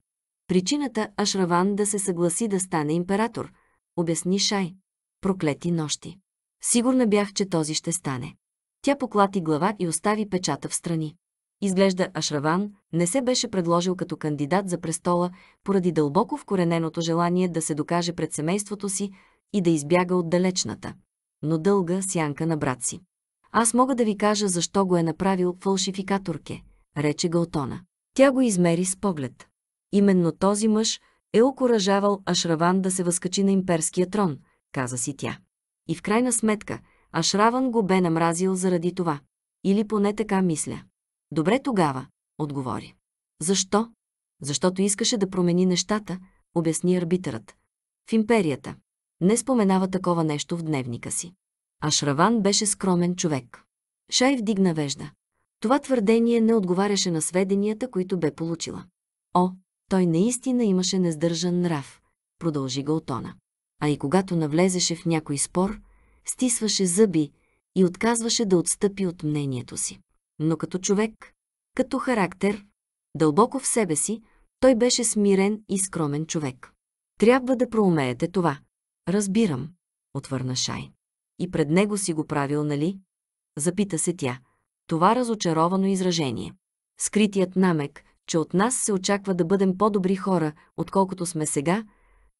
Причината Ашраван да се съгласи да стане император, обясни Шай. Проклети нощи. Сигурна бях, че този ще стане. Тя поклати глава и остави печата в страни. Изглежда Ашраван не се беше предложил като кандидат за престола поради дълбоко вкорененото желание да се докаже пред семейството си и да избяга от далечната, но дълга сянка на брат си. Аз мога да ви кажа защо го е направил фалшификаторке, рече Галтона. Тя го измери с поглед. Именно този мъж е окоръжавал Ашраван да се възкачи на имперския трон, каза си тя. И в крайна сметка, Ашраван го бе намразил заради това. Или поне така мисля. Добре тогава, отговори. Защо? Защото искаше да промени нещата, обясни арбитърът. В империята. Не споменава такова нещо в дневника си. А Шраван беше скромен човек. Шай вдигна вежда. Това твърдение не отговаряше на сведенията, които бе получила. О, той наистина имаше нездържан нрав, продължи Галтона. А и когато навлезеше в някой спор, стисваше зъби и отказваше да отстъпи от мнението си но като човек, като характер, дълбоко в себе си, той беше смирен и скромен човек. Трябва да проумеете това. Разбирам, отвърна Шай. И пред него си го правил, нали? Запита се тя. Това разочаровано изражение. Скритият намек, че от нас се очаква да бъдем по-добри хора, отколкото сме сега,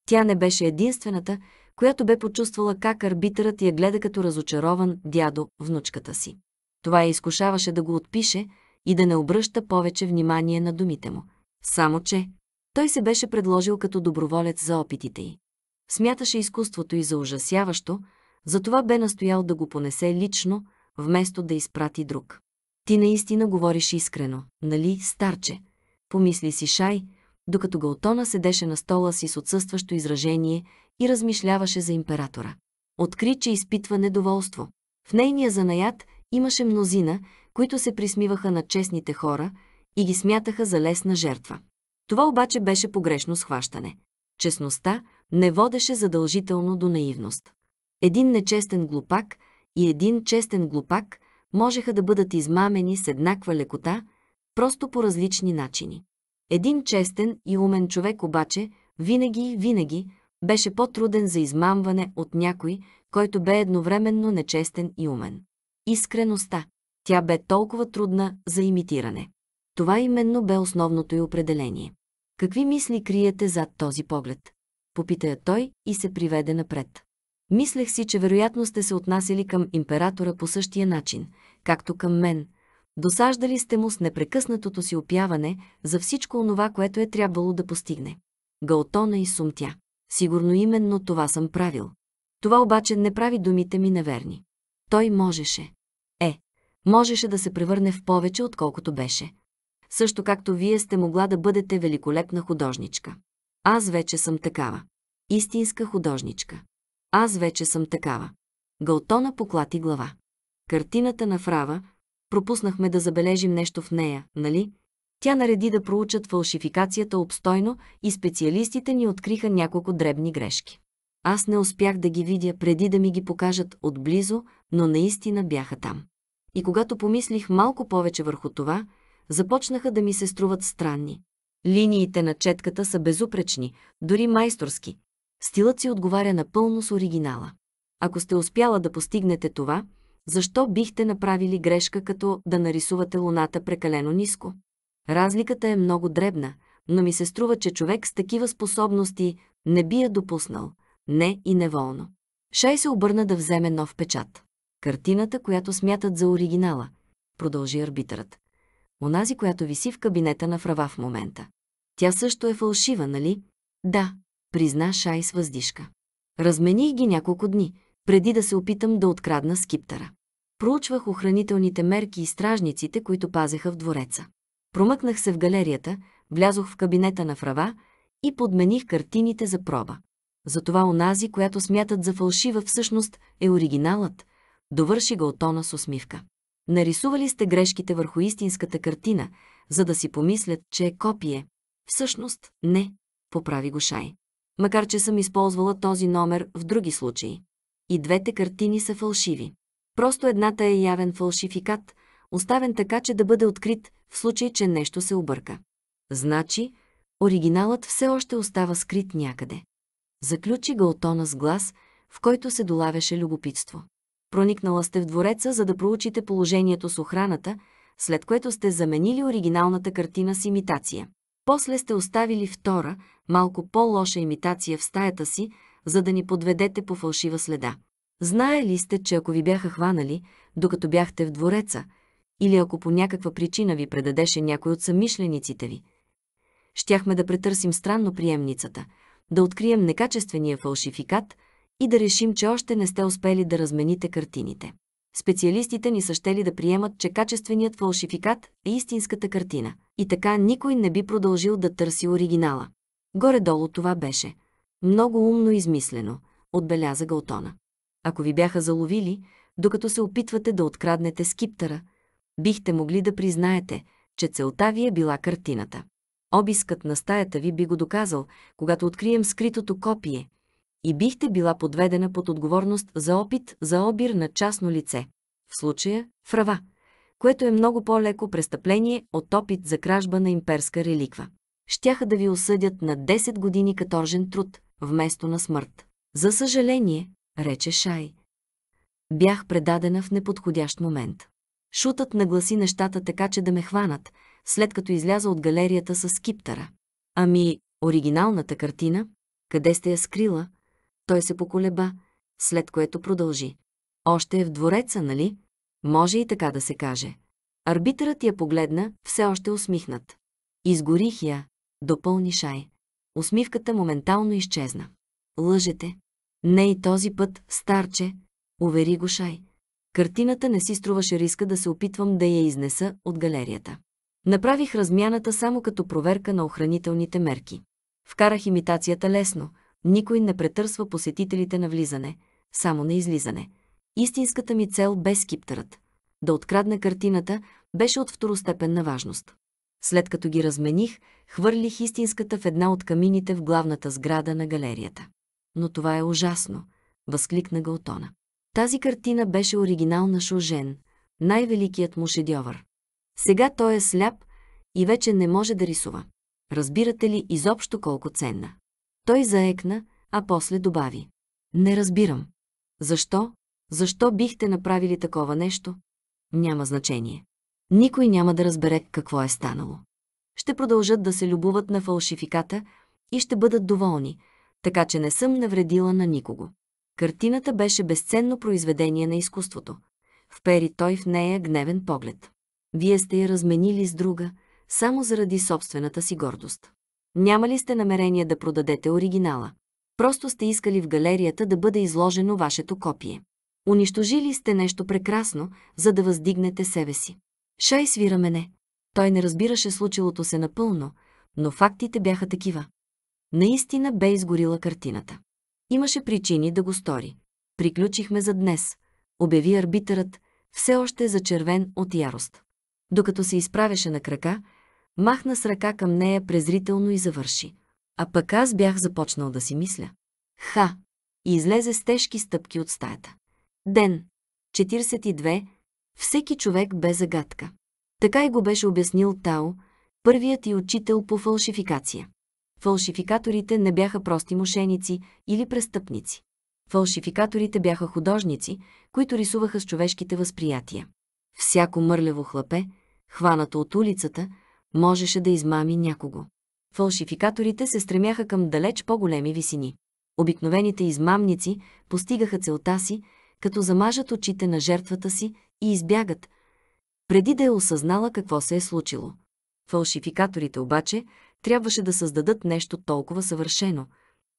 тя не беше единствената, която бе почувствала как арбитърът я гледа като разочарован дядо внучката си. Това я изкушаваше да го отпише и да не обръща повече внимание на думите му. Само, че той се беше предложил като доброволец за опитите й. Смяташе изкуството и за ужасяващо, затова бе настоял да го понесе лично, вместо да изпрати друг. Ти наистина говориш искрено, нали, старче? Помисли си Шай, докато Галтона седеше на стола си с отсъстващо изражение и размишляваше за императора. Откри, че изпитва недоволство. В нейния занаят Имаше мнозина, които се присмиваха на честните хора и ги смятаха за лесна жертва. Това обаче беше погрешно схващане. Честността не водеше задължително до наивност. Един нечестен глупак и един честен глупак можеха да бъдат измамени с еднаква лекота, просто по различни начини. Един честен и умен човек обаче винаги и винаги беше по-труден за измамване от някой, който бе едновременно нечестен и умен искреността. Тя бе толкова трудна за имитиране. Това именно бе основното й определение. Какви мисли криете зад този поглед? Попита я той и се приведе напред. Мислех си, че вероятно сте се отнасяли към императора по същия начин, както към мен. Досаждали сте му с непрекъснатото си опяване за всичко онова, което е трябвало да постигне. Галтона и сумтя. Сигурно именно това съм правил. Това обаче не прави думите ми неверни. Той можеше можеше да се превърне в повече, отколкото беше. Също както вие сте могла да бъдете великолепна художничка. Аз вече съм такава. Истинска художничка. Аз вече съм такава. Галтона поклати глава. Картината на Фрава, пропуснахме да забележим нещо в нея, нали? Тя нареди да проучат фалшификацията обстойно и специалистите ни откриха няколко дребни грешки. Аз не успях да ги видя преди да ми ги покажат отблизо, но наистина бяха там и когато помислих малко повече върху това, започнаха да ми се струват странни. Линиите на четката са безупречни, дори майсторски. Стилът си отговаря напълно с оригинала. Ако сте успяла да постигнете това, защо бихте направили грешка, като да нарисувате луната прекалено ниско? Разликата е много дребна, но ми се струва, че човек с такива способности не би я допуснал. Не и неволно. Шай се обърна да вземе нов печат. Картината, която смятат за оригинала, продължи арбитърът. Онази, която виси в кабинета на Фрава в момента. Тя също е фалшива, нали? Да, призна Шай с въздишка. Размених ги няколко дни, преди да се опитам да открадна скиптера. Проучвах охранителните мерки и стражниците, които пазеха в двореца. Промъкнах се в галерията, влязох в кабинета на Фрава и подмених картините за проба. Затова онази, която смятат за фалшива, всъщност е оригиналът, довърши го Тона с усмивка. Нарисували сте грешките върху истинската картина, за да си помислят, че е копие. Всъщност, не, поправи го Шай. Макар, че съм използвала този номер в други случаи. И двете картини са фалшиви. Просто едната е явен фалшификат, оставен така, че да бъде открит в случай, че нещо се обърка. Значи, оригиналът все още остава скрит някъде. Заключи Галтона с глас, в който се долавяше любопитство. Проникнала сте в двореца, за да проучите положението с охраната, след което сте заменили оригиналната картина с имитация. После сте оставили втора, малко по-лоша имитация в стаята си, за да ни подведете по фалшива следа. Знае ли сте, че ако ви бяха хванали, докато бяхте в двореца, или ако по някаква причина ви предадеше някой от съмишлениците ви, щяхме да претърсим странно приемницата, да открием некачествения фалшификат, и да решим, че още не сте успели да размените картините. Специалистите ни са щели да приемат, че качественият фалшификат е истинската картина. И така никой не би продължил да търси оригинала. Горе-долу това беше. Много умно измислено, отбеляза Галтона. Ако ви бяха заловили, докато се опитвате да откраднете скиптъра, бихте могли да признаете, че целта ви е била картината. Обискът на стаята ви би го доказал, когато открием скритото копие, и бихте била подведена под отговорност за опит за обир на частно лице. В случая – фрава, което е много по-леко престъпление от опит за кражба на имперска реликва. Щяха да ви осъдят на 10 години каторжен труд, вместо на смърт. За съжаление, рече Шай. Бях предадена в неподходящ момент. Шутът нагласи нещата така, че да ме хванат, след като изляза от галерията с скиптъра. Ами, оригиналната картина, къде сте я скрила, той се поколеба, след което продължи. Още е в двореца, нали? Може и така да се каже. Арбитърът я погледна, все още усмихнат. Изгорих я, допълни Шай. Усмивката моментално изчезна. Лъжете. Не и този път, старче, увери го Шай. Картината не си струваше риска да се опитвам да я изнеса от галерията. Направих размяната само като проверка на охранителните мерки. Вкарах имитацията лесно – никой не претърсва посетителите на влизане, само на излизане. Истинската ми цел бе скиптерът. Да открадна картината беше от второстепенна важност. След като ги размених, хвърлих истинската в една от камините в главната сграда на галерията. Но това е ужасно, възкликна Галтона. Тази картина беше оригинал на Шожен, най-великият му шедьовър. Сега той е сляп и вече не може да рисува. Разбирате ли изобщо колко ценна? Той заекна, а после добави. Не разбирам. Защо? Защо бихте направили такова нещо? Няма значение. Никой няма да разбере какво е станало. Ще продължат да се любуват на фалшификата и ще бъдат доволни, така че не съм навредила на никого. Картината беше безценно произведение на изкуството. Впери той в нея гневен поглед. Вие сте я разменили с друга, само заради собствената си гордост. Няма ли сте намерение да продадете оригинала? Просто сте искали в галерията да бъде изложено вашето копие. Унищожили сте нещо прекрасно, за да въздигнете себе си. Шай свира мене. Той не разбираше случилото се напълно, но фактите бяха такива. Наистина бе изгорила картината. Имаше причини да го стори. Приключихме за днес, обяви арбитърът, все още зачервен от ярост. Докато се изправяше на крака, Махна с ръка към нея презрително и завърши. А пък аз бях започнал да си мисля. Ха! И излезе с тежки стъпки от стаята. Ден. 42. Всеки човек бе загадка. Така и го беше обяснил Тао, първият и учител по фалшификация. Фалшификаторите не бяха прости мошеници или престъпници. Фалшификаторите бяха художници, които рисуваха с човешките възприятия. Всяко мърлево хлапе, хванато от улицата, можеше да измами някого. Фалшификаторите се стремяха към далеч по-големи висини. Обикновените измамници постигаха целта си, като замажат очите на жертвата си и избягат, преди да е осъзнала какво се е случило. Фалшификаторите обаче трябваше да създадат нещо толкова съвършено,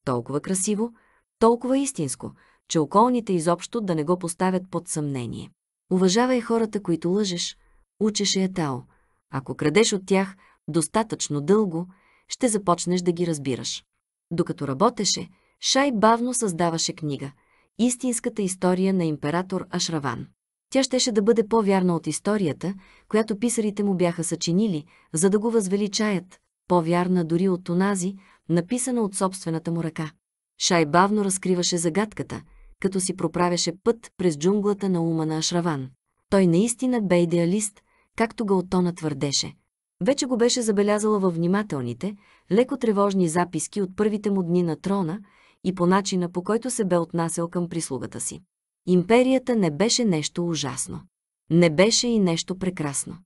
толкова красиво, толкова истинско, че околните изобщо да не го поставят под съмнение. Уважавай хората, които лъжеш, учеше Етао – ако крадеш от тях достатъчно дълго, ще започнеш да ги разбираш. Докато работеше, Шай бавно създаваше книга «Истинската история на император Ашраван». Тя щеше да бъде по-вярна от историята, която писарите му бяха съчинили, за да го възвеличаят, по-вярна дори от онази, написана от собствената му ръка. Шай бавно разкриваше загадката, като си проправяше път през джунглата на ума на Ашраван. Той наистина бе идеалист, както Галтона твърдеше. Вече го беше забелязала във внимателните, леко тревожни записки от първите му дни на трона и по начина по който се бе отнасял към прислугата си. Империята не беше нещо ужасно. Не беше и нещо прекрасно.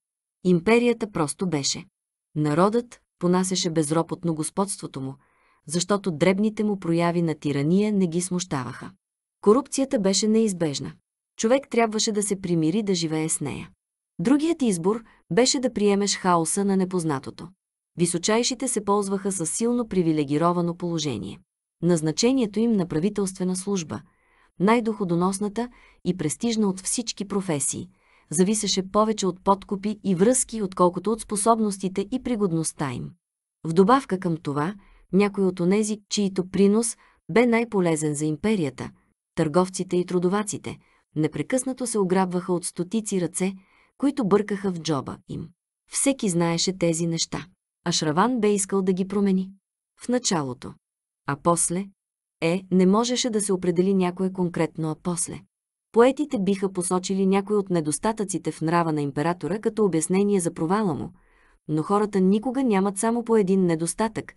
Империята просто беше. Народът понасяше безропотно господството му, защото дребните му прояви на тирания не ги смущаваха. Корупцията беше неизбежна. Човек трябваше да се примири да живее с нея. Другият избор беше да приемеш хаоса на непознатото. Височайшите се ползваха с силно привилегировано положение. Назначението им на правителствена служба, най-доходоносната и престижна от всички професии, зависеше повече от подкупи и връзки, отколкото от способностите и пригодността им. В добавка към това, някой от онези, чието принос бе най-полезен за империята, търговците и трудоваците, непрекъснато се ограбваха от стотици ръце – които бъркаха в джоба им. Всеки знаеше тези неща, а Шраван бе искал да ги промени. В началото. А после? Е, не можеше да се определи някое конкретно, а после. Поетите биха посочили някой от недостатъците в нрава на императора като обяснение за провала му, но хората никога нямат само по един недостатък,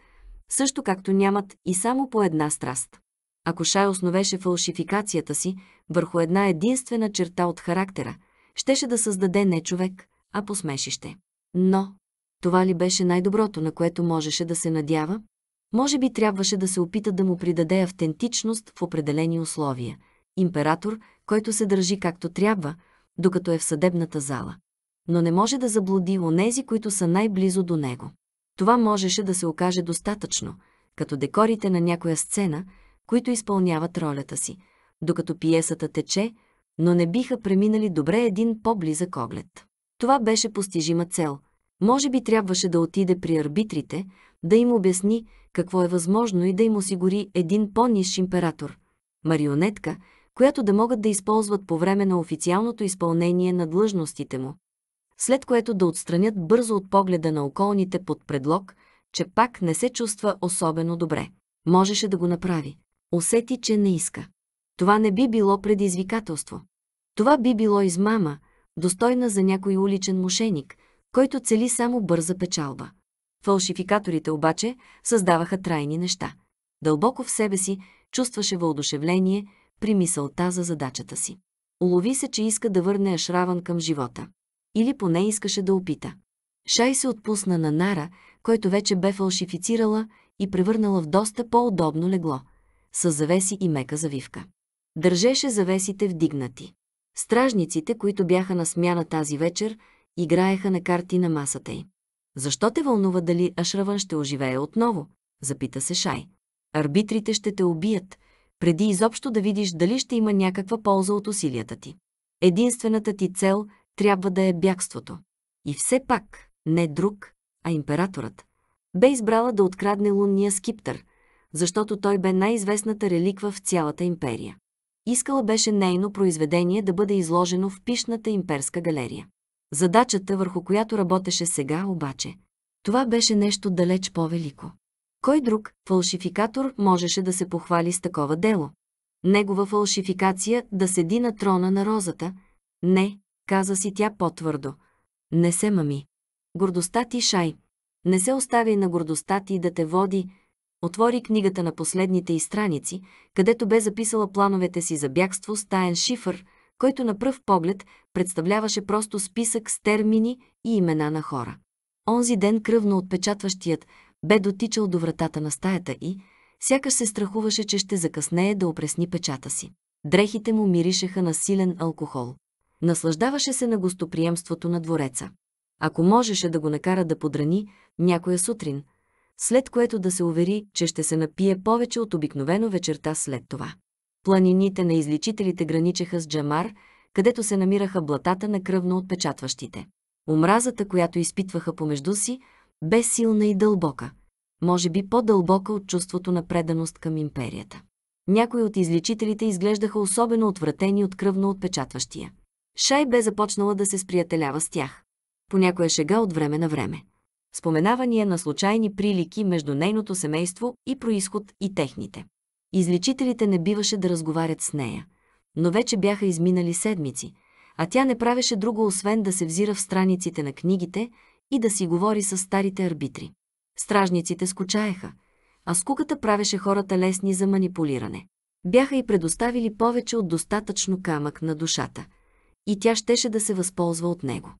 също както нямат и само по една страст. Ако Шай основеше фалшификацията си върху една единствена черта от характера – щеше да създаде не човек, а посмешище. Но това ли беше най-доброто, на което можеше да се надява? Може би трябваше да се опита да му придаде автентичност в определени условия. Император, който се държи както трябва, докато е в съдебната зала. Но не може да заблуди онези, които са най-близо до него. Това можеше да се окаже достатъчно, като декорите на някоя сцена, които изпълняват ролята си. Докато пиесата тече, но не биха преминали добре един по-близък оглед. Това беше постижима цел. Може би трябваше да отиде при арбитрите, да им обясни какво е възможно и да им осигури един по-ниш император, марионетка, която да могат да използват по време на официалното изпълнение на длъжностите му, след което да отстранят бързо от погледа на околните под предлог, че пак не се чувства особено добре. Можеше да го направи. Усети, че не иска. Това не би било предизвикателство. Това би било измама, достойна за някой уличен мошеник, който цели само бърза печалба. Фалшификаторите обаче създаваха трайни неща. Дълбоко в себе си чувстваше въодушевление при мисълта за задачата си. Улови се, че иска да върне Ашраван към живота. Или поне искаше да опита. Шай се отпусна на Нара, който вече бе фалшифицирала и превърнала в доста по-удобно легло, с завеси и мека завивка държеше завесите вдигнати. Стражниците, които бяха на смяна тази вечер, играеха на карти на масата й. Защо те вълнува дали Ашраван ще оживее отново? Запита се Шай. Арбитрите ще те убият, преди изобщо да видиш дали ще има някаква полза от усилията ти. Единствената ти цел трябва да е бягството. И все пак, не друг, а императорът, бе избрала да открадне лунния скиптър, защото той бе най-известната реликва в цялата империя. Искала беше нейно произведение да бъде изложено в пишната имперска галерия. Задачата, върху която работеше сега обаче, това беше нещо далеч по-велико. Кой друг фалшификатор можеше да се похвали с такова дело? Негова фалшификация да седи на трона на розата? Не, каза си тя по-твърдо. Не се мами. Гордостта ти, Шай. Не се оставяй на гордостта ти да те води, отвори книгата на последните и страници, където бе записала плановете си за бягство с таен шифър, който на пръв поглед представляваше просто списък с термини и имена на хора. Онзи ден кръвно отпечатващият бе дотичал до вратата на стаята и, сякаш се страхуваше, че ще закъснее да опресни печата си. Дрехите му миришеха на силен алкохол. Наслаждаваше се на гостоприемството на двореца. Ако можеше да го накара да подрани някоя сутрин – след което да се увери, че ще се напие повече от обикновено вечерта след това. Планините на изличителите граничеха с Джамар, където се намираха блатата на кръвно отпечатващите. Омразата, която изпитваха помежду си, бе силна и дълбока, може би по-дълбока от чувството на преданост към империята. Някои от изличителите изглеждаха особено отвратени от кръвно отпечатващия. Шай бе започнала да се сприятелява с тях. По някоя е шега от време на време споменавания на случайни прилики между нейното семейство и происход и техните. Изличителите не биваше да разговарят с нея, но вече бяха изминали седмици, а тя не правеше друго, освен да се взира в страниците на книгите и да си говори с старите арбитри. Стражниците скучаеха, а скуката правеше хората лесни за манипулиране. Бяха и предоставили повече от достатъчно камък на душата, и тя щеше да се възползва от него.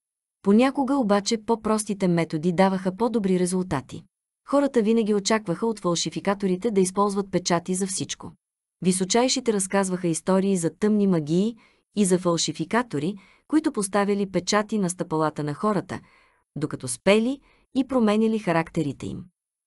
Понякога обаче по-простите методи даваха по-добри резултати. Хората винаги очакваха от фалшификаторите да използват печати за всичко. Височайшите разказваха истории за тъмни магии и за фалшификатори, които поставили печати на стъпалата на хората, докато спели и променяли характерите им.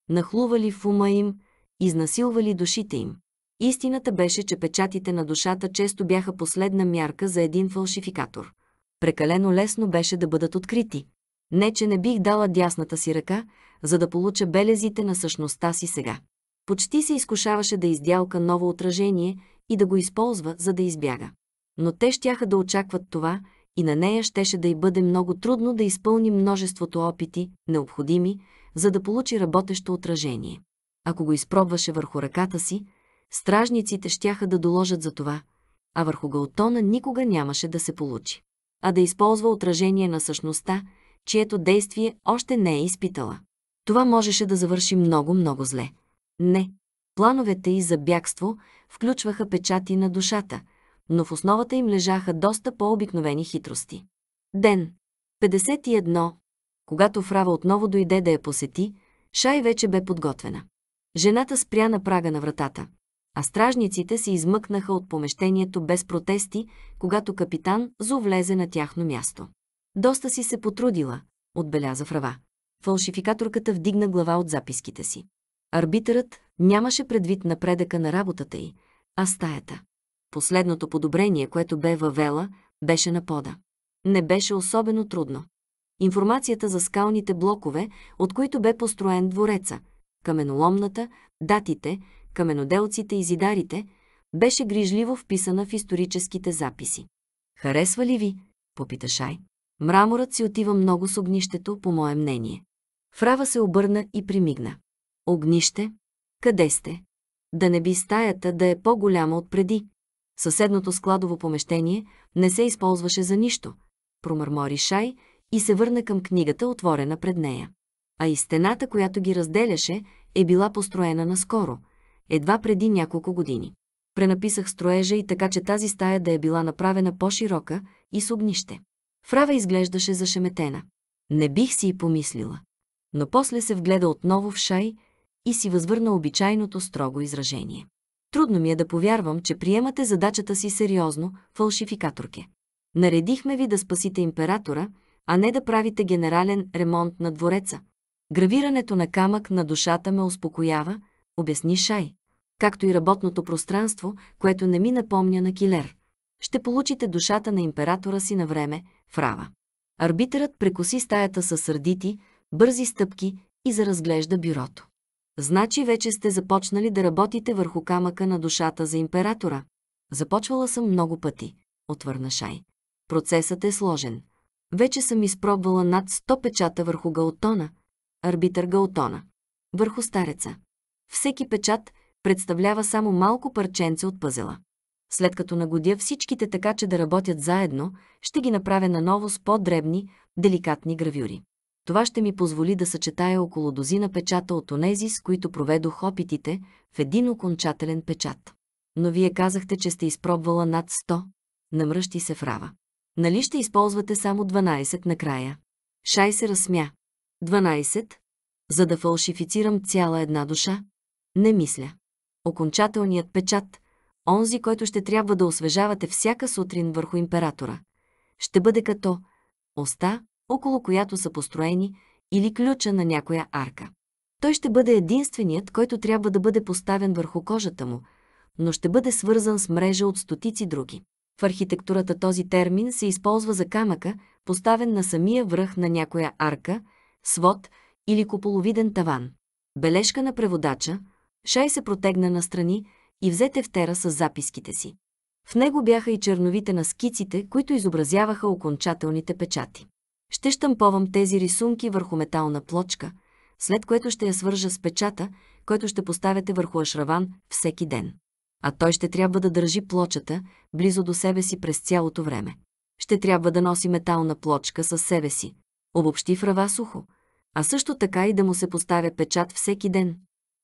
Нахлували в ума им, изнасилвали душите им. Истината беше, че печатите на душата често бяха последна мярка за един фалшификатор прекалено лесно беше да бъдат открити. Не, че не бих дала дясната си ръка, за да получа белезите на същността си сега. Почти се изкушаваше да издялка ново отражение и да го използва, за да избяга. Но те щяха да очакват това и на нея щеше да й бъде много трудно да изпълни множеството опити, необходими, за да получи работещо отражение. Ако го изпробваше върху ръката си, стражниците щяха да доложат за това, а върху галтона никога нямаше да се получи а да използва отражение на същността, чието действие още не е изпитала. Това можеше да завърши много-много зле. Не. Плановете и за бягство включваха печати на душата, но в основата им лежаха доста по-обикновени хитрости. Ден. 51. Когато Фрава отново дойде да я посети, Шай вече бе подготвена. Жената спря на прага на вратата а стражниците се измъкнаха от помещението без протести, когато капитан Зо влезе на тяхно място. Доста си се потрудила, отбеляза Фрава. Фалшификаторката вдигна глава от записките си. Арбитърът нямаше предвид напредъка на работата й, а стаята. Последното подобрение, което бе въвела, беше на пода. Не беше особено трудно. Информацията за скалните блокове, от които бе построен двореца, каменоломната, датите, каменоделците и зидарите, беше грижливо вписана в историческите записи. Харесва ли ви? попита Шай. Мраморът си отива много с огнището, по мое мнение. Фрава се обърна и примигна. Огнище? Къде сте? Да не би стаята да е по-голяма от преди. Съседното складово помещение не се използваше за нищо, промърмори Шай и се върна към книгата, отворена пред нея. А и стената, която ги разделяше, е била построена наскоро – едва преди няколко години. Пренаписах строежа и така, че тази стая да е била направена по-широка и с огнище. Фрава изглеждаше зашеметена. Не бих си и помислила. Но после се вгледа отново в шай и си възвърна обичайното строго изражение. Трудно ми е да повярвам, че приемате задачата си сериозно, фалшификаторке. Наредихме ви да спасите императора, а не да правите генерален ремонт на двореца. Гравирането на камък на душата ме успокоява, обясни Шай както и работното пространство, което не ми напомня на килер. Ще получите душата на императора си на време в Рава. Арбитърът прекоси стаята със сърдити, бързи стъпки и заразглежда бюрото. Значи вече сте започнали да работите върху камъка на душата за императора. Започвала съм много пъти, отвърна Шай. Процесът е сложен. Вече съм изпробвала над 100 печата върху Галтона, арбитър Галтона, върху стареца. Всеки печат представлява само малко парченце от пъзела. След като нагодя всичките така, че да работят заедно, ще ги направя наново с по-дребни, деликатни гравюри. Това ще ми позволи да съчетая около дозина печата от онези, с които проведох опитите, в един окончателен печат. Но вие казахте, че сте изпробвала над 100. Намръщи се Фрава. Нали ще използвате само 12 накрая? Шай се разсмя. 12? За да фалшифицирам цяла една душа? Не мисля окончателният печат, онзи, който ще трябва да освежавате всяка сутрин върху императора. Ще бъде като оста, около която са построени, или ключа на някоя арка. Той ще бъде единственият, който трябва да бъде поставен върху кожата му, но ще бъде свързан с мрежа от стотици други. В архитектурата този термин се използва за камъка, поставен на самия връх на някоя арка, свод или куполовиден таван. Бележка на преводача – Шай се протегна настрани и взе тефтера с записките си. В него бяха и черновите на скиците, които изобразяваха окончателните печати. Ще щамповам тези рисунки върху метална плочка, след което ще я свържа с печата, който ще поставяте върху ашраван всеки ден. А той ще трябва да държи плочата близо до себе си през цялото време. Ще трябва да носи метална плочка със себе си, обобщи в рава сухо, а също така и да му се поставя печат всеки ден.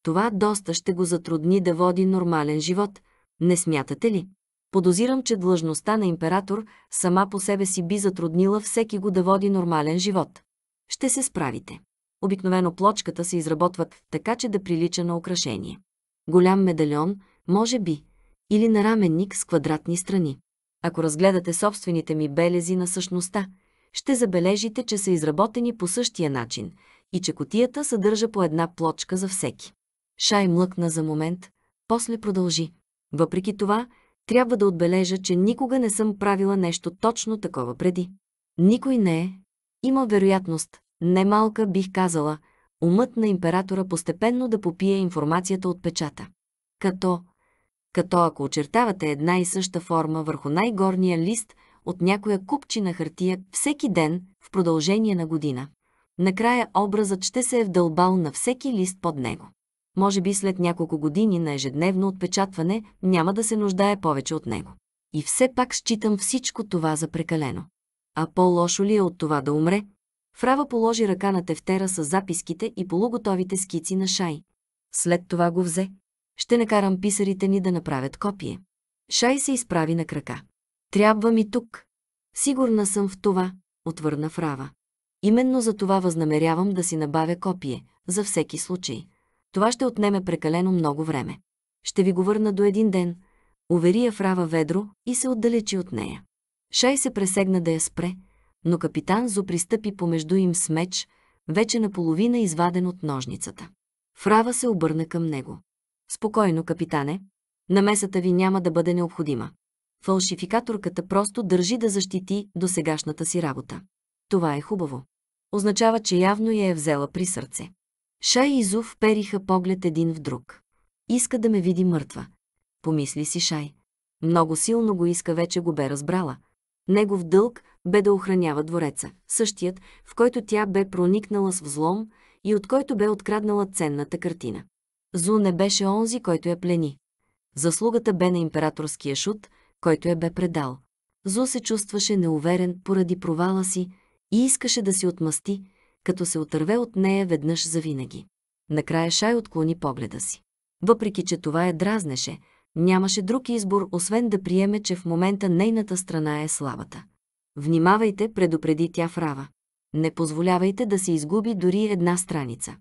Това доста ще го затрудни да води нормален живот, не смятате ли? Подозирам, че длъжността на император сама по себе си би затруднила всеки го да води нормален живот. Ще се справите. Обикновено плочката се изработва така, че да прилича на украшение. Голям медальон, може би, или на раменник с квадратни страни. Ако разгледате собствените ми белези на същността, ще забележите, че са изработени по същия начин и че котията съдържа по една плочка за всеки. Шай млъкна за момент, после продължи. Въпреки това, трябва да отбележа, че никога не съм правила нещо точно такова преди. Никой не е. Има вероятност, немалка бих казала, умът на императора постепенно да попие информацията от печата. Като, като ако очертавате една и съща форма върху най-горния лист от някоя купчина хартия всеки ден в продължение на година. Накрая образът ще се е вдълбал на всеки лист под него може би след няколко години на ежедневно отпечатване няма да се нуждае повече от него. И все пак считам всичко това за прекалено. А по-лошо ли е от това да умре? Фрава положи ръка на тефтера с записките и полуготовите скици на Шай. След това го взе. Ще накарам писарите ни да направят копие. Шай се изправи на крака. Трябва ми тук. Сигурна съм в това, отвърна Фрава. Именно за това възнамерявам да си набавя копие, за всеки случай. Това ще отнеме прекалено много време. Ще ви го върна до един ден, увери я Фрава ведро и се отдалечи от нея. Шай се пресегна да я спре, но капитан Зо пристъпи помежду им с меч, вече наполовина изваден от ножницата. Фрава се обърна към него. Спокойно, капитане, намесата ви няма да бъде необходима. Фалшификаторката просто държи да защити досегашната си работа. Това е хубаво. Означава, че явно я е взела при сърце. Шай и Зув периха поглед един в друг. Иска да ме види мъртва. Помисли си Шай. Много силно го иска, вече го бе разбрала. Негов дълг бе да охранява двореца, същият, в който тя бе проникнала с взлом и от който бе откраднала ценната картина. Зу не беше онзи, който я плени. Заслугата бе на императорския шут, който я бе предал. Зу се чувстваше неуверен поради провала си и искаше да си отмъсти, като се отърве от нея веднъж завинаги. Накрая Шай отклони погледа си. Въпреки, че това е дразнеше, нямаше друг избор, освен да приеме, че в момента нейната страна е слабата. Внимавайте, предупреди тя в Рава. Не позволявайте да се изгуби дори една страница.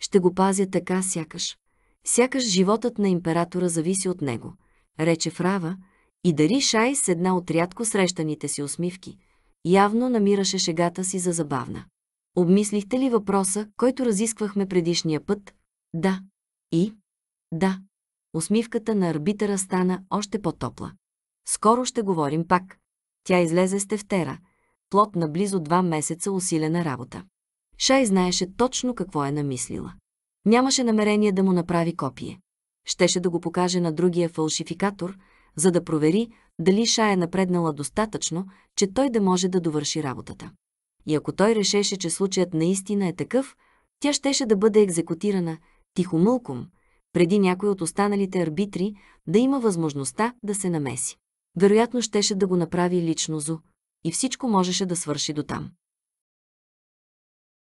Ще го пазя така сякаш. Сякаш животът на императора зависи от него, рече Фрава и дари Шай с една от рядко срещаните си усмивки. Явно намираше шегата си за забавна. Обмислихте ли въпроса, който разисквахме предишния път? Да. И? Да. Усмивката на арбитъра стана още по-топла. Скоро ще говорим пак. Тя излезе с тефтера, плод на близо два месеца усилена работа. Шай знаеше точно какво е намислила. Нямаше намерение да му направи копие. Щеше да го покаже на другия фалшификатор, за да провери дали Шай е напреднала достатъчно, че той да може да довърши работата и ако той решеше, че случаят наистина е такъв, тя щеше да бъде екзекутирана тихомълком, преди някой от останалите арбитри да има възможността да се намеси. Вероятно щеше да го направи лично Зу и всичко можеше да свърши до там.